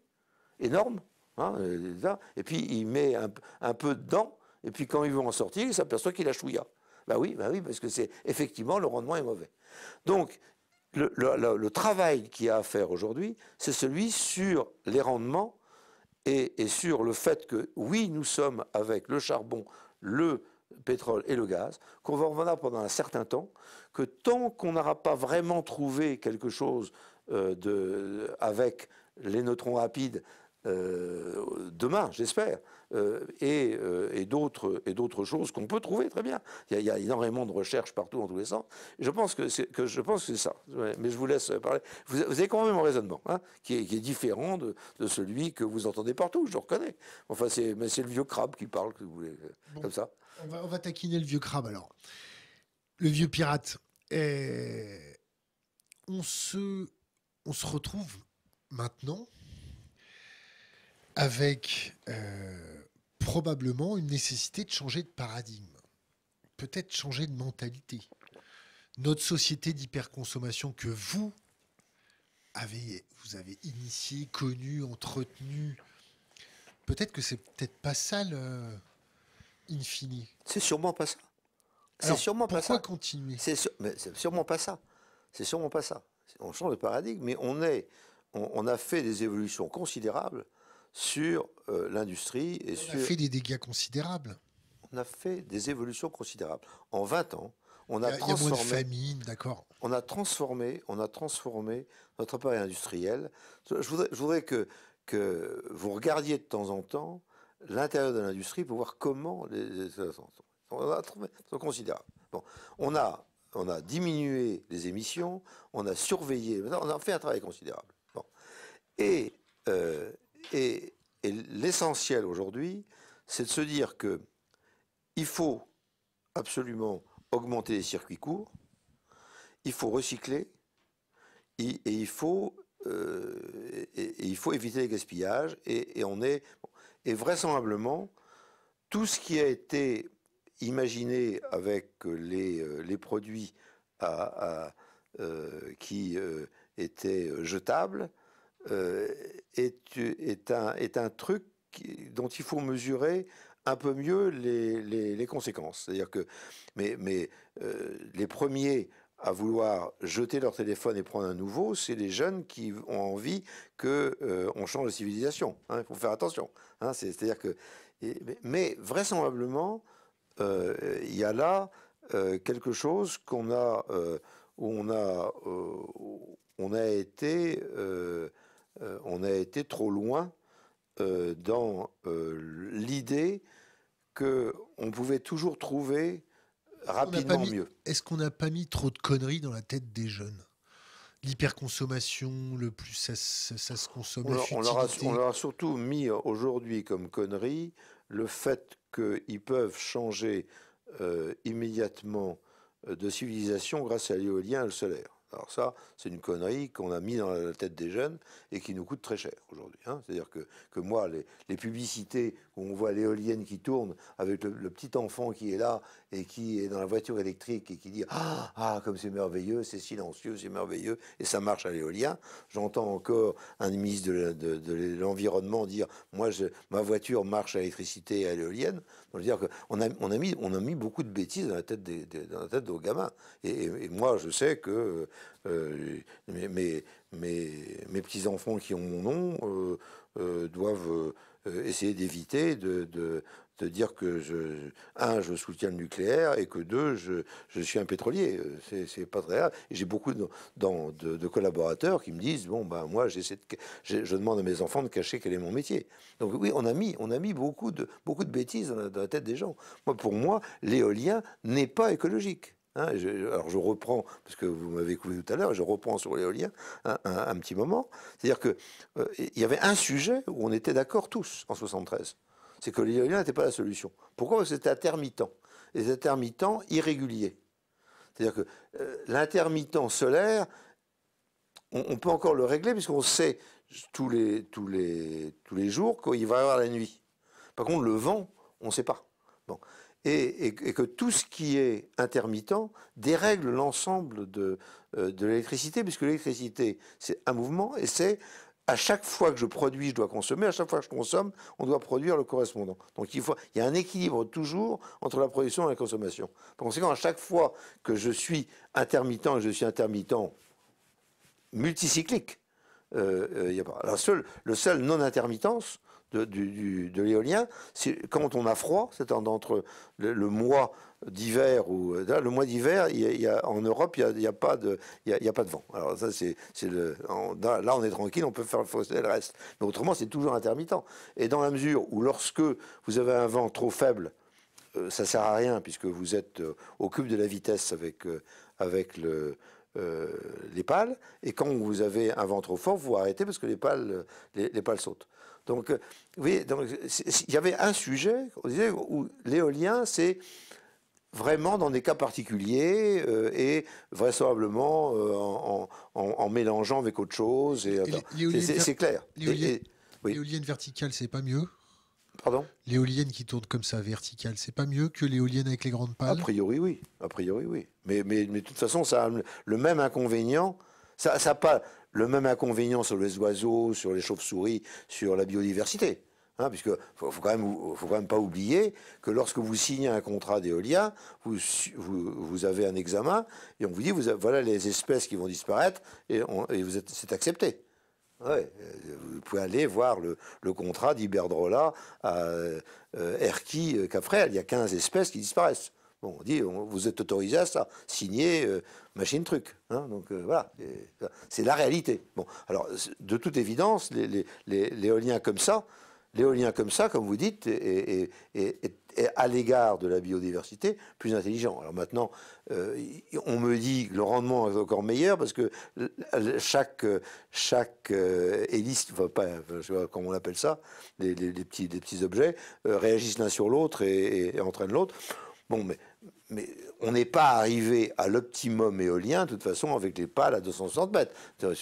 énorme. Hein, euh, et puis il met un, un peu dedans. Et puis quand il veut en sortir, il s'aperçoit qu'il a chouïa. Ben oui, bah oui, parce que c'est effectivement le rendement est mauvais. Donc le, travail qu'il y a à faire aujourd'hui, c'est celui sur les rendements et, sur le fait que oui, nous sommes avec le charbon, le pétrole et le gaz, qu'on va en pendant un certain temps, que tant qu'on n'aura pas vraiment trouvé quelque chose euh, avec les neutrons rapides, euh, demain, j'espère, euh, et, euh, et d'autres choses qu'on peut trouver très bien. Il y, a, énormément de recherches partout en tous les sens. Je pense que c'est je pense ça. Mais je vous laisse parler. Vous, avez quand même un raisonnement hein, qui, est, différent de, celui que vous entendez partout. Je le reconnais. Enfin, c'est mais c'est le vieux crabe qui parle vous euh, comme ça. On va, taquiner le vieux crabe alors. Le vieux pirate. on se on se retrouve maintenant avec probablement une nécessité de changer de paradigme, peut-être changer de mentalité. Notre société d'hyperconsommation que vous avez, vous avez initiée, connue, entretenue, peut-être que c'est peut-être pas ça le infini. C'est sûrement pas ça. C'est sûrement pas ça. Pourquoi continuer C'est sûrement pas ça. C'est sûrement pas ça. On change de paradigme, mais on est, on a fait des évolutions considérables sur euh, l'industrie. et on sur... a fait des dégâts considérables. On a fait des évolutions considérables. En 20 ans, on a, a transformé. De d'accord. On a transformé, on a transformé notre appareil industriel. Je voudrais, voudrais que, que vous regardiez de temps en temps l'intérieur de l'industrie pour voir comment les, on a trouvé, considérable. Bon, on a on a diminué les émissions, on a surveillé, on a fait un travail considérable. Bon. Et euh, et, l'essentiel aujourd'hui, c'est de se dire que il faut absolument augmenter les circuits courts, il faut recycler et, euh, il faut éviter les gaspillages et, on est et vraisemblablement tout ce qui a été imaginé avec les, euh, produits euh, qui étaient jetables est, euh, est, un, est un truc dont il faut mesurer un peu mieux les, conséquences. C'est-à-dire que, mais, mais euh, les premiers à vouloir jeter leur téléphone et prendre un nouveau, c'est les jeunes qui ont envie que euh, on change de civilisation. Hein, il faut faire attention. Hein. c'est-à-dire que, mais vraisemblablement, il y a là quelque chose qu'on a, on a, on a été euh, on a été trop loin euh, dans euh, l'idée qu'on pouvait toujours trouver rapidement mieux. Est-ce qu'on n'a pas mis trop de conneries dans la tête des jeunes L'hyperconsommation, le plus ça, se consomme. On, on, leur a, surtout mis aujourd'hui comme connerie le fait qu'ils peuvent changer immédiatement de civilisation grâce à l'éolien et le solaire. Alors ça, c'est une connerie qu'on a mis dans la tête des jeunes et qui nous coûte très cher aujourd'hui. Hein. C'est-à-dire que, que moi, les, publicités où on voit l'éolienne qui tourne avec le, petit enfant qui est là et qui est dans la voiture électrique et qui dit Ah, ah comme c'est merveilleux, c'est silencieux, c'est merveilleux, et ça marche à l'éolien. J'entends encore un ministre de, de, l'Environnement dire Moi, je, ma voiture marche à l'électricité et à l'éolienne. Donc, dire qu'on a, on a, mis, on a mis beaucoup de bêtises dans la tête, des, dans la tête de gamins. et moi, je sais que euh, mes, mes petits-enfants qui ont mon nom euh, euh, doivent essayer d'éviter de, de, dire que, je, un, je soutiens le nucléaire et que, deux, je, je suis un pétrolier. C'est pas très grave. J'ai beaucoup de, de, collaborateurs qui me disent Bon, ben moi, de, je, demande à mes enfants de cacher quel est mon métier. Donc, oui, on a mis, on a mis beaucoup, de, beaucoup de bêtises dans la, dans la tête des gens. Moi, pour moi, l'éolien n'est pas écologique. Hein, alors je reprends, parce que vous m'avez coupé tout à l'heure, je reprends sur l'éolien hein, un, petit moment. C'est-à-dire qu'il euh, il y avait un sujet où on était d'accord tous en 73. C'est que l'éolien n'était pas la solution. Pourquoi Parce que c'était intermittent. Et intermittents intermittent irrégulier. C'est-à-dire que euh, l'intermittent solaire, on, peut encore le régler puisqu'on sait tous les, tous, les, tous les jours qu'il va y avoir la nuit. Par contre, le vent, on ne sait pas. Bon et, que tout ce qui est intermittent dérègle l'ensemble de, euh, de l'électricité, puisque l'électricité, c'est un mouvement, et c'est à chaque fois que je produis, je dois consommer, à chaque fois que je consomme, on doit produire le correspondant. Donc il, faut, il y a un équilibre toujours entre la production et la consommation. Par conséquent, à chaque fois que je suis intermittent, je suis intermittent multicyclique, euh, euh, il euh, y a pas. La seule, le seul non-intermittence, de, l'éolien, quand on a froid, c'est entre le, mois d'hiver ou euh, le mois d'hiver, il, en Europe, il n'y a, pas de, vent. Alors là, on est tranquille, on peut faire le le reste. Mais autrement, c'est toujours intermittent. Et dans la mesure où, lorsque vous avez un vent trop faible, ça euh, ça sert à rien puisque vous êtes euh, au cube de la vitesse avec les pales. Et quand vous avez un vent trop fort, vous arrêtez parce que les pales les, les pales sautent. Donc, euh, vous il y avait un sujet, on disait, où l'éolien, c'est vraiment dans des cas particuliers euh, et vraisemblablement euh, en, mélangeant avec autre chose. Et, c'est clair. L'éolienne verticale, c'est pas mieux Pardon L'éolienne qui tourne comme ça, verticale, c'est pas mieux que l'éolienne avec les grandes pales A priori, oui. A priori, oui. Mais, de toute façon, ça a le même inconvénient. Ça, ça pas, le même inconvénient sur les oiseaux, sur les chauves-souris, sur la biodiversité. Hein, puisque faut, quand même, faut quand même pas oublier que lorsque vous signez un contrat d'éolien, vous, vous, avez un examen et on vous dit voilà les espèces qui vont disparaître et, on, vous êtes, c'est accepté. vous pouvez aller voir le, contrat d'Iberdrola à euh, Erki euh, Il y a 15 espèces qui disparaissent. Bon, on dit, vous êtes autorisé à ça, signer, euh, machine truc. Hein, donc euh, voilà, c'est la réalité. Bon, alors de toute évidence, l'éolien comme ça, l'éolien comme ça, comme vous dites, est, à l'égard de la biodiversité plus intelligent. Alors maintenant, euh, on me dit que le rendement est encore meilleur parce que chaque, chaque hélice, enfin, pas, sais comment on appelle ça, les, petits, petits objets, réagissent l'un sur l'autre et, et entraînent l'autre. Bon, mais, on n'est pas arrivé à l'optimum éolien, de toute façon, avec les pales à 260 mètres. Euh,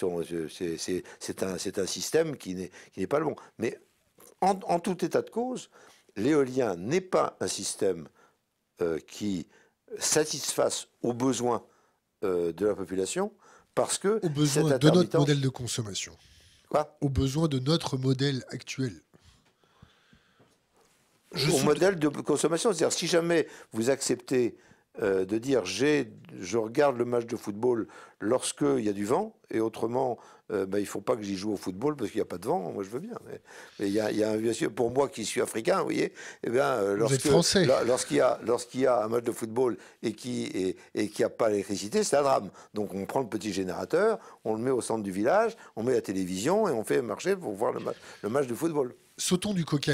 c'est un, système qui n'est pas le bon. Mais en, tout état de cause, l'éolien n'est pas un système euh, qui satisfasse aux besoins euh, de la population, parce que... Aux besoins de notre modèle de consommation. Quoi Aux besoins de notre modèle actuel au modèle de consommation. C'est-à-dire, si jamais vous acceptez euh, de dire j'ai, je regarde le match de football lorsqu'il y a du vent, et autrement, euh, ben, il ne faut pas que j'y joue au football parce qu'il n'y a pas de vent, moi je veux bien. Mais, il y a, un, bien sûr, pour moi qui suis africain, vous voyez, eh bien, euh, lorsque, lorsqu'il, y a, lorsqu'il y a un match de football et qu'il n'y et, qui a pas l'électricité, c'est un drame. Donc on prend le petit générateur, on le met au centre du village, on met la télévision et on fait marcher pour voir le, match le match de football. Sautons du coq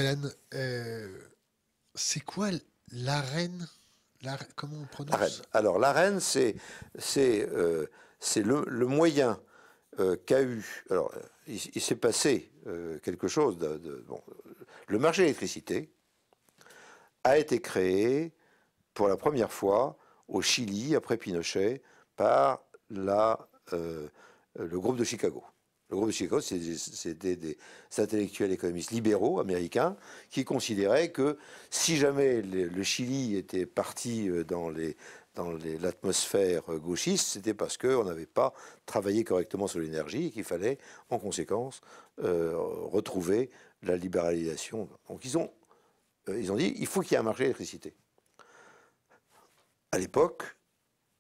c'est quoi l'arène Comment on prononce Alors l'arène, c'est c'est euh, le, moyen euh, qu'a eu. Alors il, s'est passé euh, quelque chose. De, le marché de l'électricité a été créé pour la première fois au Chili après Pinochet par la le groupe de Chicago. Le groupe de Chicago, c'était des intellectuels économistes libéraux américains qui considéraient que si jamais le Chili était parti euh, dans l'atmosphère euh, gauchiste, c'était parce qu'on n'avait pas travaillé correctement sur l'énergie et qu'il fallait, en conséquence, euh, retrouver la libéralisation. Donc ils ont, dit, il faut qu'il y ait un marché d'électricité. À l'époque,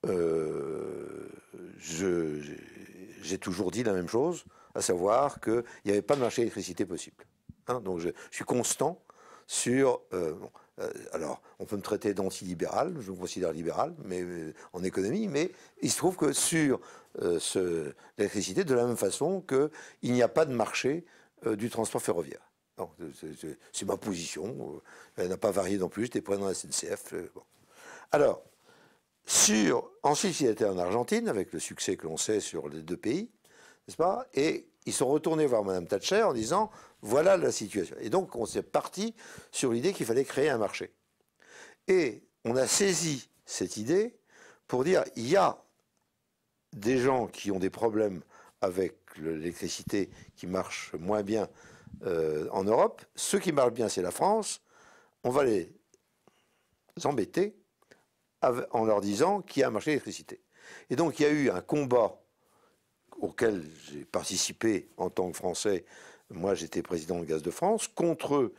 j'ai toujours dit la même chose à savoir qu'il n'y avait pas de marché d'électricité possible. Hein. donc je, suis constant sur... Euh, euh, alors, on peut me traiter d'anti-libéral, je me considère libéral mais, euh, en économie, mais il se trouve que sur l'électricité, de la même façon qu'il n'y a pas de marché du transport ferroviaire. C'est ma position, elle n'a pas varié non plus, j'étais prêt dans la SNCF. Alors, sur, ensuite, il était en Argentine, avec le succès que l'on sait sur les deux pays, pas Et ils sont retournés voir Mme Thatcher en disant voilà la situation. Et donc on s'est parti sur l'idée qu'il fallait créer un marché. Et on a saisi cette idée pour dire il y a des gens qui ont des problèmes avec l'électricité qui marche moins bien euh, en Europe. Ceux qui marchent bien, c'est la France. On va les embêter en leur disant qu'il y a un marché d'électricité. Et donc il y a eu un combat auquel j'ai participé en tant que Français, moi j'étais président de Gaz de France, contre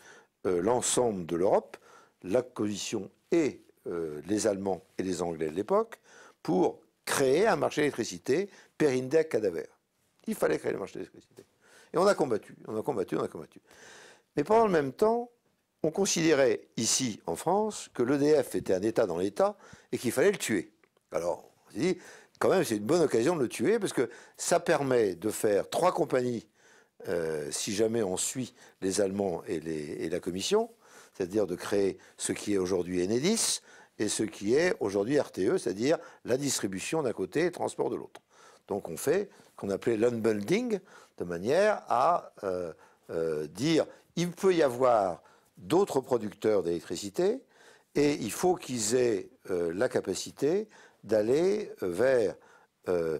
euh, l'ensemble de l'Europe, la coalition et euh, les Allemands et les Anglais de l'époque, pour créer un marché d'électricité périndec à cadaver. Il fallait créer le marché d'électricité. Et on a combattu, on a combattu, on a combattu. Mais pendant le même temps, on considérait ici, en France, que l'EDF était un État dans l'État et qu'il fallait le tuer. Alors, on s'est dit, quand même, c'est une bonne occasion de le tuer parce que ça permet de faire trois compagnies euh, si jamais on suit les Allemands et, la Commission, c'est-à-dire de créer ce qui est aujourd'hui Enedis et ce qui est aujourd'hui RTE, c'est-à-dire la distribution d'un côté et transport de l'autre. Donc on fait ce qu'on appelait l'unbundling de manière à euh, euh, dire il peut y avoir d'autres producteurs d'électricité et il faut qu'ils aient la capacité d'aller euh, vers euh,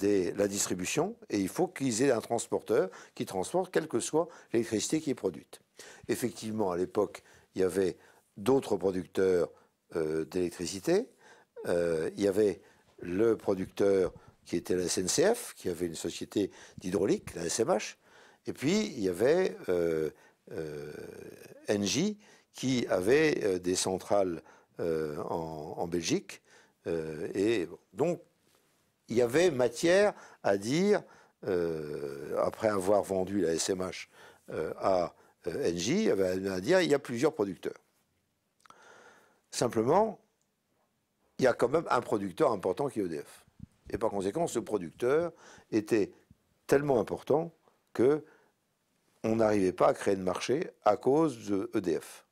la distribution et il faut qu'ils aient un transporteur qui transporte quelle que soit l'électricité qui est produite. Effectivement, à l'époque, il y avait d'autres producteurs euh, d'électricité. il y avait le producteur qui était la SNCF, qui avait une société d'hydraulique, la SMH. Et puis, il y avait euh, qui avait des centrales en, Belgique euh, et donc, il y avait matière à dire, euh, après avoir vendu la SMH euh, à NJ, il y avait à dire il y a plusieurs producteurs. Simplement, il y a quand même un producteur important qui est EDF. Et par conséquent, ce producteur était tellement important que on n'arrivait pas à créer de marché à cause de EDF.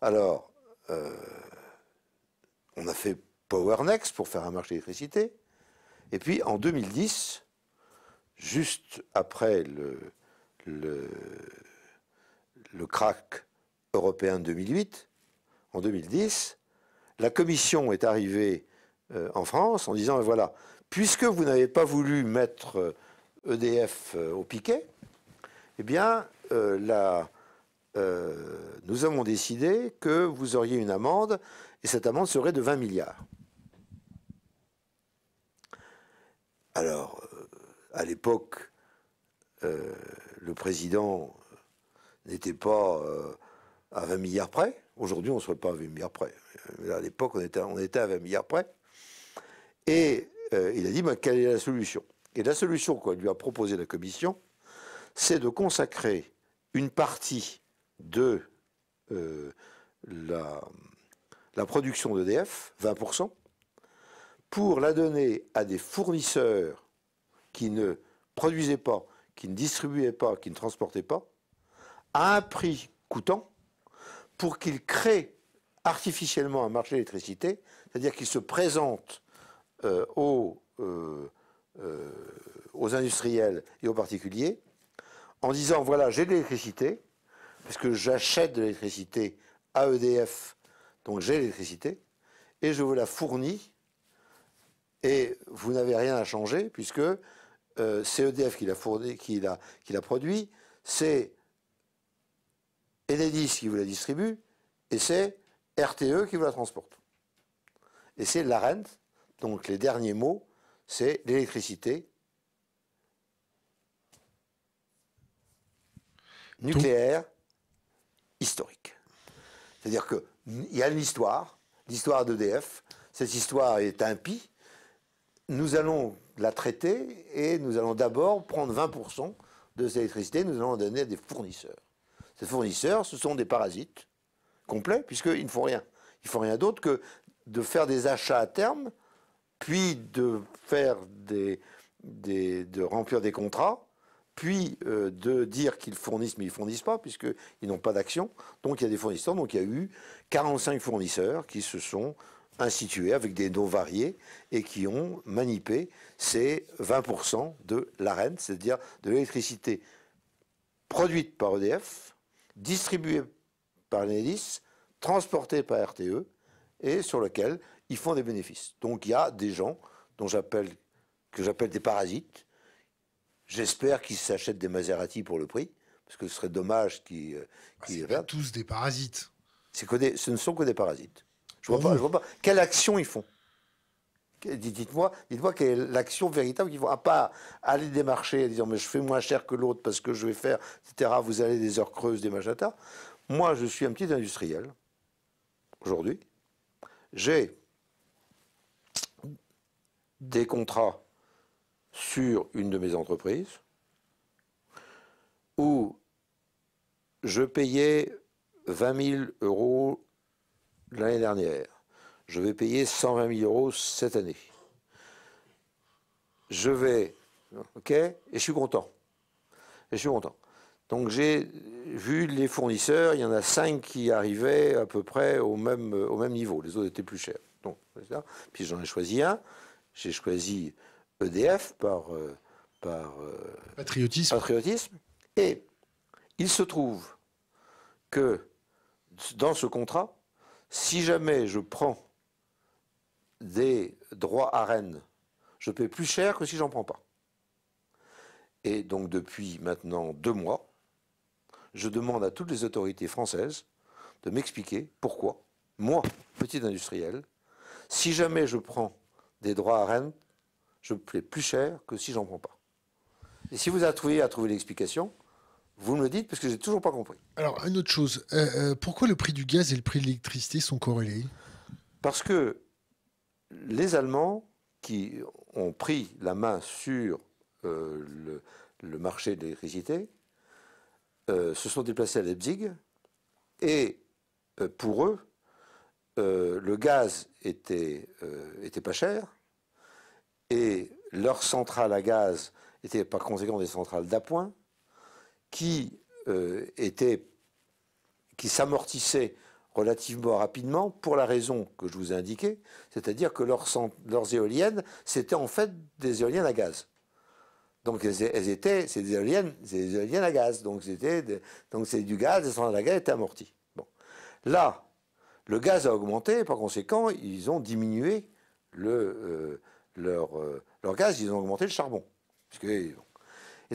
Alors, euh, on a fait Powernex pour faire un marché d'électricité. Et puis en 2010, juste après le, le, crack européen de 2008, en 2010, la Commission est arrivée euh, en France en disant, voilà, puisque vous n'avez pas voulu mettre EDF euh, e au piquet, eh bien, la, euh, nous avons décidé que vous auriez une amende, et cette amende serait de 20 milliards. Alors, euh, à l'époque, euh, le président n'était pas à 20 milliards près. Aujourd'hui, on ne serait pas à 20 milliards près. Mais à l'époque, on était, on était à 20 milliards près. Et il a dit, bah, quelle est la solution Et la solution qu'on lui a proposée la commission, c'est de consacrer une partie de euh, la, production d'EDF, 20%, pour la donner à des fournisseurs qui ne produisaient pas, qui ne distribuaient pas, qui ne transportaient pas, à un prix coûtant, pour qu'ils créent artificiellement un marché d'électricité, c'est-à-dire qu'ils se présentent euh, aux, euh, aux industriels et aux particuliers en disant, voilà, j'ai de l'électricité, parce que j'achète de l'électricité à EDF, donc j'ai l'électricité, et je vous la fournis, et vous n'avez rien à changer, puisque euh, c'est EDF qui l'a qui produit, c'est Enedis qui vous la distribue, et c'est RTE qui vous la transporte. Et c'est la rente, donc les derniers mots, c'est l'électricité nucléaire c'est-à-dire qu'il y a une histoire, l'histoire d'EDF. Cette histoire est impie. Nous allons la traiter et nous allons d'abord prendre 20% de cette électricité, nous allons la donner à des fournisseurs. Ces fournisseurs, ce sont des parasites complets, puisqu'ils ne font rien. Ils ne font rien d'autre que de faire des achats à terme, puis de faire des, de remplir des contrats puis euh, de dire qu'ils fournissent, mais ils fournissent pas, puisqu'ils n'ont pas d'action. Donc il y a des fournisseurs, donc il y a eu 45 fournisseurs qui se sont institués avec des noms variés et qui ont manipé ces 20% de l'arène, c'est-à-dire de l'électricité produite par EDF, distribuée par l'Enedis, transportée par RTE et sur lequel ils font des bénéfices. Donc il y a des gens que j'appelle des parasites, J'espère qu'ils s'achètent des Maserati pour le prix, parce que ce serait dommage qu'ils. Qu euh, bah, tous des parasites. ce ne sont que des parasites. Je ne vois, ah vois, pas. Quelle action ils font Dites-moi dites -moi quelle est l'action véritable qu'ils font, à part aller marchés en disant mais je fais moins cher que l'autre parce que je vais faire, etc. Vous allez des heures creuses, des machatas. Moi, je suis un petit industriel, aujourd'hui. J'ai des contrats sur une de mes entreprises où je payais 20 000 euros l'année dernière. Je vais payer 120 000 euros cette année. Je vais, ok, et je suis content. Et je suis content. Donc j'ai vu les fournisseurs, il y en a cinq qui arrivaient à peu près au même, au même niveau. Les autres étaient plus chers. Donc, puis j'en ai choisi un. J'ai choisi EDF par, euh, par euh, patriotisme. Et il se trouve que dans ce contrat, si jamais je prends des droits à Rennes, je paie plus cher que si j'en prends pas. Et donc depuis maintenant deux mois, je demande à toutes les autorités françaises de m'expliquer pourquoi, moi, petit industriel, si jamais je prends des droits à Rennes, je plais plus cher que si j'en prends pas. Et si vous avez à trouver l'explication, vous me le dites parce que j'ai toujours pas compris. Alors, une autre chose, euh, euh, pourquoi le prix du gaz et le prix de l'électricité sont corrélés Parce que les Allemands qui ont pris la main sur euh, le, marché de l'électricité se sont déplacés à Leipzig et pour eux, le gaz était, était pas cher et leurs centrales à gaz étaient par conséquent des centrales d'appoint qui euh, qui s'amortissaient relativement rapidement pour la raison que je vous ai indiquée, c'est-à-dire que leurs, leurs éoliennes, c'était en fait des éoliennes à gaz. Donc elles, étaient, c'est des éoliennes, éoliennes à gaz, donc c'était donc c'est du gaz, les centrales à gaz étaient amorties. Bon. Là, le gaz a augmenté, par conséquent, ils ont diminué le, euh, leur, euh, leur gaz, ils ont augmenté le charbon. et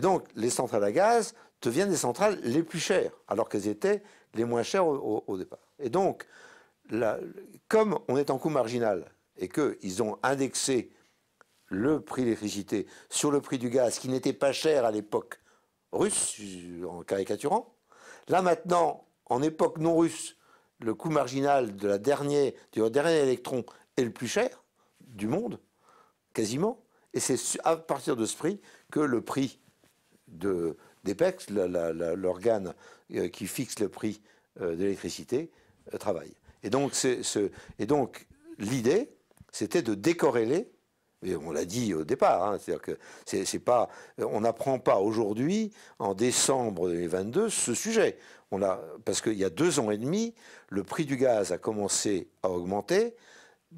donc, les centrales à gaz deviennent des centrales les plus chères, alors qu'elles étaient les moins chères au, départ. Et donc, comme on est en coût marginal et qu'ils ont indexé le prix de l'électricité sur le prix du gaz, qui n'était pas cher à l'époque russe, en caricaturant, là maintenant, en époque non russe, le coût marginal de la dernière, du dernier électron est le plus cher du monde, quasiment. Et c'est à partir de ce prix que le prix de, d'EPEX, l'organe euh, qui fixe le prix euh, de l'électricité, euh, travaille. Et donc, c'est, ce, et donc l'idée, c'était de décorréler et on l'a dit au départ, hein, c'est-à-dire que c'est pas, on n'apprend pas aujourd'hui, en décembre 2022, ce sujet. On a, parce qu'il y a deux ans et demi, le prix du gaz a commencé à augmenter,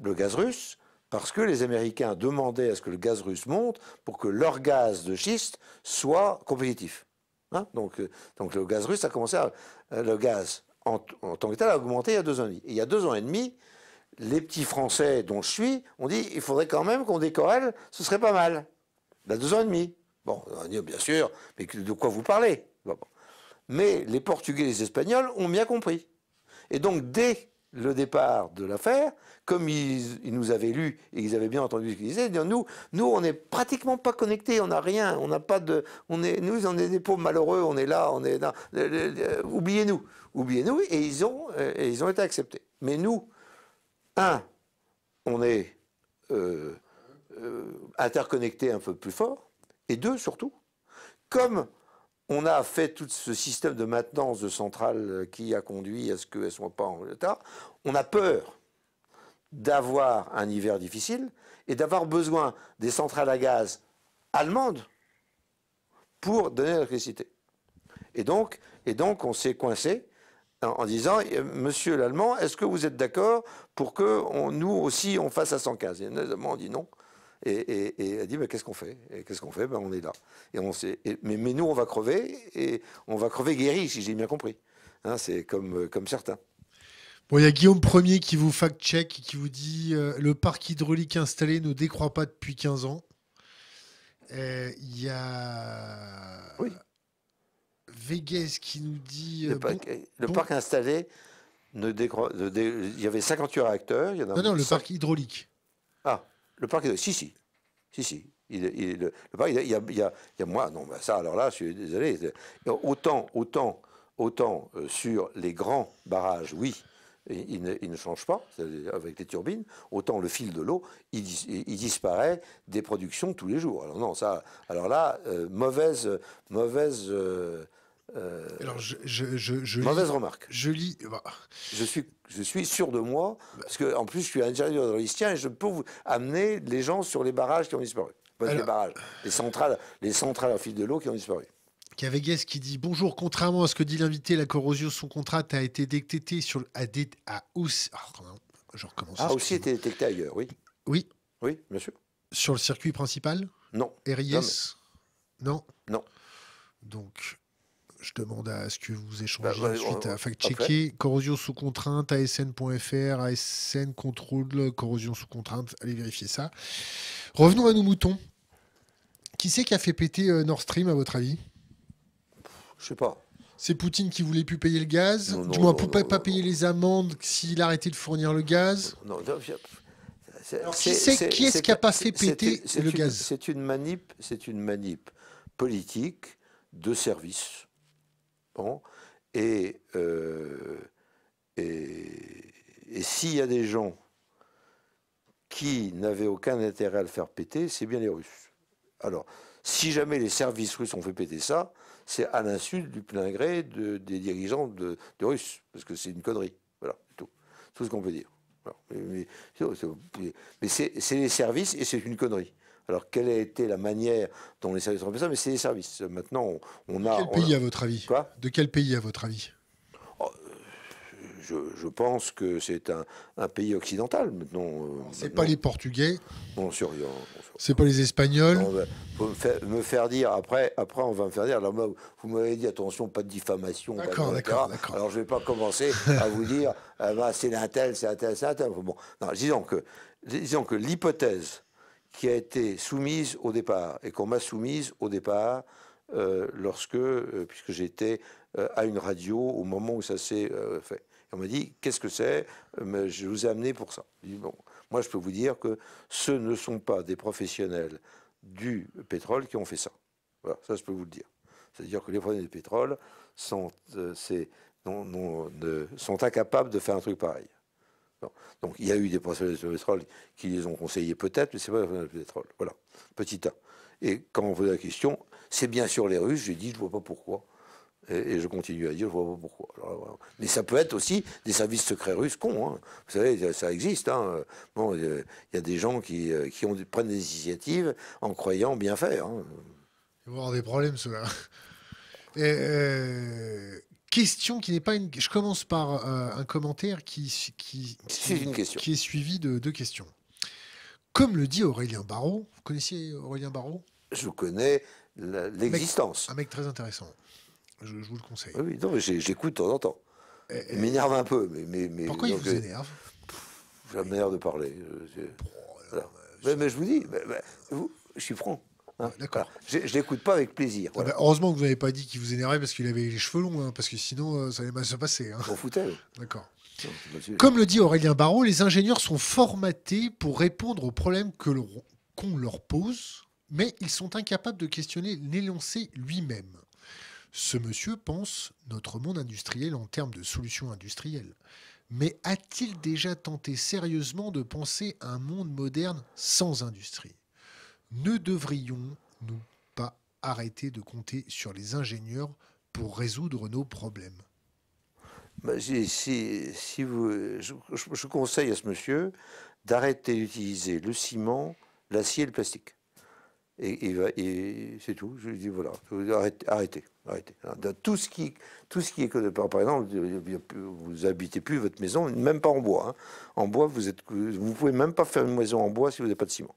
le gaz russe, parce que les Américains demandaient à ce que le gaz russe monte pour que leur gaz de schiste soit compétitif. Hein. donc, euh, donc le gaz russe a commencé à... Euh, le gaz en, tant que tel a augmenté il y a deux ans et demi. Et il y a deux ans et demi, les petits Français dont je suis ont dit il faudrait quand même qu'on décorelle, ce serait pas mal. Il y a deux ans et demi. Bon, bien sûr, mais de quoi vous parlez Mais les Portugais et les Espagnols ont bien compris. Et donc, dès le départ de l'affaire, comme ils, nous avaient lu et ils avaient bien entendu ce qu'ils disaient, nous, nous, on n'est pratiquement pas connectés, on n'a rien, on n'a pas de, on est, nous, on est des pauvres malheureux, on est là, on est là, oubliez-nous, oubliez-nous, et ils ont, euh, et ils ont été acceptés. Mais nous, un, on est euh, euh, interconnectés un peu plus fort, et deux, surtout, comme on a fait tout ce système de maintenance de centrales euh, qui a conduit à ce qu'elles ne soient pas en retard. On a peur d'avoir un hiver difficile et d'avoir besoin des centrales à gaz allemandes pour donner l'électricité. Et donc, et donc on s'est coincé en, disant, euh, monsieur l'Allemand, est-ce que vous êtes d'accord pour que nous aussi on fasse à 115 Et les Allemands ont dit non. Et, et, a dit, qu'est-ce qu'on fait Et qu'est-ce qu'on fait ben, On est là. Et on mais, mais, nous, on va crever, et on va crever guéri, si j'ai bien compris. Hein, c'est comme, euh, comme certains. Bon, il y a Guillaume Ier qui vous fact-check, qui vous dit euh, le parc hydraulique installé ne décroît pas depuis 15 ans. Il y a. Oui. Vegas qui nous dit. Euh, le, parc, installé ne décroît. Il y avait 58 réacteurs. Il y non, non, le parc hydraulique. Ah. Le parc est... Si, si. Si, si. Il, le, parc, il y, a, moi, non, ben ça, alors là, je suis désolé. Autant, autant, autant euh, sur les grands barrages, oui, il ne, change pas avec les turbines, autant le fil de l'eau, il, disparaît des productions tous les jours. Alors non, ça, alors là, euh, mauvaise, mauvaise, euh, euh, Alors, je, mauvaise remarque. Je lis. Bah. Je suis, je suis sûr de moi parce que en plus, je suis ingénieur hydraulicien et je peux vous amener les gens sur les barrages qui ont disparu. les barrages, les centrales, les centrales fil de l'eau qui ont disparu. Cavegues qui dit bonjour. Contrairement à ce que dit l'invité, la corrosion son contrat a été détectée sur a, dé, a aussi. Ah, recommence. A ah, aussi été détecté ailleurs, oui. Oui. Oui, monsieur. Sur le circuit principal. Non. RIS. non. non. Donc, je demande à ce que vous échangez bah, ensuite à fact-checker. Corrosion sous contrainte, asn.fr, ASN contrôle, corrosion sous contrainte, allez vérifier ça. Revenons à nos moutons. Qui c'est qui a fait péter euh, Nord Stream, à votre avis Je sais pas. C'est Poutine qui voulait plus payer le gaz, du moins pour pas, pas payer les amendes s'il arrêtait de fournir le gaz. Non, qui c'est est, qui est-ce qui a pas fait péter le gaz C'est une c'est une manip politique de service. Bon, euh, et, et, s'il y a des gens qui n'avaient aucun intérêt à le faire péter, c'est bien les Russes. Alors, si jamais les services russes ont fait péter ça, c'est à l'insu du plein gré de, des dirigeants de, Russes, parce que c'est une connerie. Voilà, tout. Tout ce qu'on peut dire. mais c'est les services et c'est une connerie. Alors, quelle a été la manière dont les services ont fait ça Mais c'est les services. Maintenant, on, a. De quel pays, à votre avis De quel pays, à votre avis je, pense que c'est un, pays occidental maintenant. Euh, c'est pas les Portugais. Non, sur C'est pas les Espagnols. Il faut me, faire, dire après, après on va me faire dire. vous m'avez dit attention, pas de diffamation. D'accord, d'accord, d'accord. Alors je vais pas commencer à vous dire ah, bah, c'est un tel, c'est un tel, c'est un tel. Bon, non, que disons que l'hypothèse qui a été soumise au départ et qu'on m'a soumise au départ euh, lorsque, euh, puisque j'étais euh, à une radio au moment où ça s'est fait. on m'a dit, qu'est-ce que c'est Je vous ai amené pour ça. bon, moi, je peux vous dire que ce ne sont pas des professionnels du pétrole qui ont fait ça. Voilà, ça, je peux vous le dire. C'est-à-dire que les professionnels du pétrole sont, non, non, ne, sont incapables de faire un truc pareil. Donc il y a eu des professionnels de pétrole qui les ont conseillés peut-être, mais c'est pas des professionnels de pétrole. Voilà, petit A. Et quand on pose la question, c'est bien sûr les Russes, j'ai dit je vois pas pourquoi. Et, je continue à dire je vois pas pourquoi. Mais ça peut être aussi des services secrets russes cons. Hein. Vous savez, ça existe. Hein. Bon, il y a des gens qui, euh, prennent des initiatives en croyant bien faire. Hein. Il va y avoir des problèmes cela. – Et, euh, question qui n'est pas une. Je commence par euh, un commentaire qui, qui, qui, une question. qui est suivi de deux questions. Comme le dit Aurélien Barraud, vous connaissiez Aurélien Barraud Je connais l'existence. Un, mec très intéressant. Je, vous le conseille. Ah oui, non, j'écoute de temps en temps. Eh, il eh. m'énerve un peu. Mais, mais, mais Pourquoi il vous euh, énerve J'ai la manière de parler. Euh, mais, je vous dis, je suis franc. Ah, d'accord. Je, l'écoute pas avec plaisir. Ah bah, heureusement que vous n'avez pas dit qu'il vous énervait parce qu'il avait les cheveux longs, hein, parce que sinon euh, ça allait mal se passer. Je hein. On D'accord. Comme le dit Aurélien Barrault, les ingénieurs sont formatés pour répondre aux problèmes qu'on leur pose, mais ils sont incapables de questionner l'énoncé lui-même. Ce monsieur pense notre monde industriel en termes de solutions industrielles. Mais a-t-il déjà tenté sérieusement de penser un monde moderne sans industrie ne devrions-nous pas arrêter de compter sur les ingénieurs pour résoudre nos problèmes bah, vous, je, conseille à ce monsieur d'arrêter d'utiliser le ciment, l'acier et le plastique. Et, c'est tout. Je lui dis voilà, arrêtez, arrêtez, Tout ce qui, tout ce qui est par exemple, vous habitez plus votre maison, même pas en bois. Hein. En bois, vous ne vous pouvez même pas faire une maison en bois si vous n'avez pas de ciment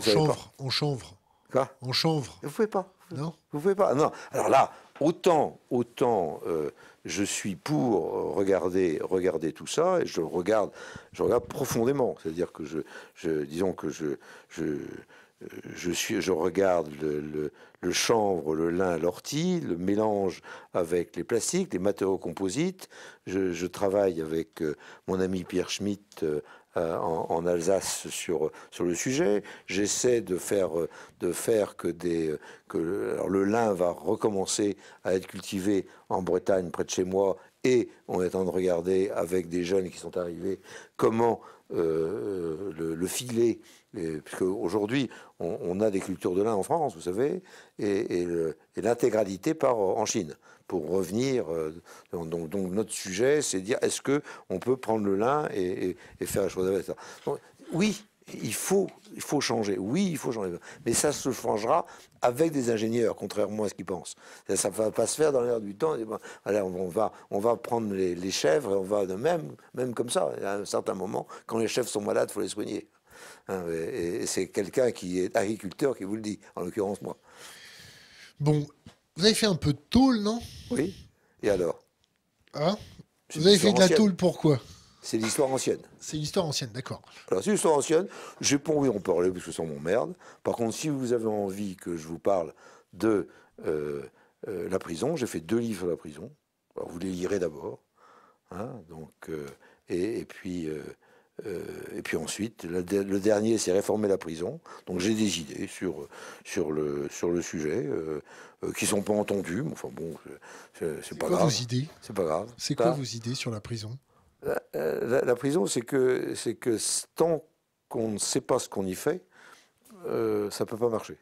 chanvre, en chanvre. Quoi En chanvre. Vous pouvez pas. Non Vous pouvez pas. Non. Alors là, autant, autant euh, je suis pour euh, regarder, regarder tout ça et je regarde, je regarde profondément. C'est-à-dire que je, je, disons que je, je, euh, suis, je regarde le, chanvre, le lin, l'ortie, le mélange avec les plastiques, les matériaux composites. Je, travaille avec mon ami Pierre Schmitt euh, en, Alsace sur, sur le sujet. J'essaie de faire, de faire que, le lin va recommencer à être cultivé en Bretagne, près de chez moi, et on est en train de regarder avec des jeunes qui sont arrivés comment euh, le, filet, puisque aujourd'hui on, a des cultures de lin en France, vous savez, et, et l'intégralité part en Chine pour revenir. Euh, donc, notre sujet, c'est dire est-ce que on peut prendre le lin et, faire la chose avec ça Oui, il faut, il faut changer. Oui, il faut changer. Mais ça se changera avec des ingénieurs, contrairement à ce qu'ils pensent. Ça va pas se faire dans l'air du temps. Et allez, on, va, on va prendre les, chèvres et on va de même, même comme ça. À un certain moment, quand les chèvres sont malades, faut les soigner. Hein, et, et c'est quelqu'un qui est agriculteur qui vous le dit, en l'occurrence moi. Bon, vous avez fait un peu de tôle, non Oui. Et alors Hein Vous avez fait de la tôle pourquoi C'est l'histoire ancienne. C'est l'histoire ancienne, d'accord. Alors, c'est l'histoire ancienne. J'ai pas envie d'en parler parce que mon merde. Par contre, si vous avez envie que je vous parle de euh, euh, la prison, j'ai fait deux livres sur la prison. Alors, vous les lirez d'abord. Hein, donc, euh, et, puis, euh, et puis ensuite, le, dernier, c'est réformer la prison. Donc j'ai des idées sur, sur, le, sur le sujet qui euh, ne euh, qui sont pas entendues. enfin bon, c'est pas, grave. idées C'est pas grave. C'est quoi vos idées sur la prison la, prison, c'est que, c'est que tant qu'on ne sait pas ce qu'on y fait, ça peut pas marcher.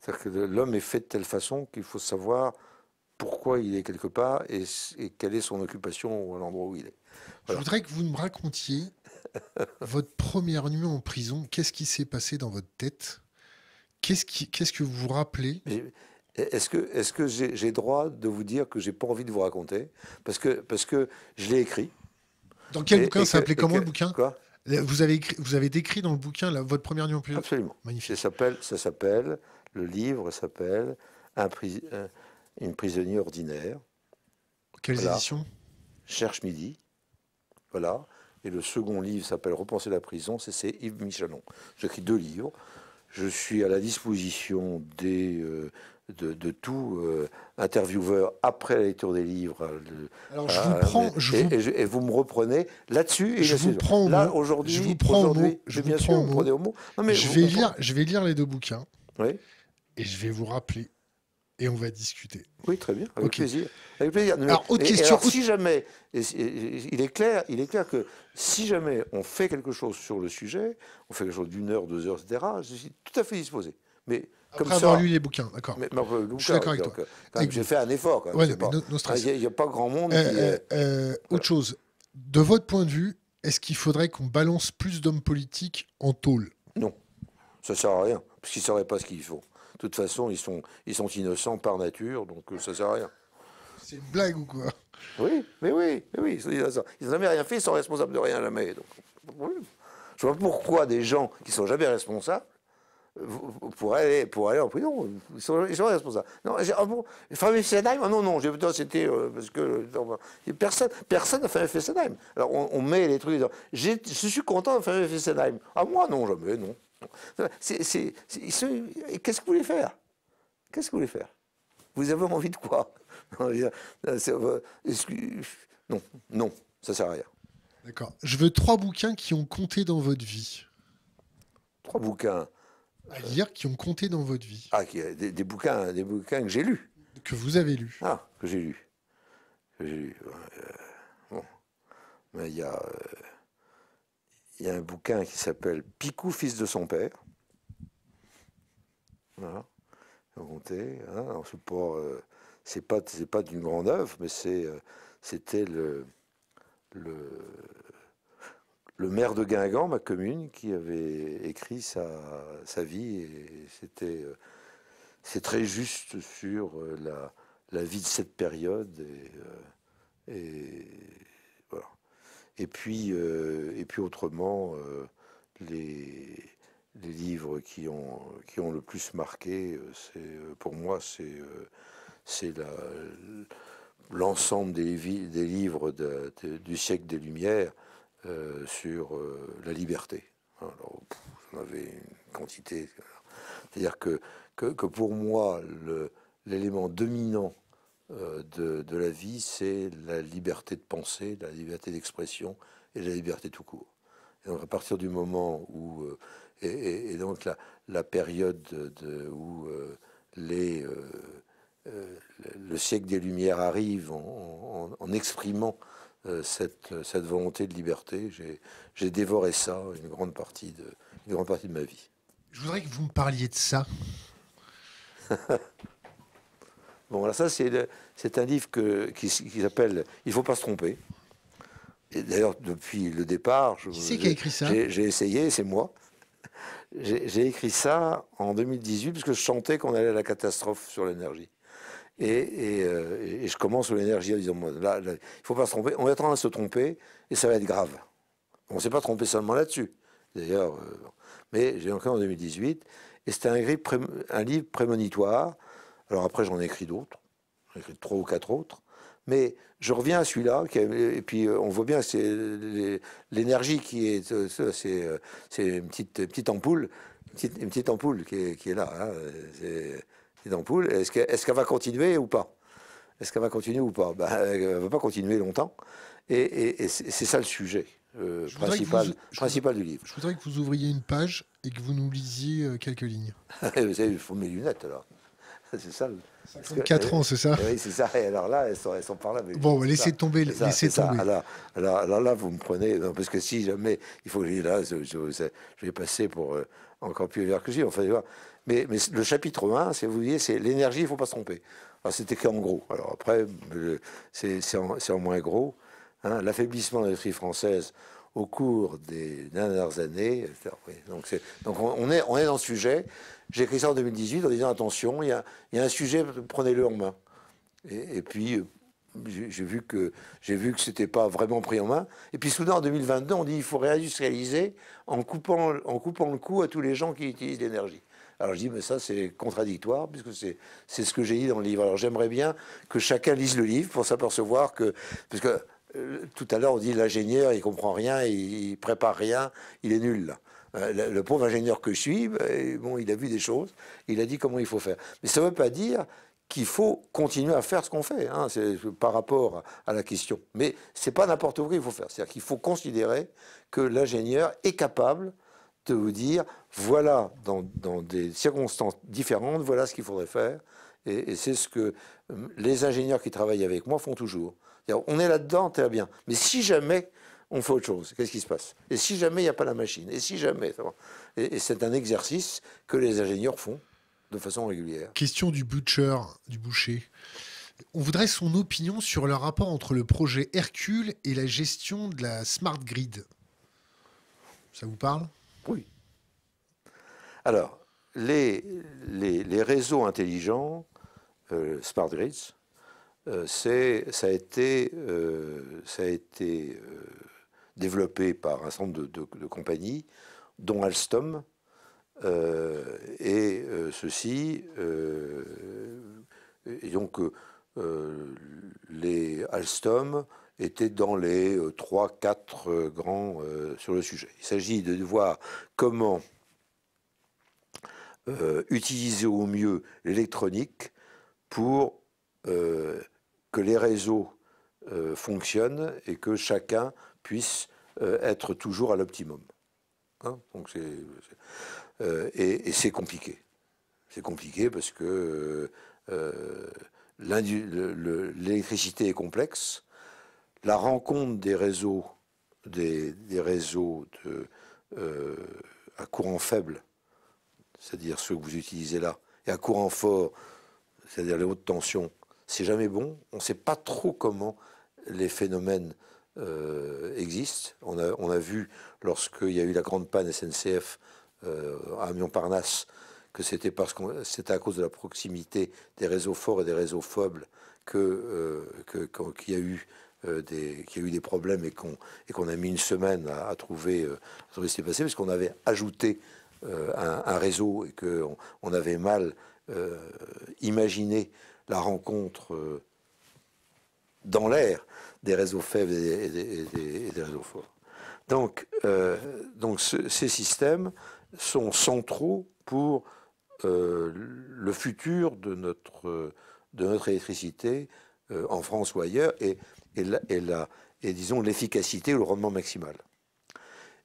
C'est-à-dire que l'homme est fait de telle façon qu'il faut savoir pourquoi il est quelque part et, quelle est son occupation à l'endroit où il est. Je voudrais que vous me racontiez votre première nuit en prison, qu'est-ce qui s'est passé dans votre tête Qu'est-ce que vous vous rappelez eh, Est-ce que, est que j'ai droit de vous dire que j'ai pas envie de vous raconter parce que, parce que je l'ai écrit. Dans quel bouquin Ça s'appelait comment le bouquin quoi vous avez, écrit, vous avez décrit dans le bouquin votre première nuit en prison Absolument. Magnifique. Ça s'appelle, le livre s'appelle euh, Une prisonnière ordinaire. Quelles éditions Cherche Midi. Voilà. Et le second livre s'appelle Repenser la prison, c'est Yves Michelon. J'écris deux livres. Je suis à la disposition des, euh, de, tout euh, intervieweur après la lecture des livres. Euh, Alors je vous prends, et, vous... me reprenez là-dessus. Je, je, vous prends là aujourd'hui. Je vous prends au mot. Je bien sûr, vous au mot. mais je vais lire, je vais lire les deux bouquins. Oui. Et je vais vous rappeler et on va discuter. Oui, très bien, avec plaisir. Avec plaisir. Alors, autre question. si jamais, il est clair, il est clair que si jamais on fait quelque chose sur le sujet, on fait quelque chose d'une heure, deux heures, etc. Je suis tout à fait disposé. Mais après avoir lu les bouquins, d'accord. Euh, je suis d'accord avec euh, J'ai fait un effort. Il ouais, n'y a, a, pas grand monde. Euh, autre chose, de votre point de vue, est-ce qu'il faudrait qu'on balance plus d'hommes politiques en tôle Non, ça ne sert à rien, parce qu'ils ne sauraient pas ce qu'il faut. De toute façon, ils sont, innocents par nature, donc euh, ça sert à rien. C'est une blague ou quoi Oui, mais oui, mais oui, ils n'ont jamais rien fait, ils sont responsables de rien jamais. Donc, je vois pourquoi des gens qui sont jamais responsables pourraient aller, pour aller en prison. Ils sont, ils responsables. Non, ah bon, Femme Fessenheim, ah non, non, c'était euh, parce que euh, personne personne n'a fait Fessenheim. Alors on, met les trucs. Je suis content de faire Fessenheim. Ah, moi, non, jamais, non. Qu'est-ce que vous voulez faire Qu'est-ce que vous voulez faire Vous avez envie de quoi euh, Non, non, ça sert à rien. D'accord. Je veux trois bouquins qui ont compté dans votre vie. Trois bouquins à lire qui ont compté dans votre vie. Ah, des, bouquins, des bouquins que j'ai lus. Que vous avez lus. Ah, que j'ai lus. Que j'ai lus. Euh, bon, mais il y a. Euh, il y a un bouquin qui s'appelle Picou, fils de son père. Voilà. Hein. Euh, c'est pas, c'est pas d'une grande œuvre, mais euh, c'était le, le, maire de Guingamp, ma commune, qui avait écrit sa, sa vie, c'était, euh, c'est très juste sur la, la vie de cette période et et puis, euh, et puis autrement, euh, les, livres qui ont, qui ont le plus marqué, euh, pour moi, c'est c'est l'ensemble des, des, livres du siècle des Lumières sur la liberté. Alors, on avait une quantité. C'est-à-dire que, que, que, pour moi, l'élément dominant euh, de, la vie, c'est la liberté de penser, la liberté d'expression et la liberté tout court. Et donc à partir du moment où, euh, et, donc la, période où euh, les, le siècle des Lumières arrive en, exprimant cette, volonté de liberté, j'ai dévoré ça une grande, partie de, une grande partie de ma vie. Je voudrais que vous me parliez de ça. Bon, ça, c'est un livre qui, s'appelle Il faut pas se tromper. D'ailleurs, depuis le départ, j'ai essayé, c'est moi. J'ai écrit ça en 2018 parce que je sentais qu'on allait à la catastrophe sur l'énergie. Et, et, euh, je commence sur l'énergie en disant il faut pas se tromper. On est en train de se tromper et ça va être grave. On ne s'est pas trompé seulement là-dessus, d'ailleurs. Euh, mais j'ai encore en 2018 et c'était un, un, livre prémonitoire alors après, j'en ai écrit d'autres, j'en écrit trois ou quatre autres. Mais je reviens à celui-là, et puis euh, on voit bien c'est l'énergie qui est. Euh, euh, c'est, une petite, petite ampoule, une petite, ampoule qui est, là. Hein. Est, une ampoule. Est-ce, qu'elle va continuer ou pas Est-ce qu'elle va continuer ou pas ben, Elle ne va pas continuer longtemps. Et, c'est ça le sujet principal, principal du livre. Je voudrais que vous ouvriez une page et que vous nous lisiez quelques lignes. vous savez, il faut mes lunettes alors. c'est ça. 54 ans, c'est ça euh, Oui, c'est ça. Et alors là, elles sont, elles sont par là. bon, laissez tomber. laissez tomber. Alors, alors, là, vous me prenez. parce que si jamais il faut que là, je, je, je, vais passer pour euh, encore plus l'heure que j'ai. suis. Enfin, voir. mais, mais le chapitre 1, si vous voyez, c'est l'énergie, il ne faut pas se tromper. C'était qu'en gros. Alors après, euh, c'est en, en, moins gros. Hein. L'affaiblissement de l'industrie française au cours des dernières années. Donc, donc on, est, on est dans le sujet. J'ai écrit ça en 2018 en disant attention, il y a, un sujet, prenez-le en main. Et, puis, euh, j'ai vu que j'ai vu que c'était pas vraiment pris en main. Et puis soudain, en 2022, on dit il faut réindustrialiser en coupant, en coupant le coup à tous les gens qui utilisent l'énergie. Alors je dis, mais ça c'est contradictoire, puisque c'est, c'est ce que j'ai dit dans le livre. Alors j'aimerais bien que chacun lise le livre pour s'apercevoir que... Parce que euh, tout à l'heure on dit l'ingénieur, il comprend rien, il, il prépare rien, il est nul. Là. Euh, le, pauvre ingénieur que je suis, ben, bon, il a vu des choses, il a dit comment il faut faire. Mais ça ne veut pas dire qu'il faut continuer à faire ce qu'on fait, hein, par rapport à la question. Mais ce n'est pas n'importe quoi qu'il faut faire. C'est-à-dire qu'il faut considérer que l'ingénieur est capable de vous dire, voilà, dans, des circonstances différentes, voilà ce qu'il faudrait faire. Et, c'est ce que euh, les ingénieurs qui travaillent avec moi font toujours. on est là-dedans, très bien. Mais si jamais on fait autre chose. Qu'est-ce qui se passe Et si jamais il n'y a pas la machine Et si jamais Et, c'est un exercice que les ingénieurs font de façon régulière. Question du butcher, du boucher. On voudrait son opinion sur le rapport entre le projet Hercule et la gestion de la smart grid. Ça vous parle Oui. Alors, les, les, réseaux intelligents, euh, smart grids, euh, c'est ça a été, euh, ça a été développé par un centre de, compagnies, dont Alstom. Euh, et euh, ceci, euh, et donc les Alstom étaient dans les trois, quatre grands sur le sujet. Il s'agit de voir comment utiliser au mieux l'électronique pour que les réseaux fonctionnent et que chacun puisse euh, être toujours à l'optimum. Hein, donc euh, et, c'est compliqué. C'est compliqué parce que euh, l'électricité est complexe. La rencontre des réseaux, des, réseaux à courant faible, c'est-à-dire ceux que vous utilisez là, et à courant fort, c'est-à-dire les hautes tensions, c'est jamais bon. On ne sait pas trop comment les phénomènes euh, existe. On a, vu, lorsqu'il y a eu la grande panne SNCF euh, à Amiens-Parnasse, que c'était parce qu'on, c'était à cause de la proximité des réseaux forts et des réseaux faibles que, euh, qu'il y a eu des, problèmes et qu'on, a mis une semaine à, trouver, ce qui s'est passé, parce qu'on avait ajouté un, réseau et qu'on on avait mal imaginé la rencontre dans l'air des réseaux faibles et des, réseaux forts. Donc, euh, donc ces systèmes sont centraux pour euh, le futur de notre, de notre électricité euh, en France ou ailleurs et, et, et, disons l'efficacité ou le rendement maximal.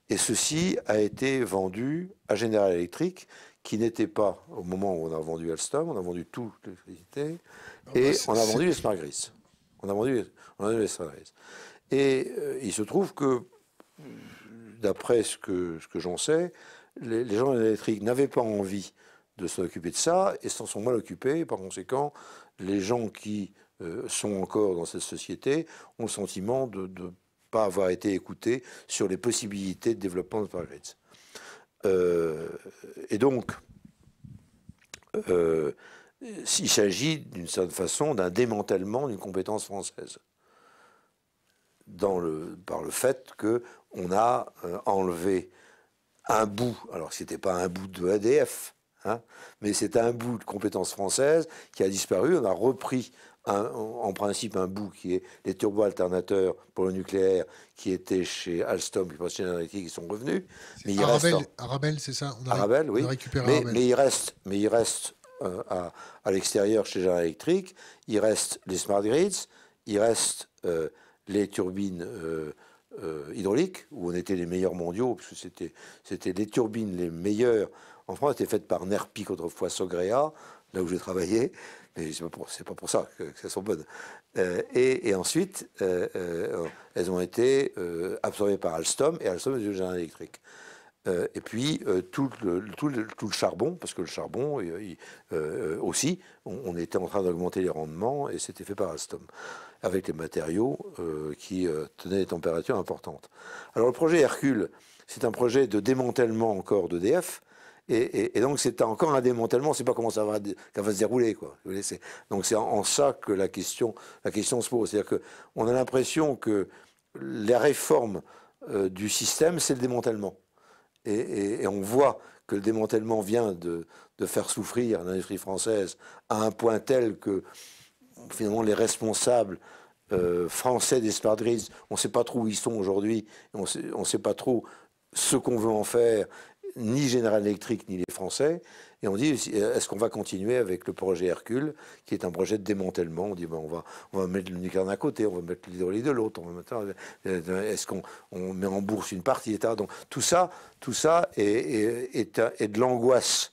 Et ceci a été vendu à General Electric, qui n'était pas au moment où on a vendu Alstom, on a vendu toute l'électricité, ah bah et on a vendu les smart grids. On a vendu, les Et euh, il se trouve que, d'après ce que, j'en sais, les, gens gens électriques n'avaient pas envie de s'occuper de ça et s'en sont mal occupés. Par conséquent, les gens qui euh, sont encore dans cette société ont le sentiment de ne pas avoir été écoutés sur les possibilités de développement de Paris. Euh, et donc, il s'agit d'une certaine façon d'un démantèlement d'une compétence française. Dans le, par le fait qu'on a euh, enlevé un bout, alors ce n'était pas un bout de ADF, e hein, mais c'est un bout de compétence française qui a disparu. On a repris en principe un bout qui est les turbo-alternateurs pour le nucléaire qui étaient chez Alstom, qui qui sont revenus. Mais c'est ça on oui. mais, il reste, mais il reste euh, à, à l'extérieur chez General Electric, il reste les smart grids, il reste euh, les turbines euh, hydrauliques, où on était les meilleurs mondiaux, puisque c'était, c'était les turbines les meilleures en France, étaient faites par Nerpic autrefois Sogrea, là où j'ai travaillé, mais c'est pas pour, c'est pas pour ça que, ça sont bonnes. et, et, ensuite, elles ont été absorbées par Alstom et Alstom est devenu General Electric. Euh, et puis euh, tout, le, tout, le, charbon, parce que le charbon euh, aussi, on, était en train d'augmenter les rendements et c'était fait par Alstom, avec les matériaux qui tenaient des températures importantes. Alors le projet Hercule, c'est un projet de démantèlement encore d'EDF. Et, et, donc c'est encore un démantèlement, c'est pas comment ça va, va se dérouler. Quoi. Donc c'est en, ça que la question, la question se pose. C'est-à-dire qu'on a l'impression que les réformes du système, c'est le démantèlement et, on voit que le démantèlement vient de, faire souffrir l'industrie française à un point tel que finalement les responsables euh, français des on ne sait pas trop où ils sont aujourd'hui, on ne sait pas trop ce qu'on veut en faire, ni General Electric, ni les Français. Et on dit, euh, est-ce qu'on va continuer avec le projet Hercule, qui est un projet de démantèlement On dit, ben, on, va, mettre le nucléaire d'un côté, on va mettre l'hydraulique de l'autre, euh, est-ce qu'on met en bourse une partie, etc. Donc tout ça, tout ça est, de l'angoisse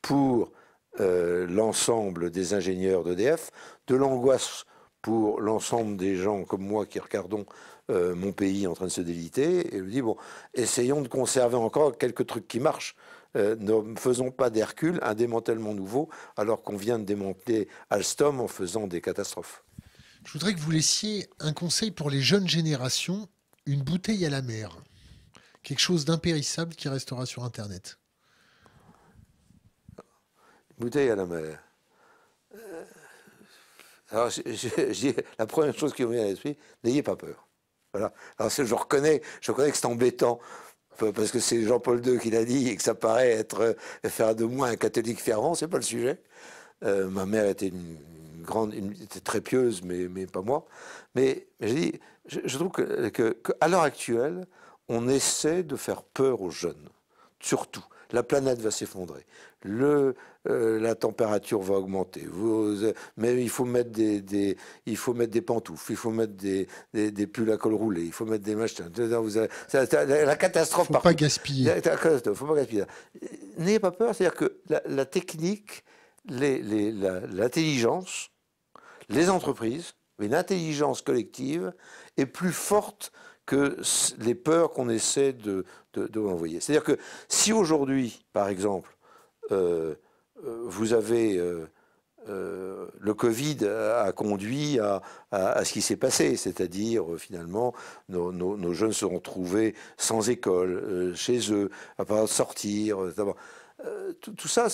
pour euh, l'ensemble des ingénieurs d'EDF, de l'angoisse pour l'ensemble des gens comme moi qui regardons mon pays en train de se déliter, et je dit, bon, essayons de conserver encore quelques trucs qui marchent. Euh, ne faisons pas d'Hercule un démantèlement nouveau, alors qu'on vient de démanteler Alstom en faisant des catastrophes. Je voudrais que vous laissiez un conseil pour les jeunes générations, une bouteille à la mer, quelque chose d'impérissable qui restera sur Internet. Bouteille à la mer. Euh, la première chose qui me vient à l'esprit, n'ayez pas peur. Alors, je reconnais, je reconnais que c'est embêtant parce que c'est Jean-Paul II qui l'a dit et que ça paraît être euh, faire de moi un catholique fervent, c'est pas le sujet. Euh, ma mère était une grande, était très pieuse, mais, mais pas moi. Mais, je je, trouve que, à l'heure actuelle, on essaie de faire peur aux jeunes, surtout. La planète va s'effondrer. Le, euh, la température va augmenter. Euh, mais il faut mettre des, il faut mettre des pantoufles, il faut mettre des, pulls à col roulé, il faut mettre des machins. la, catastrophe. Faut pas gaspiller. faut pas gaspiller. N'ayez pas peur. C'est-à-dire que la, technique, l'intelligence, les, entreprises, une l'intelligence collective est plus forte que les peurs qu'on essaie de, de, envoyer. C'est-à-dire que si aujourd'hui, par exemple, euh, euh, vous avez euh, euh, le Covid a, conduit à, ce qui s'est passé, c'est-à-dire finalement nos, jeunes se trouvés sans école, chez eux, à pas sortir. tout, ça,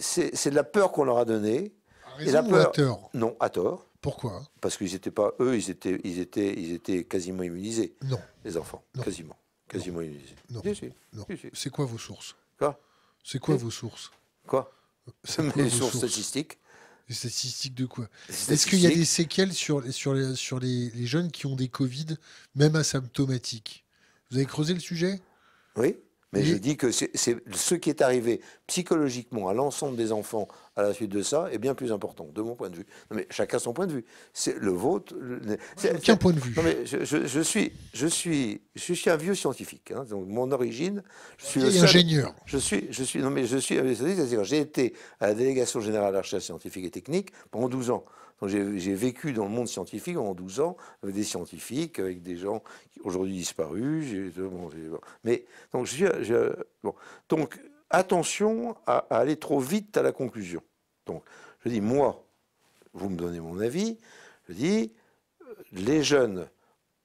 c'est de la peur qu'on leur a donnée. et la à tort Non, à tort. Pourquoi Parce qu'ils n'étaient pas eux, ils étaient, ils étaient, quasiment immunisés. Non. Les enfants, quasiment, quasiment immunisés. Non. C'est quoi vos sources C'est quoi vos sources Quoi Les sources statistiques. Les statistiques de quoi Est-ce qu'il y a des séquelles sur, sur, les, sur les, jeunes qui ont des Covid, même asymptomatiques Vous avez creusé le sujet Oui. Mais je dis que c'est ce qui est arrivé psychologiquement à l'ensemble des enfants à la suite de ça est bien plus important, de mon point de vue. Non, mais chacun son point de vue. C'est le vôtre. C'est point de vue. je, suis, je, suis, suis un vieux scientifique. Hein. donc mon origine, je suis ingénieur. Je suis, je suis, non, mais je suis C'est-à-dire, j'ai été à la délégation générale de la recherche scientifique et technique pendant 12 ans j'ai vécu dans le monde scientifique en 12 ans, avec des scientifiques, avec des gens qui aujourd'hui disparus. mais donc, donc attention à, à, aller trop vite à la conclusion. Donc je dis, moi, vous me donnez mon avis, je dis, les jeunes,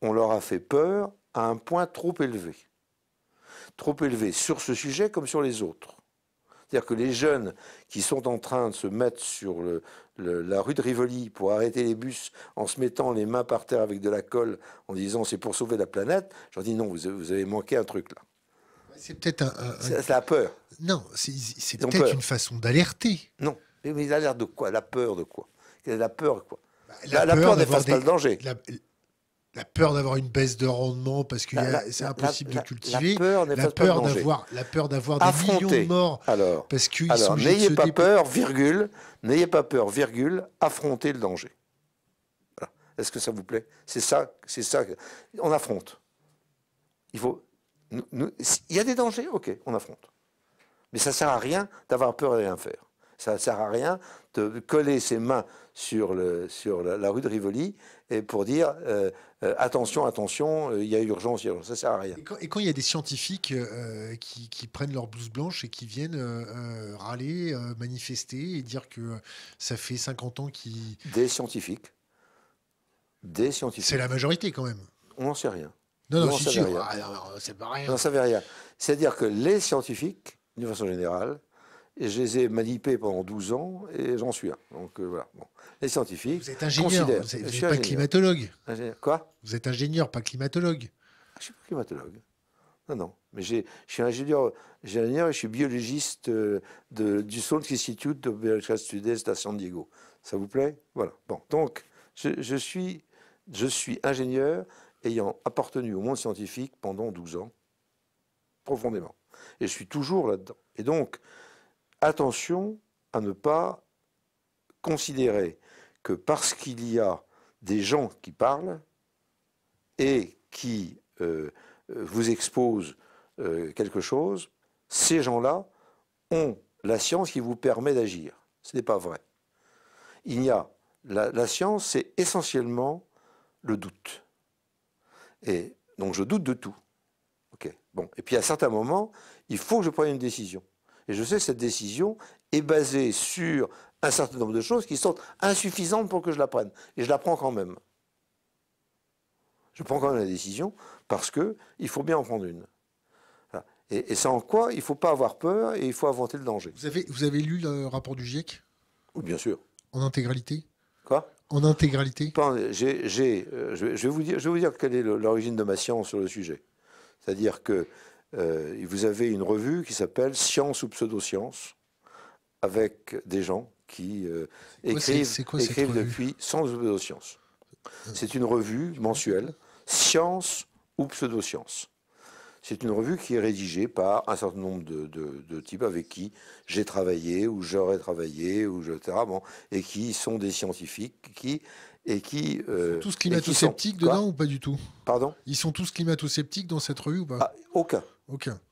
on leur a fait peur à un point trop élevé. Trop élevé sur ce sujet comme sur les autres. C'est-à-dire que les jeunes qui sont en train de se mettre sur la rue de Rivoli pour arrêter les bus en se mettant les mains par terre avec de la colle, en disant c'est pour sauver la planète, je dis non, vous, avez manqué un truc là. C'est peut-être un, C'est la peur. Non, c'est peut-être une façon d'alerter. Non, mais, ils alertent de quoi La peur de quoi La peur quoi bah, la, peur, des n'efface pas le danger la peur d'avoir une baisse de rendement parce que c'est impossible de cultiver, la peur d'avoir la peur d'avoir des millions de morts alors, parce que n'ayez pas peur virgule n'ayez pas peur virgule affrontez le danger. Est-ce que ça vous plaît C'est ça c'est ça on affronte. Il faut il y a des dangers, OK, on affronte. Mais ça sert à rien d'avoir peur de rien faire. Ça ne sert à rien de coller ses mains sur, le, sur la, rue de Rivoli et pour dire euh, euh, attention, attention, euh, il y a urgence, urgence, ça ne sert à rien. Et quand, il y a des scientifiques qui, prennent leur blouse blanche et qui viennent râler, manifester et dire que ça fait 50 ans qu'ils... Des scientifiques. Des scientifiques. C'est la majorité quand même. On n'en sait rien. Non, non, ah, non si, rien. pas rien. On n'en rien. C'est-à-dire que les scientifiques, d'une façon générale, et je les ai manipés pendant 12 ans et j'en suis un. Donc euh, voilà. Bon. Les scientifiques. Vous êtes ingénieur, pas climatologue. Quoi Vous êtes ingénieur, pas climatologue. Ah, je ne suis pas climatologue. Non, non. Mais je suis ingénieur, ingénieur et je suis biologiste euh, de, du Salt Institute de sud Studies à San Diego. Ça vous plaît Voilà. Bon. Donc, je, suis, je suis ingénieur ayant appartenu au monde scientifique pendant 12 ans, profondément. Et je suis toujours là-dedans. Et donc, attention à ne pas considérer que parce qu'il y a des gens qui parlent et qui euh, euh, vous exposent euh, quelque chose, ces gens-là ont la science qui vous permet d'agir. Ce n'est pas vrai. Il y a la, science, c'est essentiellement le doute. Et donc je doute de tout. Ok. Bon. Et puis à certains moments, il faut que je prenne une décision. Et je sais que cette décision est basée sur un certain nombre de choses qui sont insuffisantes pour que je la prenne. Et je la prends quand même. Je prends quand même la décision parce qu'il faut bien en prendre une. Et, sans en quoi il ne faut pas avoir peur et il faut inventer le danger. Vous avez, lu le rapport du GIEC oui, Bien sûr. En intégralité Quoi En intégralité je vais vous dire quelle est l'origine de ma science sur le sujet. C'est-à-dire que euh, vous avez une revue qui s'appelle Science ou Pseudoscience, avec des gens qui euh, écrivent, depuis Science ou pseudo-science. Ah. C'est une revue mensuelle, Science ou Pseudoscience. C'est une revue qui est rédigée par un certain nombre de, de, types avec qui j'ai travaillé ou j'aurais travaillé ou je, etc., bon, et qui sont des scientifiques qui et qui euh, tous climato-sceptiques dedans ou pas du tout Pardon Ils sont tous climato-sceptiques dans cette revue ou pas ah, Aucun.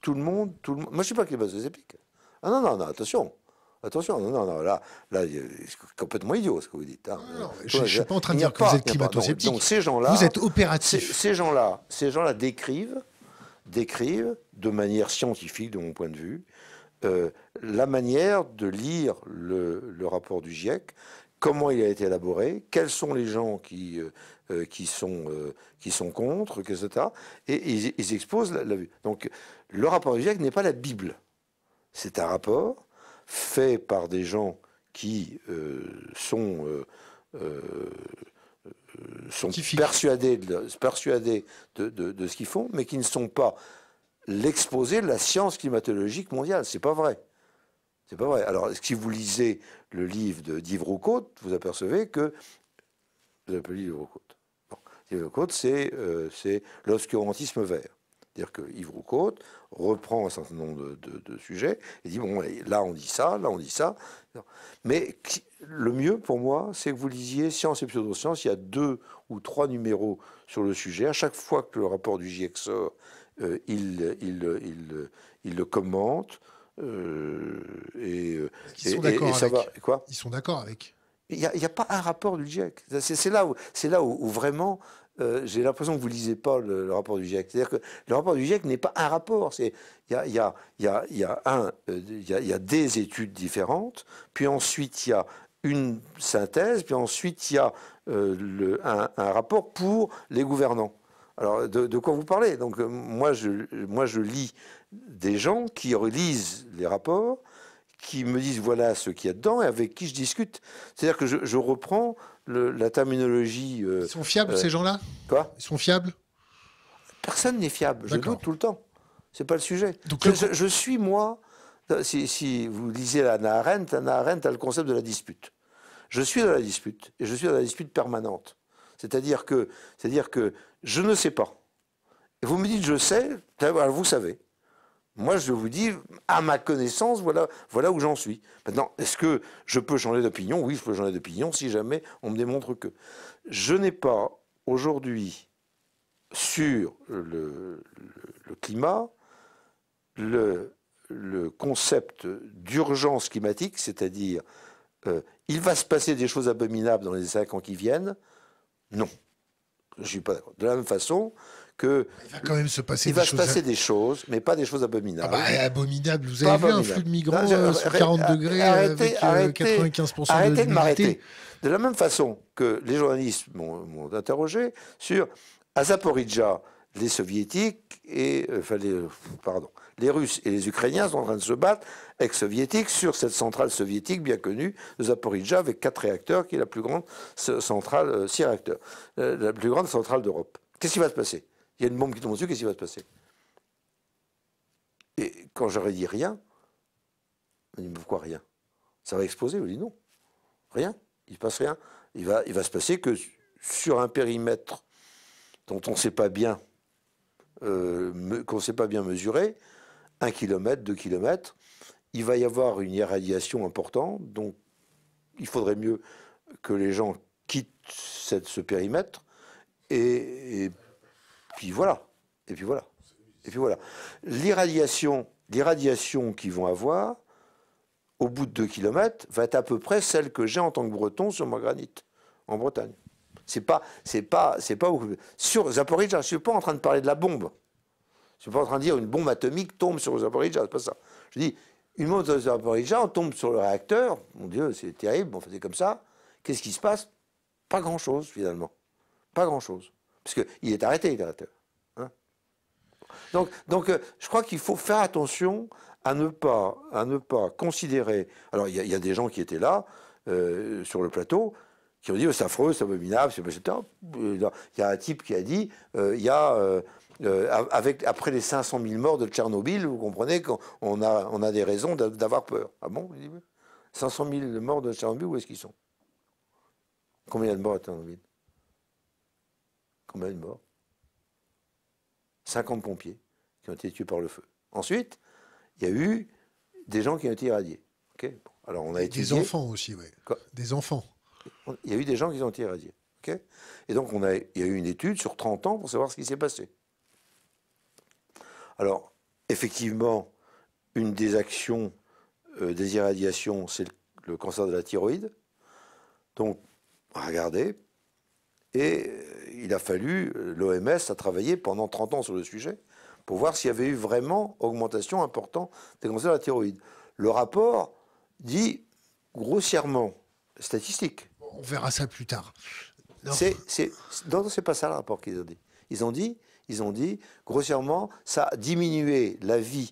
Tout le monde, tout le monde. Moi, je ne suis pas qui base épiques. Ah non, non, non, attention. Attention, non, non, non, là, là complètement idiot ce que vous dites. Hein. je ne suis pas en train de dire que vous êtes climato Donc, ces gens-là. Vous êtes opératif. Ces, gens-là, ces gens-là décrivent, décrivent de manière scientifique, de mon point de vue, euh, la manière de lire le, rapport du GIEC, comment il a été élaboré, quels sont les gens qui, euh, euh, qui, sont, euh, qui sont contre, etc. Et, ils, exposent la, vue. Donc le rapport GIEC n'est pas la Bible. C'est un rapport fait par des gens qui euh, sont, persuadés, de, persuadés de, de, ce qu'ils font, mais qui ne sont pas l'exposé de la science climatologique mondiale. C'est pas vrai. C'est pas vrai. Alors, si vous lisez le livre d'Yves Roucault, vous apercevez que vous appelez Yves Yves c'est l'oscurantisme euh, l'obscurantisme vert. C'est-à-dire que Yves Roucaute reprend un certain nombre de, de, sujets et dit bon, là on dit ça, là on dit ça. Mais le mieux pour moi, c'est que vous lisiez Science et pseudoscience, Il y a deux ou trois numéros sur le sujet. À chaque fois que le rapport du GIEC euh, il, il, le commente. Euh, et, Ils sont d'accord avec. Quoi Ils sont d'accord avec. Il n'y a, pas un rapport du GIEC. C'est là où, là où, vraiment euh, j'ai l'impression que vous ne lisez pas le, rapport du GIEC. C'est-à-dire que le rapport du GIEC n'est pas un rapport. Il y a, des études différentes, puis ensuite il y a une synthèse, puis ensuite il y a euh, le, un, rapport pour les gouvernants. Alors de, de quoi vous parlez Donc moi je, moi je lis des gens qui relisent les rapports qui me disent voilà ce qu'il y a dedans et avec qui je discute. C'est-à-dire que je, reprends la terminologie. Euh, Ils sont fiables euh, ces gens-là Quoi Ils sont fiables Personne n'est fiable. Je doute tout le temps. C'est pas le sujet. Donc, je, suis moi. Si, vous lisez Anna Arendt, Anna Arendt a le concept de la dispute. Je suis dans la dispute et je suis dans la dispute permanente. C'est-à-dire que, c'est-à-dire que je ne sais pas. Et vous me dites je sais, vous savez. Moi, je vous dis, à ma connaissance, voilà, voilà où j'en suis. Maintenant, est-ce que je peux changer d'opinion Oui, je peux changer d'opinion si jamais on me démontre que. Je n'ai pas aujourd'hui sur le, climat le, concept d'urgence climatique, c'est-à-dire euh, il va se passer des choses abominables dans les cinq ans qui viennent. Non, je ne suis pas d'accord. De la même façon, que il va quand même se passer, il des, va choses se passer des choses, mais pas des choses abominables. Ah bah, abominables, vous avez vu un flux de migrants 40 euh, degrés avec 95% euh, arrêtez de, m'arrêter. De la même façon que les journalistes m'ont interrogé sur à Zaporizhzhia, les soviétiques et euh, enfin, pardon, les Russes et les Ukrainiens sont en train de se battre ex-soviétiques sur cette centrale soviétique bien connue de Zaporizhzhia avec quatre réacteurs qui est la plus grande centrale, six réacteurs, la plus grande centrale d'Europe. Qu'est-ce qui va se passer il y a une bombe qui tombe dessus, qu'est-ce qui va se passer Et quand j'aurais dit rien, on dit, mais pourquoi rien Ça va exploser, on dit non. Rien, il ne passe rien. Il va, il va se passer que sur un périmètre dont on ne sait pas bien, euh, qu'on sait pas bien mesurer, un kilomètre, deux kilomètres, il va y avoir une irradiation importante, donc il faudrait mieux que les gens quittent cette, ce périmètre et voilà. Et puis voilà. Et puis voilà. L'irradiation, l'irradiation qu'ils vont avoir, au bout de 2 km, va être à peu près celle que j'ai en tant que breton sur mon granit en Bretagne. C'est pas, c'est pas, c'est pas sur zaporizhia Je suis pas en train de parler de la bombe. Je suis pas en train de dire une bombe atomique tombe sur zaporizhia C'est pas ça. Je dis une bombe sur Zaporizhia tombe sur le réacteur. Mon Dieu, c'est terrible. On faisait comme ça. Qu'est-ce qui se passe Pas grand chose finalement. Pas grand chose. Parce qu'il est arrêté, le hein. donc, donc euh, je crois qu'il faut faire attention à ne pas, à ne pas considérer. Alors, il y, a des gens qui étaient là, euh, sur le plateau, qui ont dit c'est affreux, c'est abominable, c'est euh, Il y a un type qui a dit il y a. avec, après les 500 000 morts de Tchernobyl, vous comprenez qu'on a, on a des raisons d'avoir peur. Ah bon 500 000 morts de Tchernobyl, où est-ce qu'ils sont Combien de morts à Tchernobyl morts 50 pompiers qui ont été tués par le feu. Ensuite, il y a eu des gens qui ont été irradiés. Alors on a étudié... Des enfants aussi, oui. Des enfants. Il y a eu des gens qui ont été irradiés. ok Et donc on a... il y a eu une étude sur 30 ans pour savoir ce qui s'est passé. Alors, effectivement, une des actions euh, des irradiations, c'est le, cancer de la thyroïde. Donc, regardez, et euh, il a fallu, euh, l'OMS a travaillé pendant 30 ans sur le sujet pour voir s'il y avait eu vraiment augmentation importante des cancers de la thyroïde. Le rapport dit grossièrement, statistique. On verra ça plus tard. Non, c'est pas ça le rapport qu'ils ont dit. Ils ont dit, ils ont dit, grossièrement, ça a diminué la vie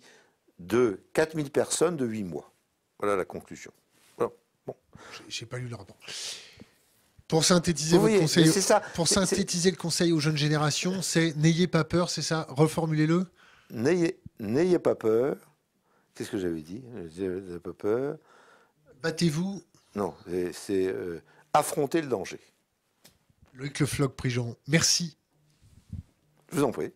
de 4000 personnes de 8 mois. Voilà la conclusion. Je Bon. J'ai pas lu le rapport. Pour synthétiser le conseil aux jeunes générations, c'est n'ayez pas peur, c'est ça Reformulez-le. N'ayez pas peur. Qu'est-ce que j'avais dit N'ayez pas peur. Battez-vous. Non, c'est euh, affronter le danger. Loïc Le Floch, Prigent, merci. Je vous en prie.